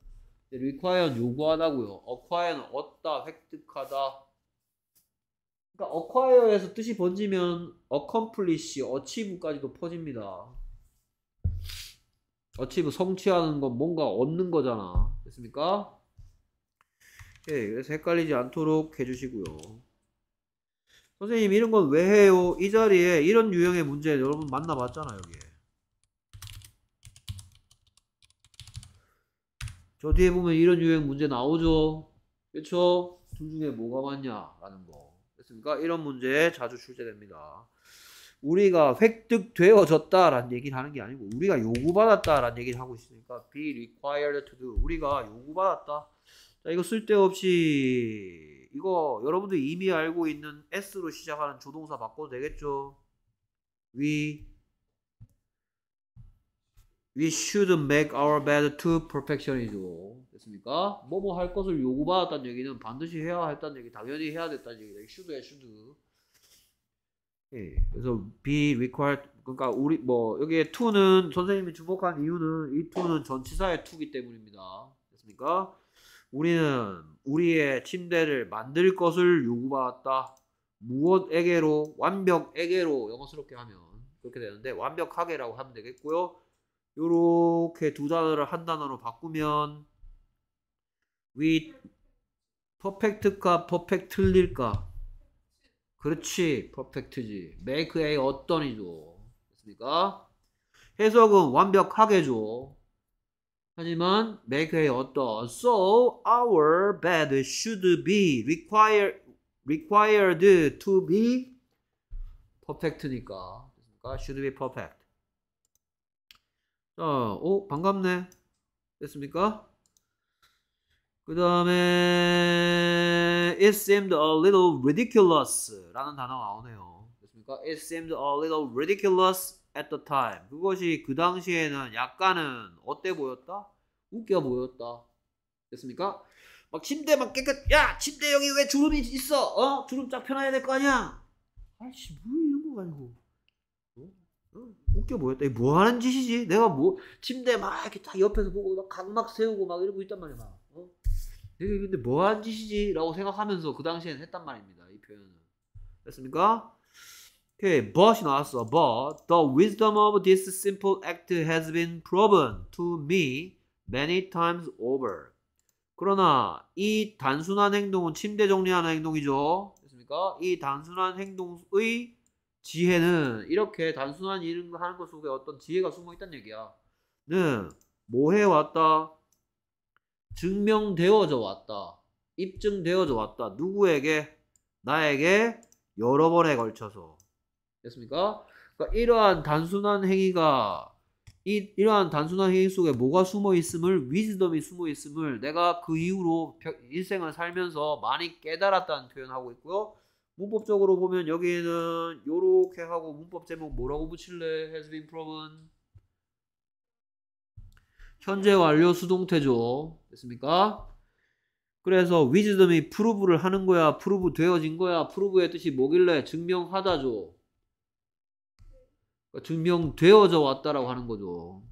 require는 요구하다고요. acquire는 얻다, 획득하다. 그러니까 acquire에서 뜻이 번지면 accomplish, achieve까지도 퍼집니다. achieve 성취하는 건 뭔가 얻는 거잖아. 됐습니까? 예, 그래서 헷갈리지 않도록 해주시고요. 선생님 이런 건 왜 해요? 이 자리에 이런 유형의 문제 여러분 만나봤잖아 여기. 저 뒤에 보면 이런 유형 문제 나오죠. 그쵸죠둘 중에 뭐가 맞냐라는 거. 됐습니까? 이런 문제 자주 출제됩니다. 우리가 획득되어졌다라는 얘기를 하는 게 아니고 우리가 요구받았다라는 얘기를 하고 있으니까 be required to do 우리가 요구받았다. 자 이거 쓸데없이 이거 여러분들 이미 알고 있는 s로 시작하는 조동사 바꿔도 되겠죠? we We should make our bed to perfection이죠. 됐습니까? 뭐뭐 뭐 할 것을 요구받았다는 얘기는 반드시 해야 했다는 얘기, 당연히 해야 됐다는 얘기다. s h o u l d should. 예, 그래서 be required 그러니까 우리 뭐 여기에 to는 선생님이 주목한 이유는 이 to는 전치사의 to기 때문입니다. 됐습니까? 우리는 우리의 침대를 만들 것을 요구받았다. 무엇에게로 완벽에게로 영어스럽게 하면 그렇게 되는데 완벽하게라고 하면 되겠고요. 이렇게두 단어를 한 단어로 바꾸면 with perfect가 perfectly일까? 그렇지, perfect지. make a 어떤이죠. 됐습니까? 해석은 완벽하게죠. 하지만 make a 어떤. So our bed should be required required to be perfect니까. 그러니까 should be perfect. 자, 오, 반갑네. 됐습니까? 그 다음에 It seemed a little ridiculous 라는 단어 가 나오네요. 됐습니까? It seemed a little ridiculous at the time. 그것이 그 당시에는 약간은 어때 보였다? 웃겨 보였다. 됐습니까? 막 침대 막 깨끗 야 침대 여기 왜 주름이 있어 어 주름 쫙 펴놔야 될 거 아니야 아이씨 뭐 이런 거 가지고 웃겨 보였다. 이게 뭐 하는 짓이지? 내가 뭐 침대 막 이렇게 딱 옆에서 보고 막 각막 세우고 막 이러고 있단 말이야. 막. 어? 내가 근데 뭐 하는 짓이지?라고 생각하면서 그 당시에는 했단 말입니다. 이 표현은 됐습니까? 오케이, but이 나왔어. But the wisdom of this simple act has been proven to me many times over. 그러나 이 단순한 행동은 침대 정리하는 행동이죠. 됐습니까? 이 단순한 행동의 지혜는 이렇게 단순한 일을 하는 것 속에 어떤 지혜가 숨어 있다는 얘기야. 는 네, 뭐해 왔다? 증명되어져 왔다. 입증되어져 왔다. 누구에게? 나에게 여러 번에 걸쳐서. 됐습니까? 그러니까 이러한 단순한 행위가 이, 이러한 단순한 행위 속에 뭐가 숨어 있음을 위즈덤이 숨어 있음을 내가 그 이후로 인생을 살면서 많이 깨달았다는 표현하고 있고요. 문법적으로 보면 여기에는 요렇게 하고 문법 제목 뭐라고 붙일래? has been proven 현재 완료 수동태죠. 됐습니까? 그래서 위즈덤이 프루브를 하는 거야, 프루브 되어진 거야, 프루브의 뜻이 뭐길래 증명하다죠. 그러니까 증명되어져 왔다라고 하는 거죠.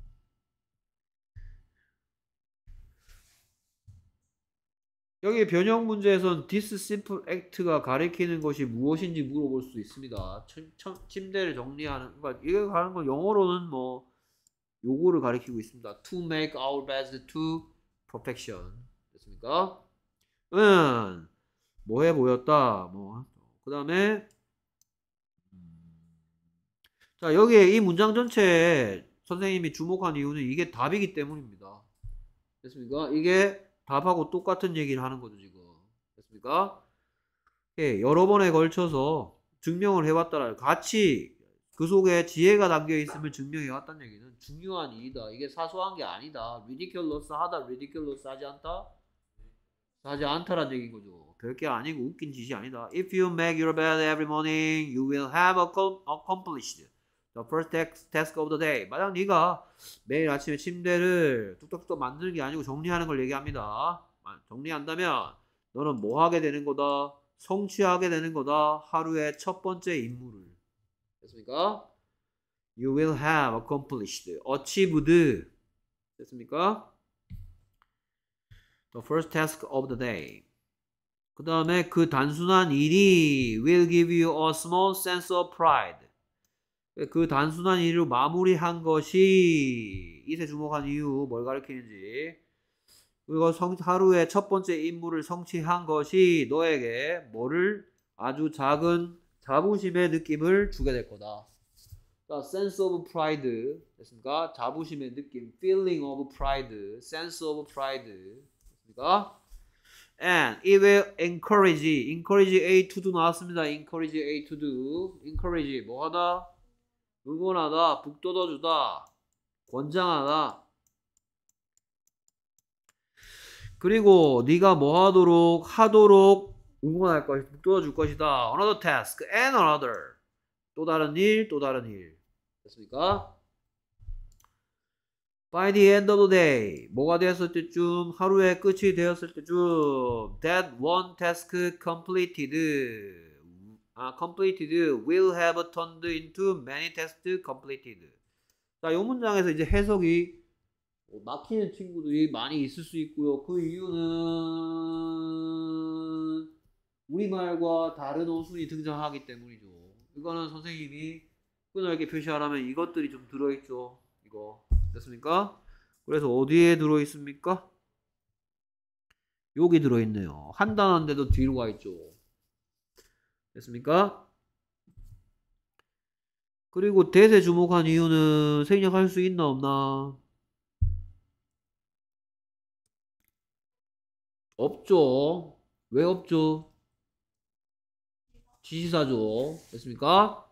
여기 변형 문제에선 this simple act가 가리키는 것이 무엇인지 물어볼 수 있습니다. 천, 천, 침대를 정리하는 그러니까 이거 가는 건 영어로는 뭐 요거를 가리키고 있습니다. To make our beds to perfection 됐습니까? 응 뭐해 보였다 뭐그 다음에 음, 자 여기에 이 문장 전체에 선생님이 주목한 이유는 이게 답이기 때문입니다. 됐습니까? 이게 답하고 똑같은 얘기를 하는 거죠, 지금. 됐습니까? 예, 여러 번에 걸쳐서 증명을 해왔다라. 같이 그 속에 지혜가 담겨 있음을 증명해왔다는 얘기는 중요한 일이다. 이게 사소한 게 아니다. 리디큘러스 하다, 리디큘러스 하지 않다? 하지 않다라는 얘기인 거죠. 별게 아니고 웃긴 짓이 아니다. If you make your bed every morning, you will have accomplished. The first task of the day. 만약 네가 매일 아침에 침대를 뚝딱뚝딱 만드는 게 아니고 정리하는 걸 얘기합니다. 정리한다면 너는 뭐 하게 되는 거다? 성취하게 되는 거다. 하루의 첫 번째 임무를. 됐습니까? You will have accomplished, achieved. 됐습니까? The first task of the day. 그 다음에 그 단순한 일이 will give you a small sense of pride. 그 단순한 일로 마무리한 것이 이세 주목한 이유 뭘 가리키는지 그리고 성, 하루의 첫 번째 임무를 성취한 것이 너에게 뭐를 아주 작은 자부심의 느낌을 주게 될 거다. 자, sense of pride 됐습니까? 자부심의 느낌, feeling of pride, sense of pride 됐습니까? And it will encourage, encourage A to do 나왔습니다. encourage A to do, encourage 뭐 하다? 응원하다, 북돋아주다, 권장하다. 그리고 네가 뭐 하도록 하도록 응원할 것이 북돋아줄 것이다. Another task and another. 또 다른 일, 또 다른 일. 됐습니까? By the end of the day, 뭐가 되었을 때쯤, 하루의 끝이 되었을 때쯤, that one task completed. 아, completed will have turned into many tests completed. 자, 이 문장에서 이제 해석이 막히는 친구들이 많이 있을 수 있고요. 그 이유는 우리말과 다른 어순이 등장하기 때문이죠. 이거는 선생님이 끊어있게 표시하라면 이것들이 좀 들어있죠. 이거 됐습니까? 그래서 어디에 들어있습니까? 여기 들어있네요. 한 단어인데도 뒤로 가 있죠. 됐습니까? 그리고 대세 주목한 이유는 생략할 수 있나 없나? 없죠. 왜 없죠? 지시사죠. 됐습니까?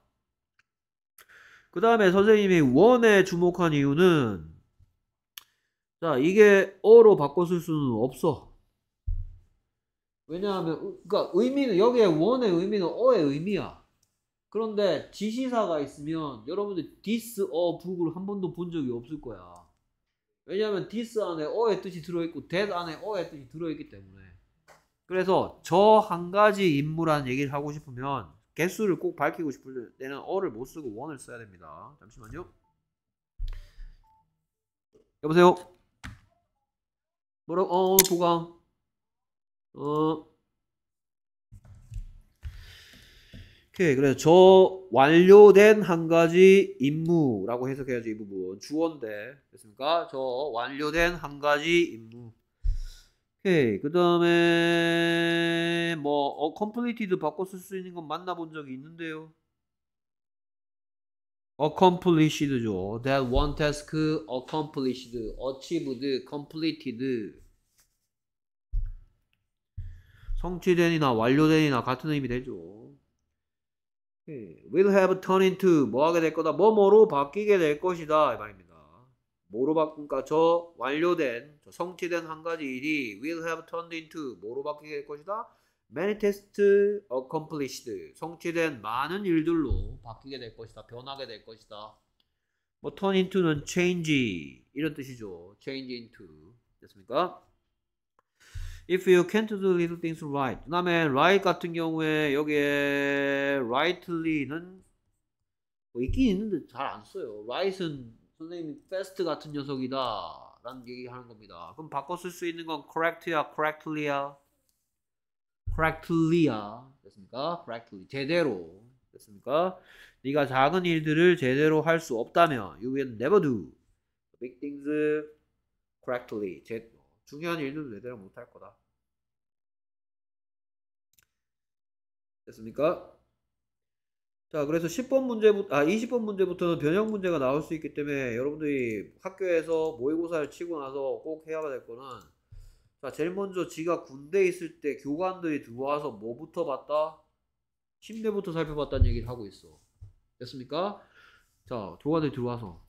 그 다음에 선생님이 원에 주목한 이유는 자 이게 어로 바꿔 쓸 수는 없어. 왜냐하면 그러니까 의미는 여기에 원의 의미는 어의 의미야. 그런데 지시사가 있으면 여러분들 this or 북을 한 번도 본 적이 없을 거야. 왜냐하면 this 안에 어의 뜻이 들어있고 that 안에 어의 뜻이 들어있기 때문에. 그래서 저 한 가지 인물한 얘기를 하고 싶으면 개수를 꼭 밝히고 싶을 때는 어를 못 쓰고 원을 써야 됩니다. 잠시만요. 여보세요. 뭐라고? 어, 보강. 어. 오케이. 그래서 저 완료된 한 가지 임무라고 해석해야지 이 부분. 주어인데. 됐습니까? 저 완료된 한 가지 임무. 오케이. 그다음에 뭐 어, completed 바꿔 쓸수 있는 건 만나 본 적이 있는데요. accomplished죠. That one task accomplished, achieved, completed. 성취된이나 완료된이나 같은 의미 되죠. 예, will have t u r n into 뭐하게 될 거다 뭐뭐로 바뀌게 될 것이다 이 말입니다. 뭐로 바꾼가 저 완료된 저 성취된 한 가지 일이 will have turned into 뭐로 바뀌게 될 것이다 manifest accomplished 성취된 많은 일들로 바뀌게 될 것이다 변하게 될 것이다 뭐 turn into는 change 이런 뜻이죠 change into 됐습니까? If you can't do little things right. 그 다음에 right 같은 경우에 여기에 rightly는 뭐 있긴 있는데 잘 안 써요. right은 선생님이 fast 같은 녀석이다 라는 얘기하는 겁니다. 그럼 바꿔 쓸 수 있는 건 correct야, correctly야, correctly야 됐습니까? correctly 제대로 됐습니까? 네가 작은 일들을 제대로 할 수 없다면 you will never do big things correctly 제, 중요한 일들도 제대로 못할 거다. 됐습니까? 자, 그래서 10번 문제부터, 아, 20번 문제부터는 변형 문제가 나올 수 있기 때문에 여러분들이 학교에서 모의고사를 치고 나서 꼭 해야 될 거는 자, 제일 먼저 지가 군대에 있을 때 교관들이 들어와서 뭐부터 봤다? 침대부터 살펴봤다는 얘기를 하고 있어. 됐습니까? 자, 교관들이 들어와서.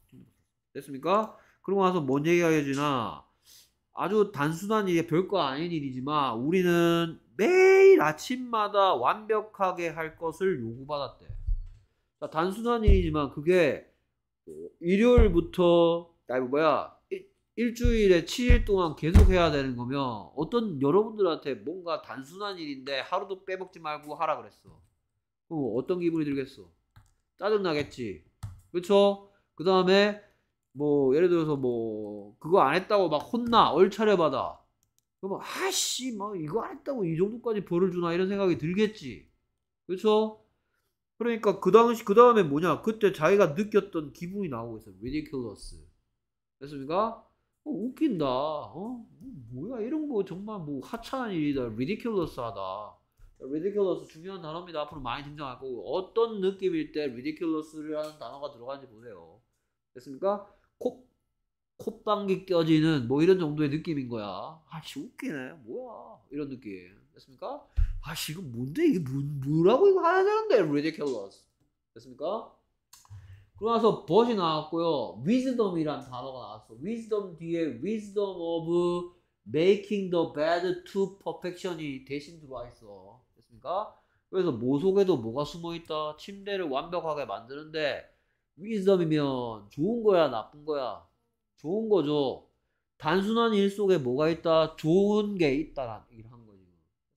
됐습니까? 그러고 나서 뭔 얘기가 해지나 아주 단순한 일이 별거 아닌 일이지만 우리는 매일 아침마다 완벽하게 할 것을 요구받았대. 자, 단순한 일이지만 그게 일요일부터 아니 뭐야 일, 일주일에 7일 동안 계속 해야 되는 거면 어떤 여러분들한테 뭔가 단순한 일인데 하루도 빼먹지 말고 하라 그랬어. 그럼 어떤 기분이 들겠어? 짜증나겠지. 그렇죠? 그 다음에 뭐 예를 들어서 뭐 그거 안 했다고 막 혼나 얼차려 받아 그러면 아씨 막 뭐 이거 안 했다고 이 정도까지 벌을 주나 이런 생각이 들겠지 그렇죠 그러니까 그 당시 그 다음에 뭐냐 그때 자기가 느꼈던 기분이 나오고 있어 ridiculous 그습니까 어, 웃긴다 어 뭐야 이런 거 정말 뭐 하찮은 일이다 ridiculous하다 ridiculous 중요한 단어입니다 앞으로 많이 등장할 거고 어떤 느낌일 때 ridiculous라는 단어가 들어가는지 보세요 됐습니까? 콧, 콧방귀 껴지는 뭐 이런 정도의 느낌인 거야. 아씨, 웃기네. 뭐야. 이런 느낌. 됐습니까? 아씨, 이거 뭔데? 이게 뭐, 라고 이거 하야되는데 ridiculous. 됐습니까? 그러면서 벗이 나왔고요. wisdom이란 단어가 나왔어. wisdom 뒤에 wisdom of making the bad to perfection이 대신 들어와 있어. 됐습니까? 그래서 모속에도 뭐가 숨어 있다? 침대를 완벽하게 만드는데 위즈덤이면 좋은 거야, 나쁜 거야? 좋은 거죠. 단순한 일 속에 뭐가 있다? 좋은 게 있다라는 얘기를 한 거지.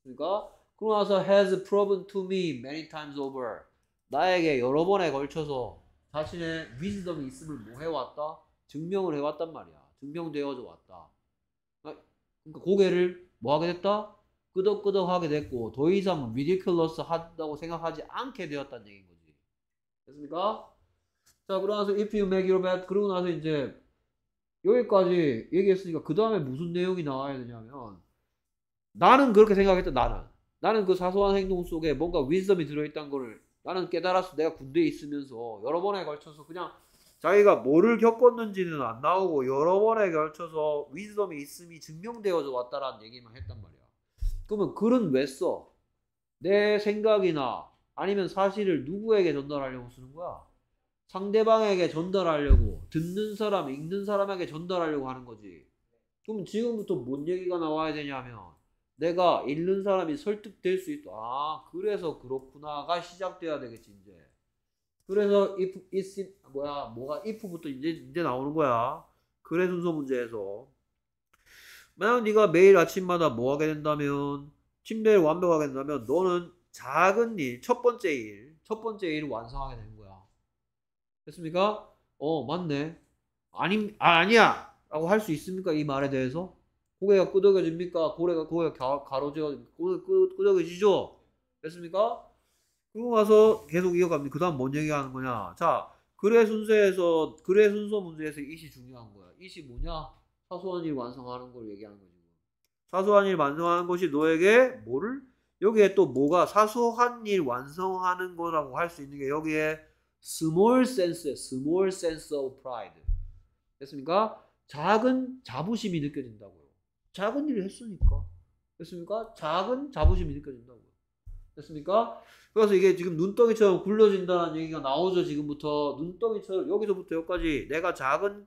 그러니까 그러고 나서 has proven to me many times over. 나에게 여러 번에 걸쳐서 자신의 위즈덤이 있음을 뭐 해왔다? 증명을 해왔단 말이야. 증명되어져 왔다. 그러니까 고개를 뭐 하게 됐다? 끄덕끄덕 하게 됐고 더 이상 ridiculous 하다고 생각하지 않게 되었다는 얘기인 거지. 됐습니까? 자, 그러고나서 if you make your bed 그러고 나서 이제 여기까지 얘기했으니까 그 다음에 무슨 내용이 나와야 되냐면 나는 그렇게 생각했다 나는 나는 그 사소한 행동 속에 뭔가 윈섬이 들어있다는 거를 나는 깨달았어 내가 군대에 있으면서 여러 번에 걸쳐서 그냥 자기가 뭐를 겪었는지는 안 나오고 여러 번에 걸쳐서 윈섬이 있음이 증명되어져 왔다라는 얘기만 했단 말이야 그러면 글은 왜 써? 내 생각이나 아니면 사실을 누구에게 전달하려고 쓰는 거야? 상대방에게 전달하려고 듣는 사람, 읽는 사람에게 전달하려고 하는 거지. 그럼 지금부터 뭔 얘기가 나와야 되냐면 내가 읽는 사람이 설득될 수 있다. 아, 그래서 그렇구나가 시작돼야 되겠지 이제. 그래서 if is 뭐야 뭐가 if부터 이제 이제 나오는 거야. 그래 순서 문제에서. 만약 네가 매일 아침마다 뭐 하게 된다면 침대를 완벽하게 된다면 너는 작은 일, 첫 번째 일, 첫 번째 일을 완성하게 되 거야. 됐습니까? 어, 맞네. 아니, 아, 니야 라고 할 수 있습니까? 이 말에 대해서? 고개가 끄덕여집니까? 고래가, 고개가 가로지어, 끄덕여지죠? 됐습니까? 그러고 나서 계속 이어갑니다. 그 다음 뭔 얘기 하는 거냐? 자, 글의 순서에서, 글의 순서 문제에서 이시 중요한 거야. 이시 뭐냐? 사소한 일 완성하는 걸 얘기하는 거지. 뭐. 사소한 일 완성하는 것이 너에게 뭐를? 여기에 또 뭐가 사소한 일 완성하는 거라고 할 수 있는 게 여기에 small sense, small sense of pride. 됐습니까? 작은 자부심이 느껴진다고요. 작은 일을 했으니까. 됐습니까? 작은 자부심이 느껴진다고요. 됐습니까? 그래서 이게 지금 눈덩이처럼 굴러진다는 얘기가 나오죠. 지금부터 눈덩이처럼 여기서부터 여기까지 내가 작은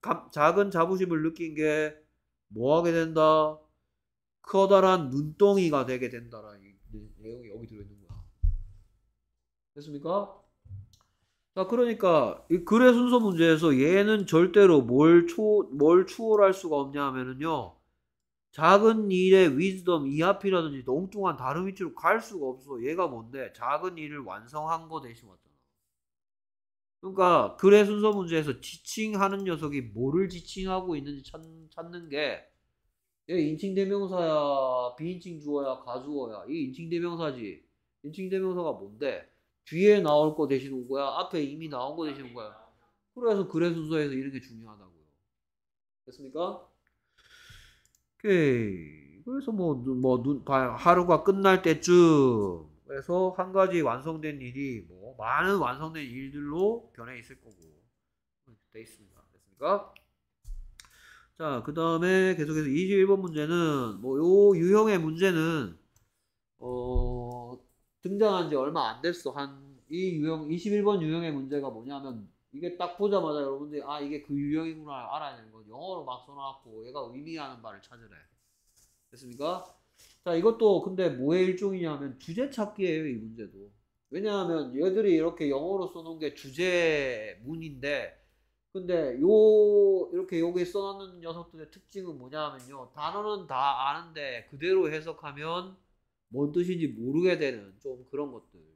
감, 작은 자부심을 느낀 게뭐 하게 된다? 커다란 눈덩이가 되게 된다라는 내용이 여기 들어있는 거야. 됐습니까? 자, 아, 그러니까 이 글의 순서 문제에서 얘는 절대로 뭘, 초, 뭘 추월할 수가 없냐 하면은요. 작은 일의 위즈덤 이하피라든지 엉뚱한 다른 위치로 갈 수가 없어. 얘가 뭔데? 작은 일을 완성한 거 대신 왔잖아. 그러니까 글의 순서 문제에서 지칭하는 녀석이 뭐를 지칭하고 있는지 찾, 찾는 게 인칭 대명사야, 비인칭 주어야, 가주어야. 이 인칭 대명사지. 인칭 대명사가 뭔데? 뒤에 나올 거 대신 온 거야? 앞에 이미 나온 거 대신 온 거야? 그래서 글의 순서에서 이런 게 중요하다고요. 됐습니까? 오케이. 그래서 뭐, 뭐, 눈, 하루가 끝날 때쯤, 그래서 한 가지 완성된 일이 뭐, 많은 완성된 일들로 변해 있을 거고. 돼 있습니다. 됐습니까? 자, 그 다음에 계속해서 21번 문제는, 뭐, 요 유형의 문제는, 어, 등장한 지 얼마 안 됐어. 한 이 유형 21번 유형의 문제가 뭐냐면 이게 딱 보자마자 여러분들이 아 이게 그 유형이구나 알아야 되는 거. 영어로 막 써놨고 얘가 의미하는 바를 찾으래. 됐습니까? 자 이것도 근데 뭐의 일종이냐면 주제 찾기예요 이 문제도. 왜냐하면 얘들이 이렇게 영어로 써놓은 게 주제문인데 근데 요 이렇게 여기 써놓는 녀석들의 특징은 뭐냐면요 단어는 다 아는데 그대로 해석하면 뭔 뜻인지 모르게 되는 좀 그런 것들입니다.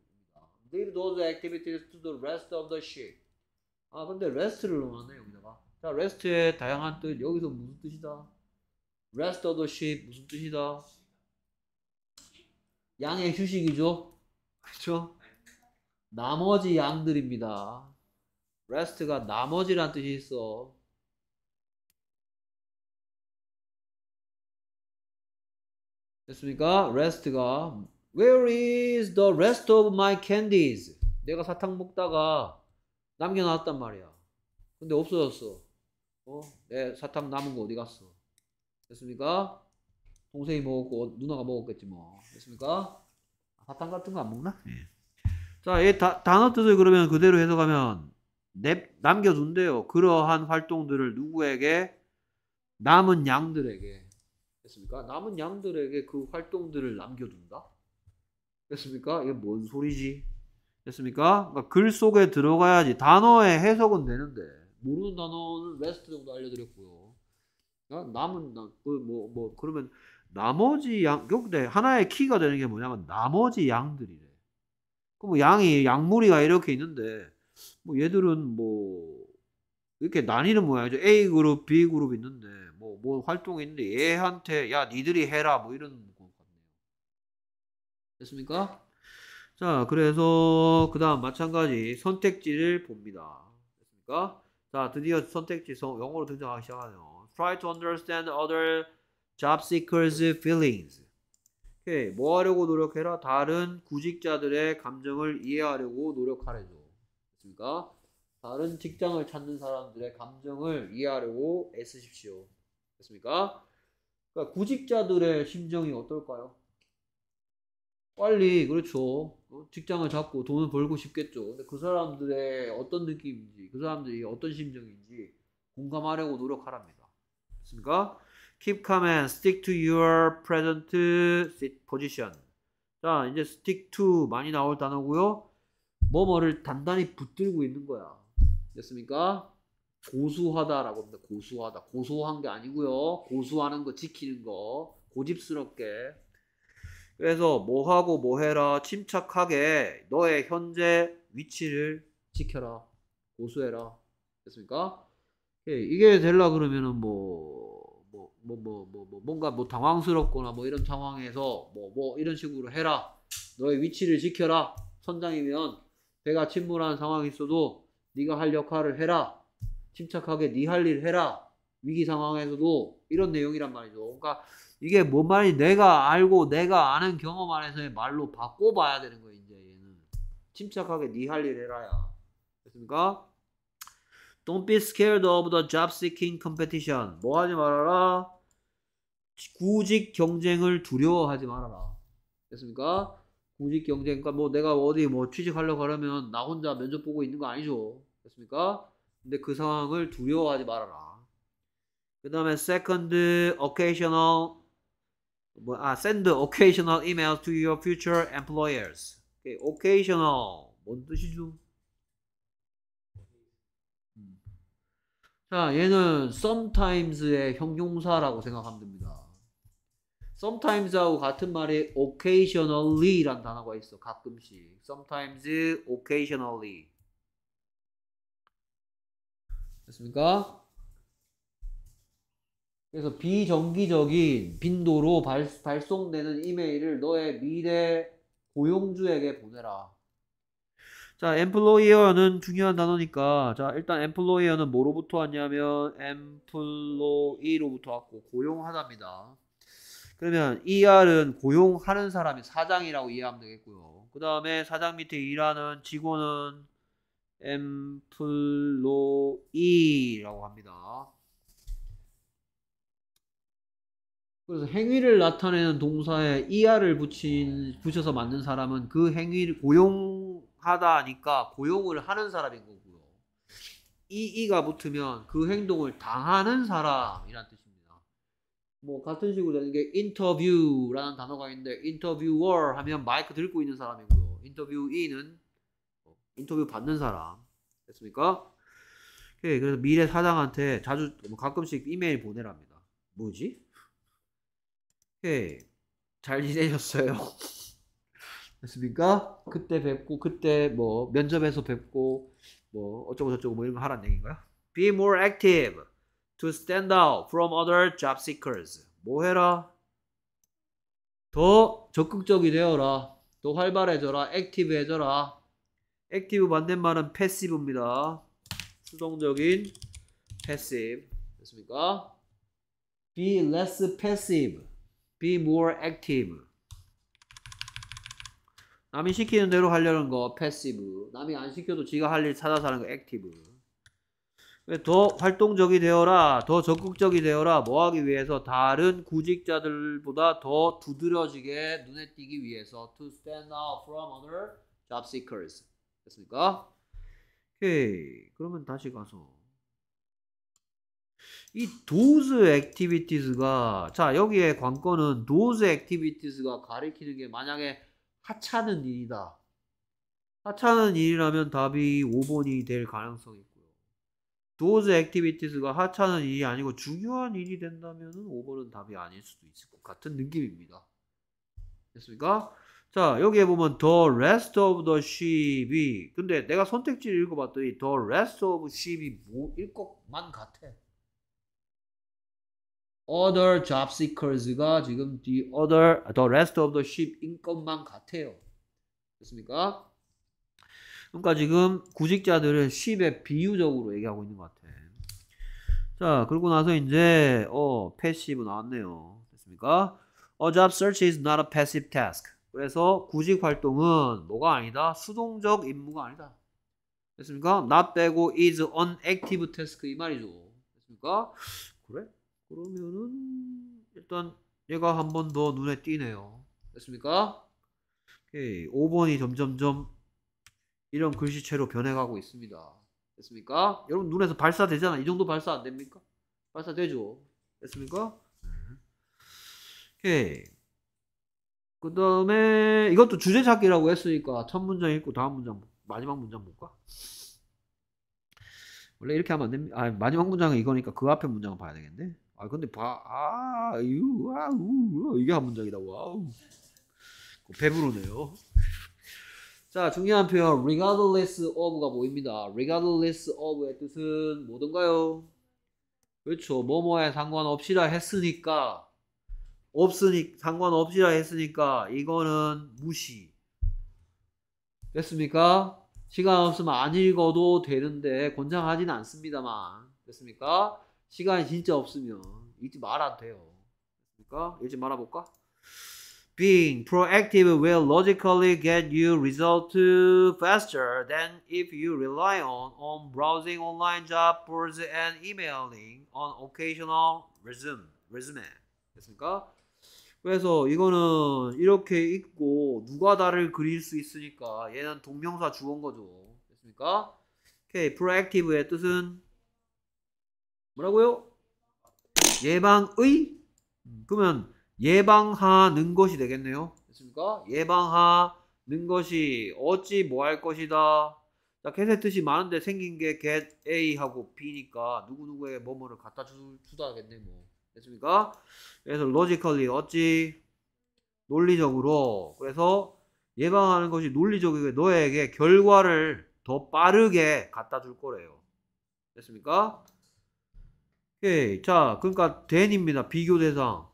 Leave those activities to the rest of the ship. 아 근데 rest를 넣어네 여기다가. 자 rest의 다양한 뜻 여기서 무슨 뜻이다? rest of the ship 무슨 뜻이다? 양의 휴식이죠. 그렇죠? 나머지 양들입니다. rest가 나머지란 뜻이 있어. 됐습니까? rest가 Where is the rest of my candies? 내가 사탕 먹다가 남겨놨단 말이야. 근데 없어졌어. 어? 내 사탕 남은 거 어디 갔어? 됐습니까? 동생이 먹었고 어, 누나가 먹었겠지 뭐. 됐습니까? 사탕 같은 거 안 먹나? 예. 자, 이 단어 뜻을 그러면 그대로 해석하면 남겨둔대요. 그러한 활동들을 누구에게? 남은 양들에게. 됐습니까? 남은 양들에게 그 활동들을 남겨둔다? 됐습니까? 이게 뭔 소리지? 됐습니까? 그러니까 글 속에 들어가야지 단어의 해석은 되는데 모르는 단어는 레스트 정도 알려드렸고요. 그러니까 남은 뭐뭐뭐 그 뭐, 그러면 나머지 양 근데 네, 하나의 키가 되는 게 뭐냐면 나머지 양들이래. 그럼 뭐 양이 양무리가 이렇게 있는데 뭐 얘들은 뭐 이렇게 나뉘는 모양이죠. A 그룹, B 그룹 있는데 뭐, 활동이 있는데 얘한테 야 니들이 해라 뭐이런것 같네요. 됐습니까? 자 그래서 그 다음 마찬가지 선택지를 봅니다. 됐습니까? 자 드디어 선택지 영어로 등장하기 시작하네요. Try to understand other job seekers' feelings. 뭐 하려고 노력해라 다른 구직자들의 감정을 이해하려고 노력하래죠. 됐습니까? 다른 직장을 찾는 사람들의 감정을 이해하려고 애쓰십시오. 됐습니까? 그러니까 구직자들의 심정이 어떨까요? 빨리 그렇죠. 어, 직장을 잡고 돈을 벌고 싶겠죠. 근데 그 사람들의 어떤 느낌인지, 그 사람들이 어떤 심정인지 공감하려고 노력하랍니다. 됐습니까? Keep calm and stick to your present position. 자, 이제 stick to 많이 나올 단어고요. 뭐뭐를 단단히 붙들고 있는 거야. 됐습니까? 고수하다라고 합니다. 고수하다. 고소한 게 아니고요. 고수하는 거 지키는 거 고집스럽게. 그래서 뭐하고 뭐해라 침착하게 너의 현재 위치를 지켜라. 고수해라. 됐습니까? 예, 이게 될라 그러면은 뭐, 뭐, 뭐, 뭐, 뭐, 뭐, 뭔가 뭐 당황스럽거나 뭐 이런 상황에서 뭐, 뭐 이런 식으로 해라. 너의 위치를 지켜라. 선장이면 배가 침몰한 상황이 있어도 네가 할 역할을 해라. 침착하게 네 할일 해라. 위기 상황에서도 이런 내용이란 말이죠. 그러니까 이게 뭔 말이 내가 알고 내가 아는 경험 안에서의 말로 바꿔봐야 되는 거예요. 이제 얘는 침착하게 네 할일 해라야. 됐습니까? Don't be scared of the job seeking competition. 뭐 하지 말아라. 구직 경쟁을 두려워하지 말아라. 됐습니까? 구직 경쟁, 그러니까 뭐 내가 어디 뭐 취직하려고 하려면 나 혼자 면접 보고 있는 거 아니죠. 됐습니까? 근데 그 상황을 두려워하지 말아라. 그 다음에 second occasional 뭐, 아 send occasional emails to your future employers. Okay, occasional 뭔 뜻이죠? 음. 자, 얘는 sometimes의 형용사라고 생각하면 됩니다. sometimes하고 같은 말에 occasionally란 단어가 있어. 가끔씩. sometimes occasionally. 됐습니까? 그래서 비정기적인 빈도로 발, 발송되는 이메일을 너의 미래 고용주에게 보내라. 자, employer는 중요한 단어니까 자, 일단 employer는 뭐로부터 왔냐면 employee로부터 왔고 고용하답니다. 그러면 ER은 고용하는 사람이 사장이라고 이해하면 되겠고요. 그 다음에 사장 밑에 일하는 직원은 employee라고 합니다. 그래서 행위를 나타내는 동사에 er을 붙인 붙여서 만든 사람은 그 행위를 고용하다니까 고용을 하는 사람인 거고요. ee가 붙으면 그 행동을 당하는 사람이란 뜻입니다. 뭐 같은 식으로 되는 게 interview라는 단어가 있는데 interviewer 하면 마이크 들고 있는 사람이고요. interviewee는 인터뷰 받는 사람 됐습니까? 오케이 그래서 미래 사장한테 자주 뭐 가끔씩 이메일 보내랍니다. 뭐지? 오케이 잘 지내셨어요? 됐습니까? 그때 뵙고 그때 뭐 면접에서 뵙고 뭐 어쩌고 저쩌고 뭐 이런 거하라는 얘기인가요? Be more active to stand out from other job seekers. 뭐 해라? 더 적극적이 되어라. 더 활발해져라. 액티브해져라. 액티브 반대말은 패시브입니다. 수동적인 패시브 됐습니까? Be less passive. Be more active. 남이 시키는 대로 하려는 거 패시브. 남이 안 시켜도 지가 할 일 찾아서 하는 거 액티브. 더 활동적이 되어라. 더 적극적이 되어라. 뭐 하기 위해서 다른 구직자들보다 더 두드러지게 눈에 띄기 위해서 to stand out from other job seekers. 됐습니까? 오케이. 그러면 다시 가서 이 those activities가 자 여기에 관건은 those activities가 가리키는 게 만약에 하찮은 일이다. 하찮은 일이라면 답이 5번이 될 가능성이 있고요. those activities가 하찮은 일이 아니고 중요한 일이 된다면 5번은 답이 아닐 수도 있을 것 같은 느낌입니다. 됐습니까? 자, 여기에 보면 the rest of the sheep이 근데 내가 선택지를 읽어봤더니 the rest of sheep이 뭐일 것만 같아. other job seekers가 지금 the other, the rest of the sheep인 것만 같아요. 됐습니까? 그러니까 지금 구직자들은 10에 비유적으로 얘기하고 있는 것 같아. 자, 그러고 나서 이제 어, 패시브 나왔네요. 됐습니까? A job search is not a passive task. 그래서 구직 활동은 뭐가 아니다. 수동적 임무가 아니다. 됐습니까? 나 빼고 is on active task 이 말이죠. 됐습니까? 그래? 그러면은 일단 얘가 한 번 더 눈에 띄네요. 됐습니까? 오케이. 5번이 점점점 이런 글씨체로 변해가고 있습니다. 됐습니까? 여러분 눈에서 발사되잖아. 이 정도 발사 안 됩니까? 발사되죠. 됐습니까? 네. 오케이. 그 다음에 이것도 주제 찾기라고 했으니까 첫 문장 읽고 다음 문장 마지막 문장 볼까? 원래 이렇게 하면 안 됩니다. 아, 마지막 문장은 이거니까 그 앞에 문장을 봐야 되겠네. 아 근데 봐, 아, 유, 아, 우, 이게 한 문장이다. 와우. 그 배부르네요. 자, 중요한 표현 regardless of가 보입니다. regardless of의 뜻은 뭐든가요? 그렇죠. 뭐뭐에 상관없이라 했으니까 없으니 상관없이라 했으니까 이거는 무시 됐습니까? 시간 없으면 안 읽어도 되는데 권장하진 않습니다만 됐습니까? 시간이 진짜 없으면 읽지 말아도 돼요 됐습니까? 읽지 말아볼까? Being proactive will logically get you result faster than if you rely on, on browsing online job boards and emailing on occasional resume. resume. 됐습니까? 그래서 이거는 이렇게 있고 누가 다를 그릴 수 있으니까 얘는 동명사 주어인 거죠. 됐습니까? 오케이. 프로액티브의 뜻은 뭐라고요? 예방의 음, 그러면 예방하는 것이 되겠네요. 됐습니까? 예방하는 것이 어찌 뭐 할 것이다. 자, g e 의 뜻이 많은데 생긴 게 get A 하고 B니까 누구누구에게 뭐뭐를 갖다 주, 주다겠네 뭐. 됐습니까? 그래서 logically 어찌 논리적으로 그래서 예방하는 것이 논리적이게 너에게 결과를 더 빠르게 갖다 줄 거래요. 됐습니까? 오케이. 자, 그러니까 된입니다. 비교 대상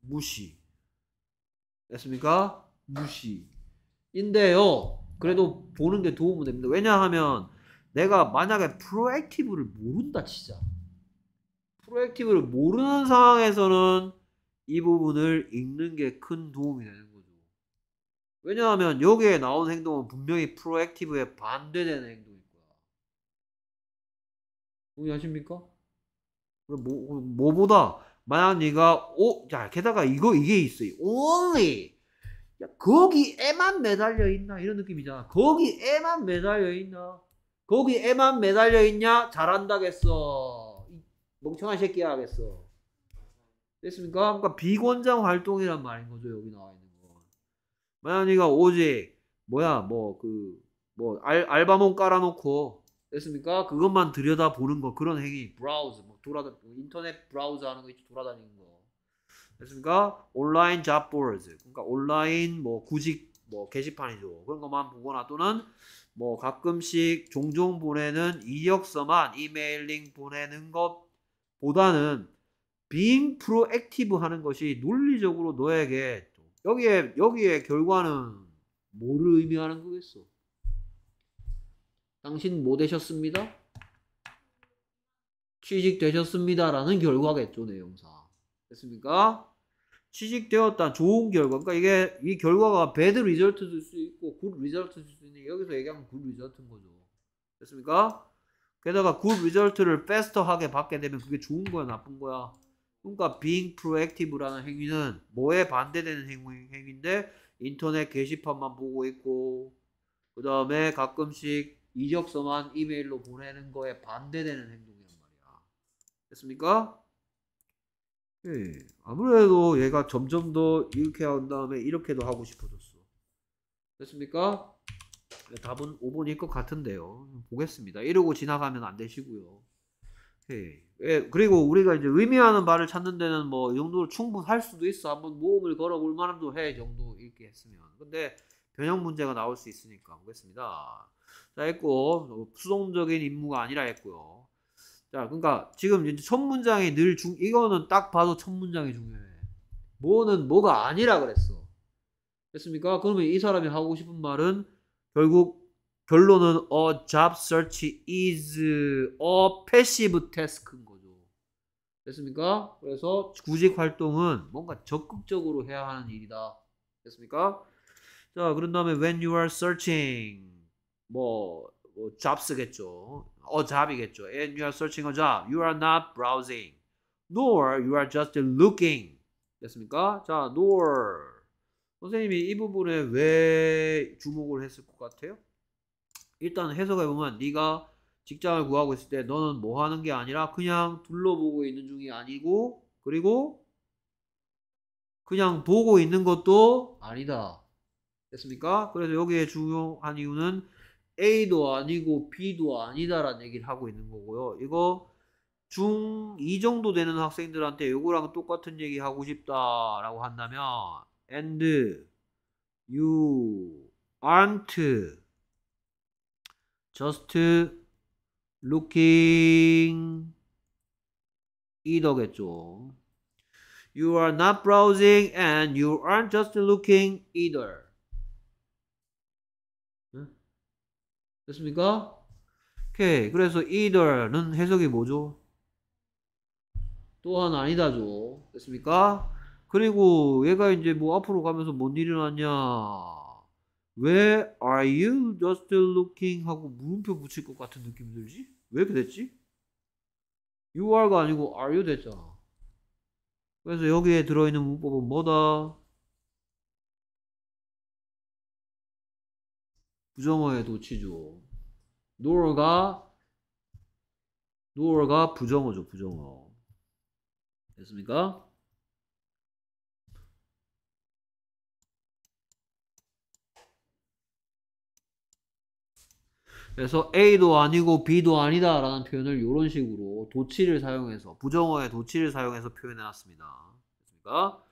무시. 됐습니까? 무시. 인데요. 그래도 보는 게 도움은 됩니다. 왜냐하면 내가 만약에 프로액티브를 모른다 진짜. 프로액티브를 모르는 상황에서는 이 부분을 읽는 게 큰 도움이 되는 거죠. 왜냐하면 여기에 나온 행동은 분명히 프로액티브에 반대되는 행동일 거야. 동의하십니까? 뭐, 뭐보다 만약 네가 오, 어, 야 게다가 이거 이게 있어. only 야, 거기에만 매달려 있나 이런 느낌이잖아. 거기에만 매달려 있나? 거기에만 매달려 있냐? 잘한다겠어. 멍청한 새끼야 하겠어. 됐습니까? 그러니까 비권장 활동이란 말인 거죠 여기 나와 있는 거. 만약 네가 오직 뭐야 뭐 그뭐 그, 뭐 알바몬 깔아놓고 됐습니까? 그것만 들여다 보는 거 그런 행위 브라우즈 뭐 돌아다 뭐 인터넷 브라우즈 하는 거 있지 돌아다니는 거 됐습니까? 온라인 잡보즈 그러니까 온라인 뭐 구직 뭐 게시판이죠 그런 것만 보거나 또는 뭐 가끔씩 종종 보내는 이력서만 이메일링 보내는 것 보다는 being proactive 하는 것이 논리적으로 너에게 여기에 여기에 결과는 뭐를 의미하는 거겠어? 당신 뭐 되셨습니다? 취직되셨습니다라는 결과겠죠 내용상 됐습니까? 취직되었다 좋은 결과 그러니까 이게 이 결과가 bad result도 수 있고 good result도 수있는 여기서 얘기하면 good result인 거죠 됐습니까? 게다가 good result를 faster하게 받게 되면 그게 좋은 거야 나쁜 거야 그러니까 being proactive라는 행위는 뭐에 반대되는 행위, 행위인데 인터넷 게시판만 보고 있고 그 다음에 가끔씩 이력서만 이메일로 보내는 거에 반대되는 행동이란 말이야 됐습니까? 예, 아무래도 얘가 점점 더 이렇게 한 다음에 이렇게도 하고 싶어졌어 됐습니까? 답은 5번일 것 같은데요. 보겠습니다. 이러고 지나가면 안 되시고요. 예. 예, 그리고 우리가 이제 의미하는 말을 찾는 데는 뭐 이 정도로 충분할 수도 있어. 한번 모험을 걸어볼 만함도 해. 정도 이렇게 했으면. 근데 변형 문제가 나올 수 있으니까 보겠습니다. 자, 했고, 수동적인 임무가 아니라 했고요. 자, 그러니까 지금 이제 첫 문장이 늘 중, 이거는 딱 봐도 첫 문장이 중요해. 뭐는 뭐가 아니라 그랬어. 됐습니까? 그러면 이 사람이 하고 싶은 말은 결국 결론은 a job search is a passive task인 거죠. 됐습니까? 그래서 구직 활동은 뭔가 적극적으로 해야 하는 일이다. 됐습니까? 자, 그런 다음에 when you are searching 뭐, 뭐 jobs겠죠. 어 job이겠죠. and you are searching a job. You are not browsing. nor you are just looking. 됐습니까? 자, nor 선생님이 이 부분에 왜 주목을 했을 것 같아요? 일단 해석해 보면 네가 직장을 구하고 있을 때 너는 뭐 하는 게 아니라 그냥 둘러보고 있는 중이 아니고 그리고 그냥 보고 있는 것도 아니다. 됐습니까? 그래서 여기에 중요한 이유는 A도 아니고 B도 아니다라는 얘기를 하고 있는 거고요. 이거 중 2 정도 되는 학생들한테 이거랑 똑같은 얘기 하고 싶다라고 한다면 and you aren't just looking 이 i 겠죠 You are not browsing and you aren't just looking either. 됐습니까? 오케이. 그래서 either는 해석이 뭐죠? 또한 아니다죠. 됐습니까? 그리고 얘가 이제 뭐 앞으로 가면서 뭔 일이 났냐. 왜 are you just looking 하고 물음표 붙일 것 같은 느낌 이 들지? 왜 이렇게 됐지? you are가 아니고 are you 됐잖아. 그래서 여기에 들어있는 문법은 뭐다? 부정어의 도치죠. nor가 nor가 부정어죠. 부정어. 됐습니까? 그래서 A도 아니고 B도 아니다 라는 표현을 이런 식으로 도치를 사용해서 부정어의 도치를 사용해서 표현해 놨습니다. 됐습니까?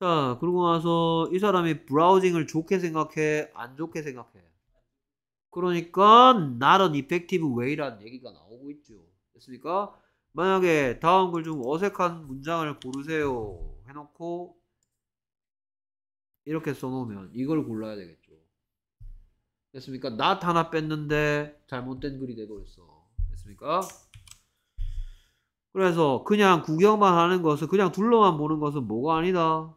자 그러고 나서 이 사람이 브라우징을 좋게 생각해 안 좋게 생각해 그러니까 not an effective way라는 얘기가 나오고 있죠. 됐습니까? 만약에 다음 글 좀 어색한 문장을 고르세요 해놓고 이렇게 써놓으면 이걸 골라야 되겠죠. 됐습니까? not 하나 뺐는데 잘못된 글이 돼버렸어. 됐습니까? 그래서 그냥 구경만 하는 것은 그냥 둘러만 보는 것은 뭐가 아니다.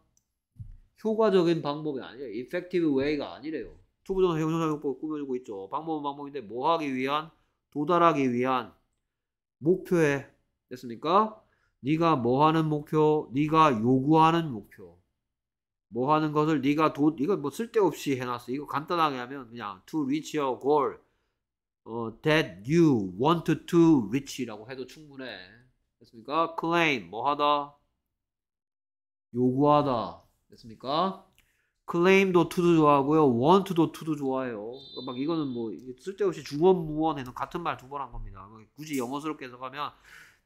효과적인 방법이 아니에요 effective way가 아니래요. 투부정사 형용사용법을 꾸며주고 있죠. 방법은 방법인데 뭐 하기 위한 도달하기 위한 목표에 됐습니까? 네가 뭐 하는 목표? 네가 요구하는 목표. 뭐 하는 것을 네가 도 이거 뭐 쓸데없이 해놨어. 이거 간단하게 하면 그냥 to reach your goal 어, that you want to reach라고 해도 충분해. 됐습니까? claim 뭐 하다 요구하다 됐습니까? claim도 to도 좋아하고요, want도 to도 좋아해요. 막 이거는 뭐 쓸데없이 주원무원해서 같은 말 두 번 한 겁니다. 굳이 영어스럽게 해석하면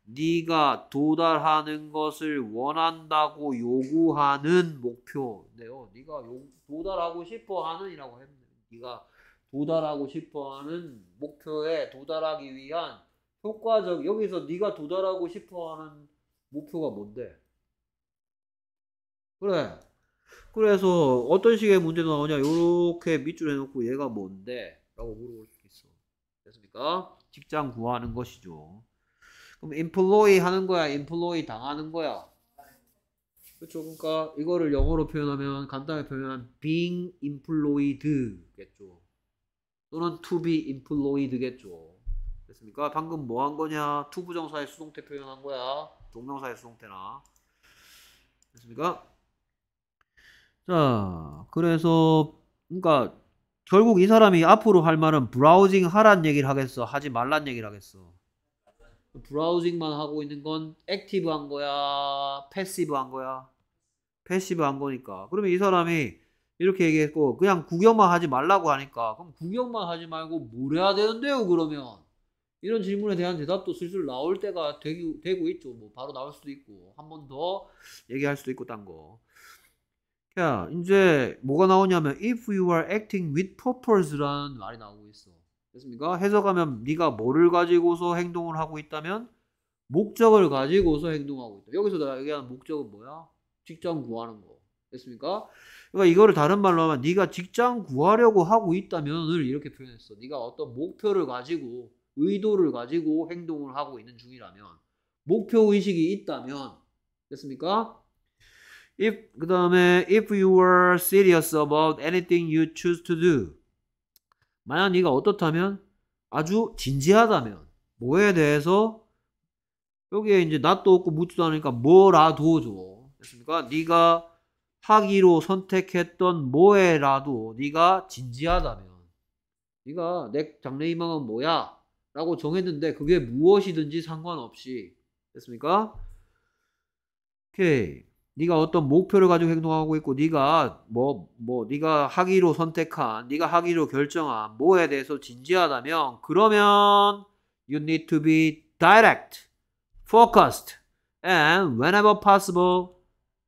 네가 도달하는 것을 원한다고 요구하는 목표인데요. 네가 도달하고 싶어하는이라고 했는데 네가 도달하고 싶어하는 목표에 도달하기 위한 효과적 여기서 네가 도달하고 싶어하는 목표가 뭔데? 그래. 그래서 어떤 식의 문제 나오냐? 이렇게 밑줄 해놓고 얘가 뭔데? 라고 물어볼 수 있어. 됐습니까? 직장 구하는 것이죠. 그럼 employ 하는 거야, employ 당하는 거야. 그렇죠. 그러니까 이거를 영어로 표현하면 간단하게 표현하면 being employed겠죠. 또는 to be employed겠죠. 됐습니까? 방금 뭐 한 거냐? to 부정사의 수동태 표현한 거야. 동명사의 수동태나. 됐습니까? 자, 그래서 그러니까 결국 이 사람이 앞으로 할 말은 브라우징 하란 얘기를 하겠어. 하지 말란 얘기를 하겠어. 브라우징만 하고 있는 건 액티브한 거야, 패시브한 거야. 패시브한 거니까. 그러면 이 사람이 이렇게 얘기했고 그냥 구경만 하지 말라고 하니까 그럼 구경만 하지 말고 뭘 해야 되는데요 그러면 이런 질문에 대한 대답도 슬슬 나올 때가 되기, 되고 있죠 뭐 바로 나올 수도 있고 한 번 더 얘기할 수도 있고 딴거 야 이제 뭐가 나오냐면 if you are acting with purpose라는 말이 나오고 있어 됐습니까? 해석하면 네가 뭐를 가지고서 행동을 하고 있다면 목적을 가지고서 행동하고 있다. 여기서 나 얘기하는 목적은 뭐야? 직장 구하는 거. 됐습니까? 그러니까 이거를 다른 말로 하면 네가 직장 구하려고 하고 있다면을 이렇게 표현했어. 네가 어떤 목표를 가지고 의도를 가지고 행동을 하고 있는 중이라면 목표 의식이 있다면 됐습니까? if 그다음에 if you were serious about anything you choose to do 만약 네가 어떻다면 아주 진지하다면 뭐에 대해서 여기에 이제 낫도 없고 묻지도 않으니까 뭐라도 줘. 됐습니까? 네가 하기로 선택했던 뭐에라도 네가 진지하다면 네가 내 장래희망은 뭐야? 라고 정했는데 그게 무엇이든지 상관없이 됐습니까? 오케이. 네가 어떤 목표를 가지고 행동하고 있고 네가 뭐뭐 뭐 네가 하기로 선택한 네가 하기로 결정한 뭐에 대해서 진지하다면 그러면 you need to be direct, focused, and whenever possible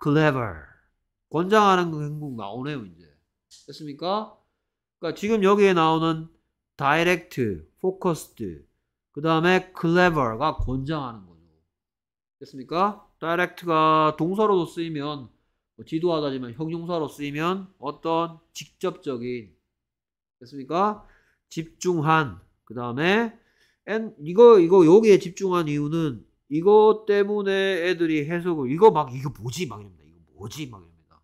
clever. 권장하는 행동 나오네요 이제 됐습니까? 그러니까 지금 여기에 나오는 direct, focused, 그 다음에 clever가 권장하는 거죠. 됐습니까? direct가 동사로도 쓰이면 뭐 지도하다지만 형용사로 쓰이면 어떤 직접적인 됐습니까? 집중한 그 다음에 이거 이거 여기에 집중한 이유는 이것 때문에 애들이 해석을 이거 막 이거 뭐지 막 이럽니다. 이거 뭐지 막 이럽니다.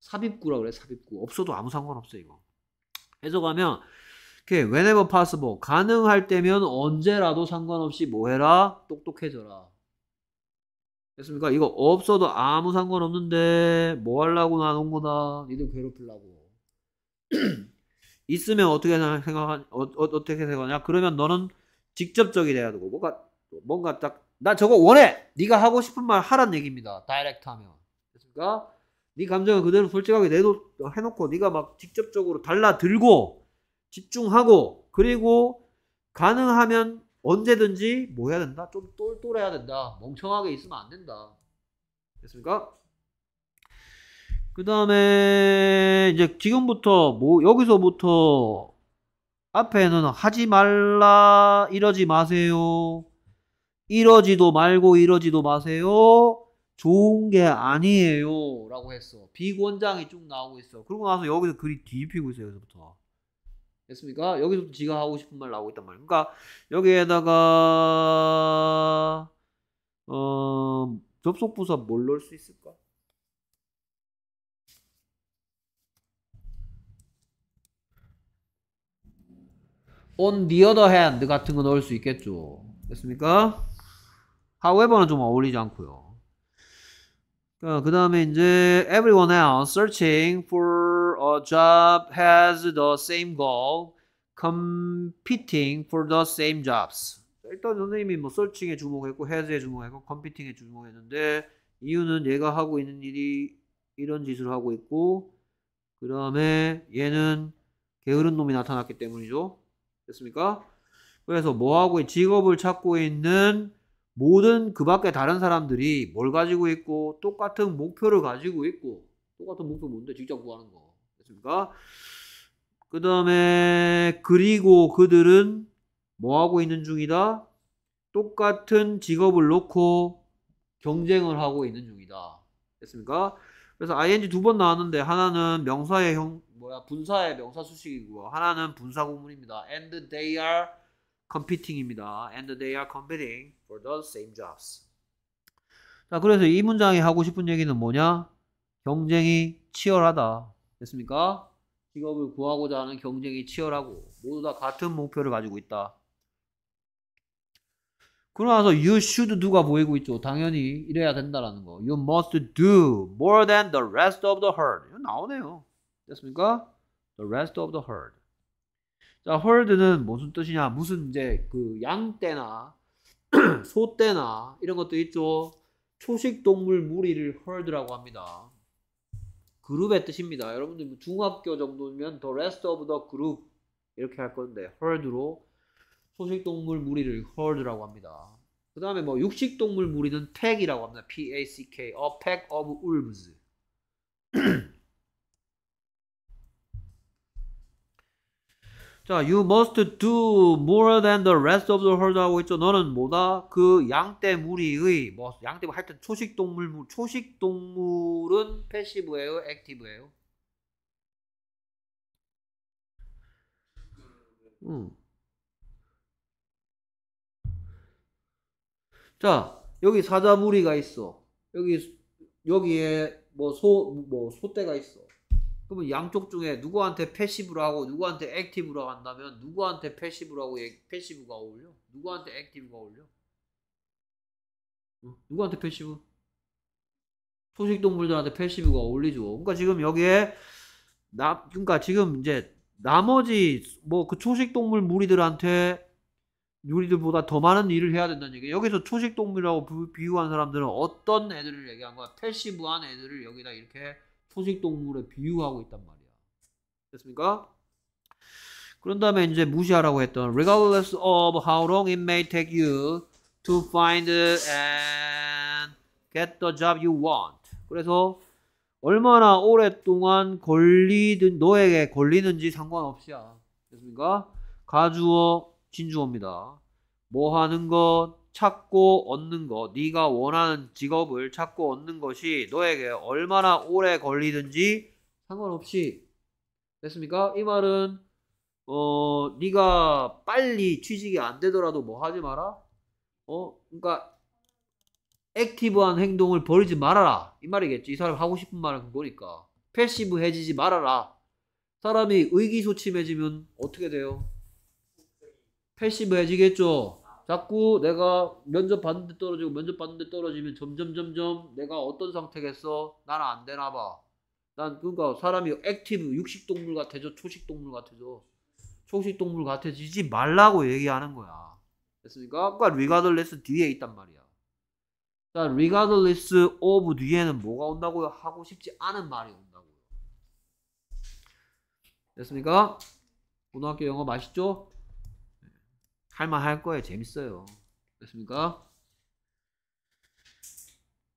삽입구라 그래 삽입구 없어도 아무 상관없어 이거 해석하면 이렇게 whenever possible 가능할 때면 언제라도 상관없이 뭐해라 똑똑해져라 됐습니까? 이거 없어도 아무 상관없는데 뭐 하려고 나눈 거다. 니들 괴롭히려고. 있으면 어떻게 생각하 어, 어 떻게 생각하냐? 그러면 너는 직접적이 돼야 되고 뭔가 뭔가 딱나 저거 원해. 네가 하고 싶은 말 하란 얘기입니다. 다이렉트하면 됐습니까? 네 감정을 그대로 솔직하게 내도 해놓고 네가 막 직접적으로 달라들고 집중하고 그리고 가능하면 언제든지 뭐 해야 된다? 좀 똘똘해야 된다. 멍청하게 있으면 안 된다. 됐습니까? 그 다음에 이제 지금부터 뭐 여기서부터 앞에는 하지 말라 이러지 마세요 이러지도 말고 이러지도 마세요 좋은 게 아니에요 라고 했어 비권장이 쭉 나오고 있어 그러고 나서 여기서 글이 뒤집히고 있어요 여기서부터 됐습니까? 여기서 지가 하고 싶은 말 나오고 있단 말이에요. 그러니까 여기에다가 어, 접속 부사 뭘 넣을 수 있을까? 온 n 어더 e 드 같은 거 넣을 수 있겠죠. 됐습니까? 하 o w e 는좀 어울리지 않고요. 그 다음에 이제 everyone else searching for or job has the same goal, competing for the same jobs. 일단 선생님이 뭐 searching에 주목했고 has에 주목했고 competing에 주목했는데 이유는 얘가 하고 있는 일이 이런 짓을 하고 있고 그 다음에 얘는 게으른 놈이 나타났기 때문이죠. 됐습니까? 그래서 뭐하고 직업을 찾고 있는 모든 그 밖에 다른 사람들이 뭘 가지고 있고 똑같은 목표를 가지고 있고 똑같은 목표 뭔데 직장 구하는 거 됐습니까? 그 다음에 그리고 그들은 뭐하고 있는 중이다? 똑같은 직업을 놓고 경쟁을 하고 있는 중이다. 됐습니까? 그래서 ing 두 번 나왔는데 하나는 명사의 형 뭐야 분사의 명사 수식이고 하나는 분사 구문입니다. And they are competing입니다. And they are competing for the same jobs. 자, 그래서 이 문장이 하고 싶은 얘기는 뭐냐? 경쟁이 치열하다. 됐습니까? 직업을 구하고자 하는 경쟁이 치열하고 모두 다 같은 목표를 가지고 있다. 그러나서 you should do가 보이고 있죠. 당연히 이래야 된다라는 거. You must do more than the rest of the herd. 이거 나오네요. 됐습니까? The rest of the herd. 자, herd는 무슨 뜻이냐? 무슨 이제 그 양떼나 소떼나 이런 것도 있죠. 초식 동물 무리를 herd라고 합니다. 그룹의 뜻입니다. 여러분들 뭐 중학교 정도면 the rest of the group 이렇게 할 건데 herd로 소식동물 무리를 herd라고 합니다. 그 다음에 뭐 육식동물 무리는 pack이라고 합니다. P-A-C-K, a 어, pack of wolves. 자, you must do more than the rest of the herd 하고 있죠. 너는 뭐다? 그 양떼 무리의 뭐 양떼 뭐 하여튼 초식 동물 초식 동물은 패시브예요, 액티브예요. 음. 자, 여기 사자 무리가 있어. 여기 여기에 뭐 소뭐 뭐 소떼가 있어. 그러면 양쪽 중에 누구한테 패시브로 하고 누구한테 액티브로 한다면 누구한테 패시브로 하고 패시브가 어울려? 누구한테 액티브가 어울려? 누구한테 패시브? 초식동물들한테 패시브가 어울리죠. 그러니까 지금 여기에 나 그러니까 지금 이제 나머지 뭐 그 초식동물 무리들한테 우리들보다 더 많은 일을 해야 된다는 얘기예요. 여기서 초식동물이라고 비유한 사람들은 어떤 애들을 얘기한 거야? 패시브한 애들을 여기다 이렇게 서식 동물에 비유하고 있단 말이야. 됐습니까? 그런 다음에 이제 무시하라고 했던 regardless of how long it may take you to find and get the job you want. 그래서 얼마나 오랫동안 걸리든 너에게 걸리는지 상관없이야. 됐습니까? 가주어 진주어입니다. 뭐 하는 것 찾고 얻는 것, 네가 원하는 직업을 찾고 얻는 것이 너에게 얼마나 오래 걸리든지 상관없이 됐습니까? 이 말은 어 네가 빨리 취직이 안 되더라도 뭐 하지 마라. 어 그러니까 액티브한 행동을 버리지 말아라 이 말이겠지. 이 사람 하고 싶은 말은 그거니까 패시브해지지 말아라. 사람이 의기소침해지면 어떻게 돼요? 패시브해지겠죠. 자꾸 내가 면접 받는데 떨어지고 면접 받는데 떨어지면 점점 점점 내가 어떤 상태겠어? 나는 안 되나 봐. 난 그러니까 사람이 액티브 육식 동물 같아져 초식 동물 같아져 초식 동물 같아지지 말라고 얘기하는 거야. 됐습니까? 그러니까 regardless 뒤에 있단 말이야. 자, regardless of 뒤에는 뭐가 온다고요? 하고 싶지 않은 말이 온다고요. 됐습니까? 고등학교 영어 맛있죠? 할만할 거예요. 재밌어요. 됐습니까?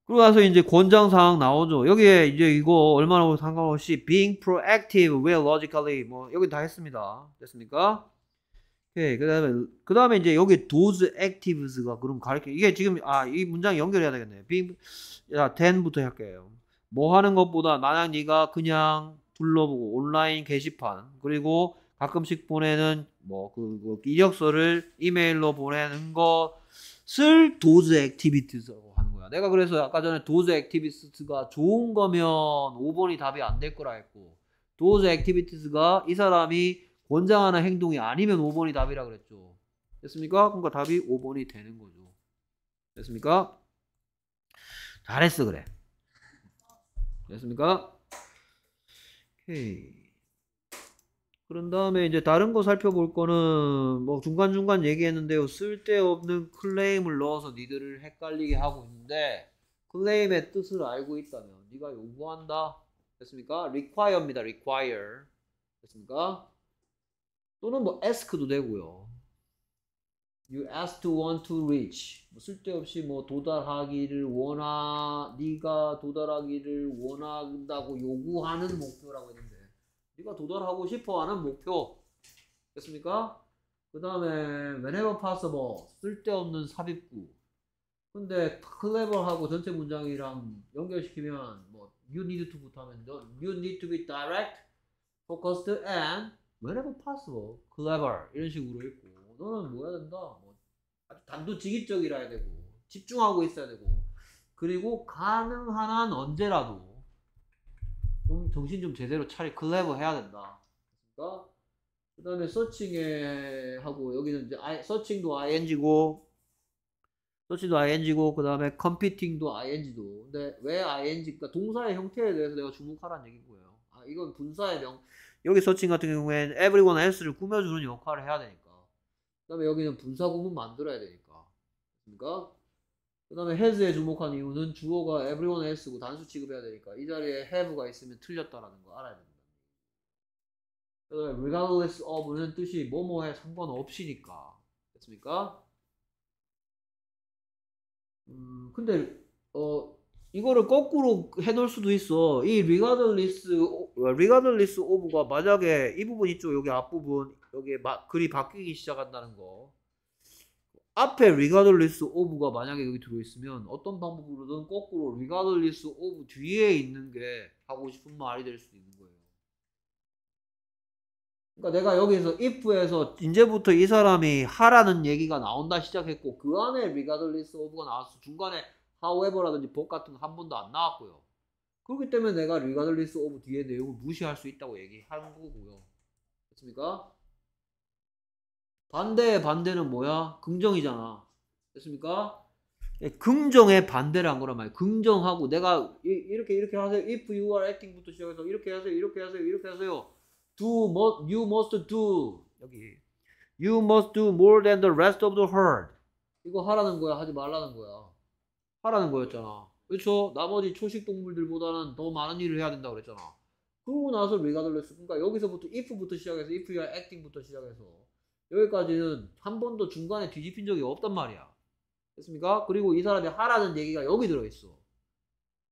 그러고 나서 이제 권장 사항 나오죠. 여기에 이제 이거 얼마나 상관없이 being proactive, w e l logically 뭐 여기 다 했습니다. 됐습니까? 오 그다음에 그다음에 이제 여기 those actives가 그럼 가르쳐 이게 지금 아 이 문장 연결해야 되겠네요. being 자 then부터 할게요. 뭐 하는 것보다 만약 네가 그냥 둘러보고 온라인 게시판 그리고 가끔씩 보내는 뭐그 그 이력서를 이메일로 보내는 것을 도즈 액티비티라고 스 하는 거야. 내가 그래서 아까 전에 도즈 액티비티스가 좋은 거면 5번이 답이 안 될 거라 했고 도즈 액티비티스가 이 사람이 권장하는 행동이 아니면 5번이 답이라 그랬죠. 됐습니까? 그러니까 답이 5번이 되는 거죠. 됐습니까? 잘했어 그래. 됐습니까? 오케이. 그런 다음에 이제 다른 거 살펴볼 거는 뭐 중간중간 얘기했는데요. 쓸데없는 클레임을 넣어서 니들을 헷갈리게 하고 있는데 클레임의 뜻을 알고 있다면 니가 요구한다. 됐습니까? require입니다. require. 됐습니까? 또는 뭐 ask도 되고요. you ask to want to reach 뭐 쓸데없이 뭐 도달하기를 원하 니가 도달하기를 원한다고 요구하는 목표라고 했는데 네가 도달하고 싶어하는 목표 됐습니까? 그 다음에 whenever possible 쓸데없는 삽입구 근데 클레 e 하고 전체 문장이랑 연결시키면 뭐 you need to부터 하면 you need to be direct, focused and whenever possible clever 이런 식으로 있고 너는 뭐 해야 된다 뭐 아주 단도직입적이라 해야 되고 집중하고 있어야 되고 그리고 가능한 한 언제라도 좀 정신 좀 제대로 차리 클레버 해야 된다. 그러니까 그다음에 서칭에 하고 여기는 이제 I, 서칭도 ing고 서칭도 ing고 그다음에 컴퓨팅도 ing도. 근데 왜 i n g 니 그러니까 동사의 형태에 대해서 내가 주목하라는 얘기고요아 이건 분사의 명 여기 서칭 같은 경우에는 everyone else를 꾸며주는 역할을 해야 되니까. 그다음에 여기는 분사 구문 만들어야 되니까. 그러니까 그 다음에 has에 주목한 이유는 주어가 everyone else고 단수 취급해야 되니까 이 자리에 have가 있으면 틀렸다라는 거 알아야 됩니다. 그 다음에 regardless of는 뜻이 뭐뭐에 상관없이니까 됐습니까? 음 근데 어 이거를 거꾸로 해놓을 수도 있어 이 regardless, 어, regardless of가 만약에 이 부분 있죠 여기 앞부분 여기 마, 글이 바뀌기 시작한다는 거 앞에 regardless of가 만약에 여기 들어있으면 어떤 방법으로든 거꾸로 regardless of 뒤에 있는 게 하고 싶은 말이 될 수도 있는 거예요. 그러니까 내가 여기서 if에서 이제부터 이 사람이 하라는 얘기가 나온다 시작했고 그 안에 regardless of가 나왔어. 중간에 however라든지 법 같은 거 한 번도 안 나왔고요. 그렇기 때문에 내가 regardless of 뒤에 내용을 무시할 수 있다고 얘기한 거고요. 그렇습니까? 반대의 반대는 뭐야? 긍정이잖아. 됐습니까? 예, 긍정의 반대를 한 거란 말이야. 긍정하고 내가 이, 이렇게 이렇게 하세요. If you are acting부터 시작해서 이렇게 하세요. 이렇게 하세요. 이렇게 하세요. Do must, you must do 여기 you must do more than the rest of the herd. 이거 하라는 거야. 하지 말라는 거야. 하라는 거였잖아. 그렇죠? 나머지 초식 동물들보다는 더 많은 일을 해야 된다 그랬잖아. 그러고 나서 리가들레스 그러니까 여기서부터 if부터 시작해서 if you are acting부터 시작해서 여기까지는 한 번도 중간에 뒤집힌 적이 없단 말이야. 됐습니까? 그리고 이 사람이 하라는 얘기가 여기 들어있어.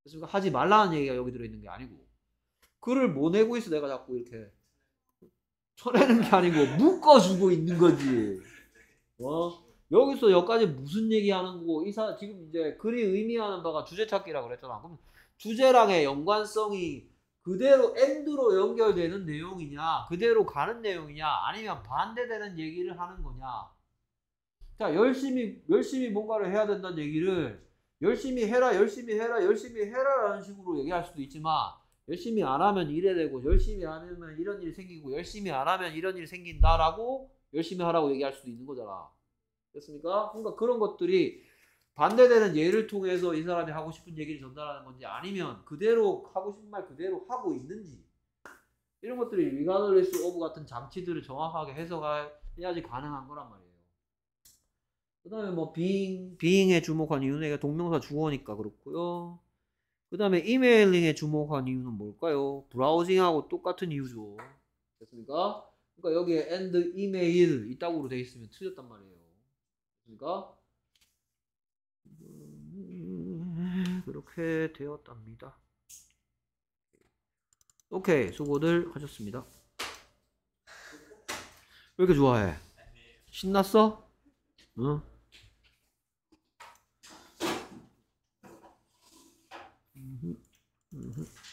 됐습니까? 하지 말라는 얘기가 여기 들어있는 게 아니고. 글을 뭐 내고 있어, 내가 자꾸 이렇게. 쳐내는 게 아니고, 묶어주고 있는 거지. 어? 여기서 여기까지 무슨 얘기하는 거고, 이사, 지금 이제 글이 의미하는 바가 주제 찾기라고 그랬잖아. 그럼 주제랑의 연관성이 그대로 엔드로 연결되는 내용이냐, 그대로 가는 내용이냐, 아니면 반대되는 얘기를 하는 거냐. 자, 열심히, 열심히 뭔가를 해야 된다는 얘기를 열심히 해라, 열심히 해라, 열심히 해라라는 식으로 얘기할 수도 있지만, 열심히 안 하면 이래 되고, 열심히 안 하면 이런 일이 생기고, 열심히 안 하면 이런 일이 생긴다라고 열심히 하라고 얘기할 수도 있는 거잖아. 됐습니까? 그러니까 그런 것들이 반대되는 예를 통해서 이 사람이 하고 싶은 얘기를 전달하는 건지 아니면 그대로 하고 싶은 말 그대로 하고 있는지 이런 것들이 리가드리스 오브 같은 장치들을 정확하게 해석해야지 가능한 거란 말이에요. 그 다음에 뭐 being, being에 주목한 이유는 얘가 동명사 주어니까 그렇고요. 그 다음에 이메일링에 주목한 이유는 뭘까요? 브라우징하고 똑같은 이유죠. 됐습니까? 그러니까 여기에 and email 이따구로 돼 있으면 틀렸단 말이에요. 그러니까 그렇게 되었답니다. 오케이 수고들 하셨습니다. 왜 이렇게 좋아해? 신났어? 응? 음흠, 음흠.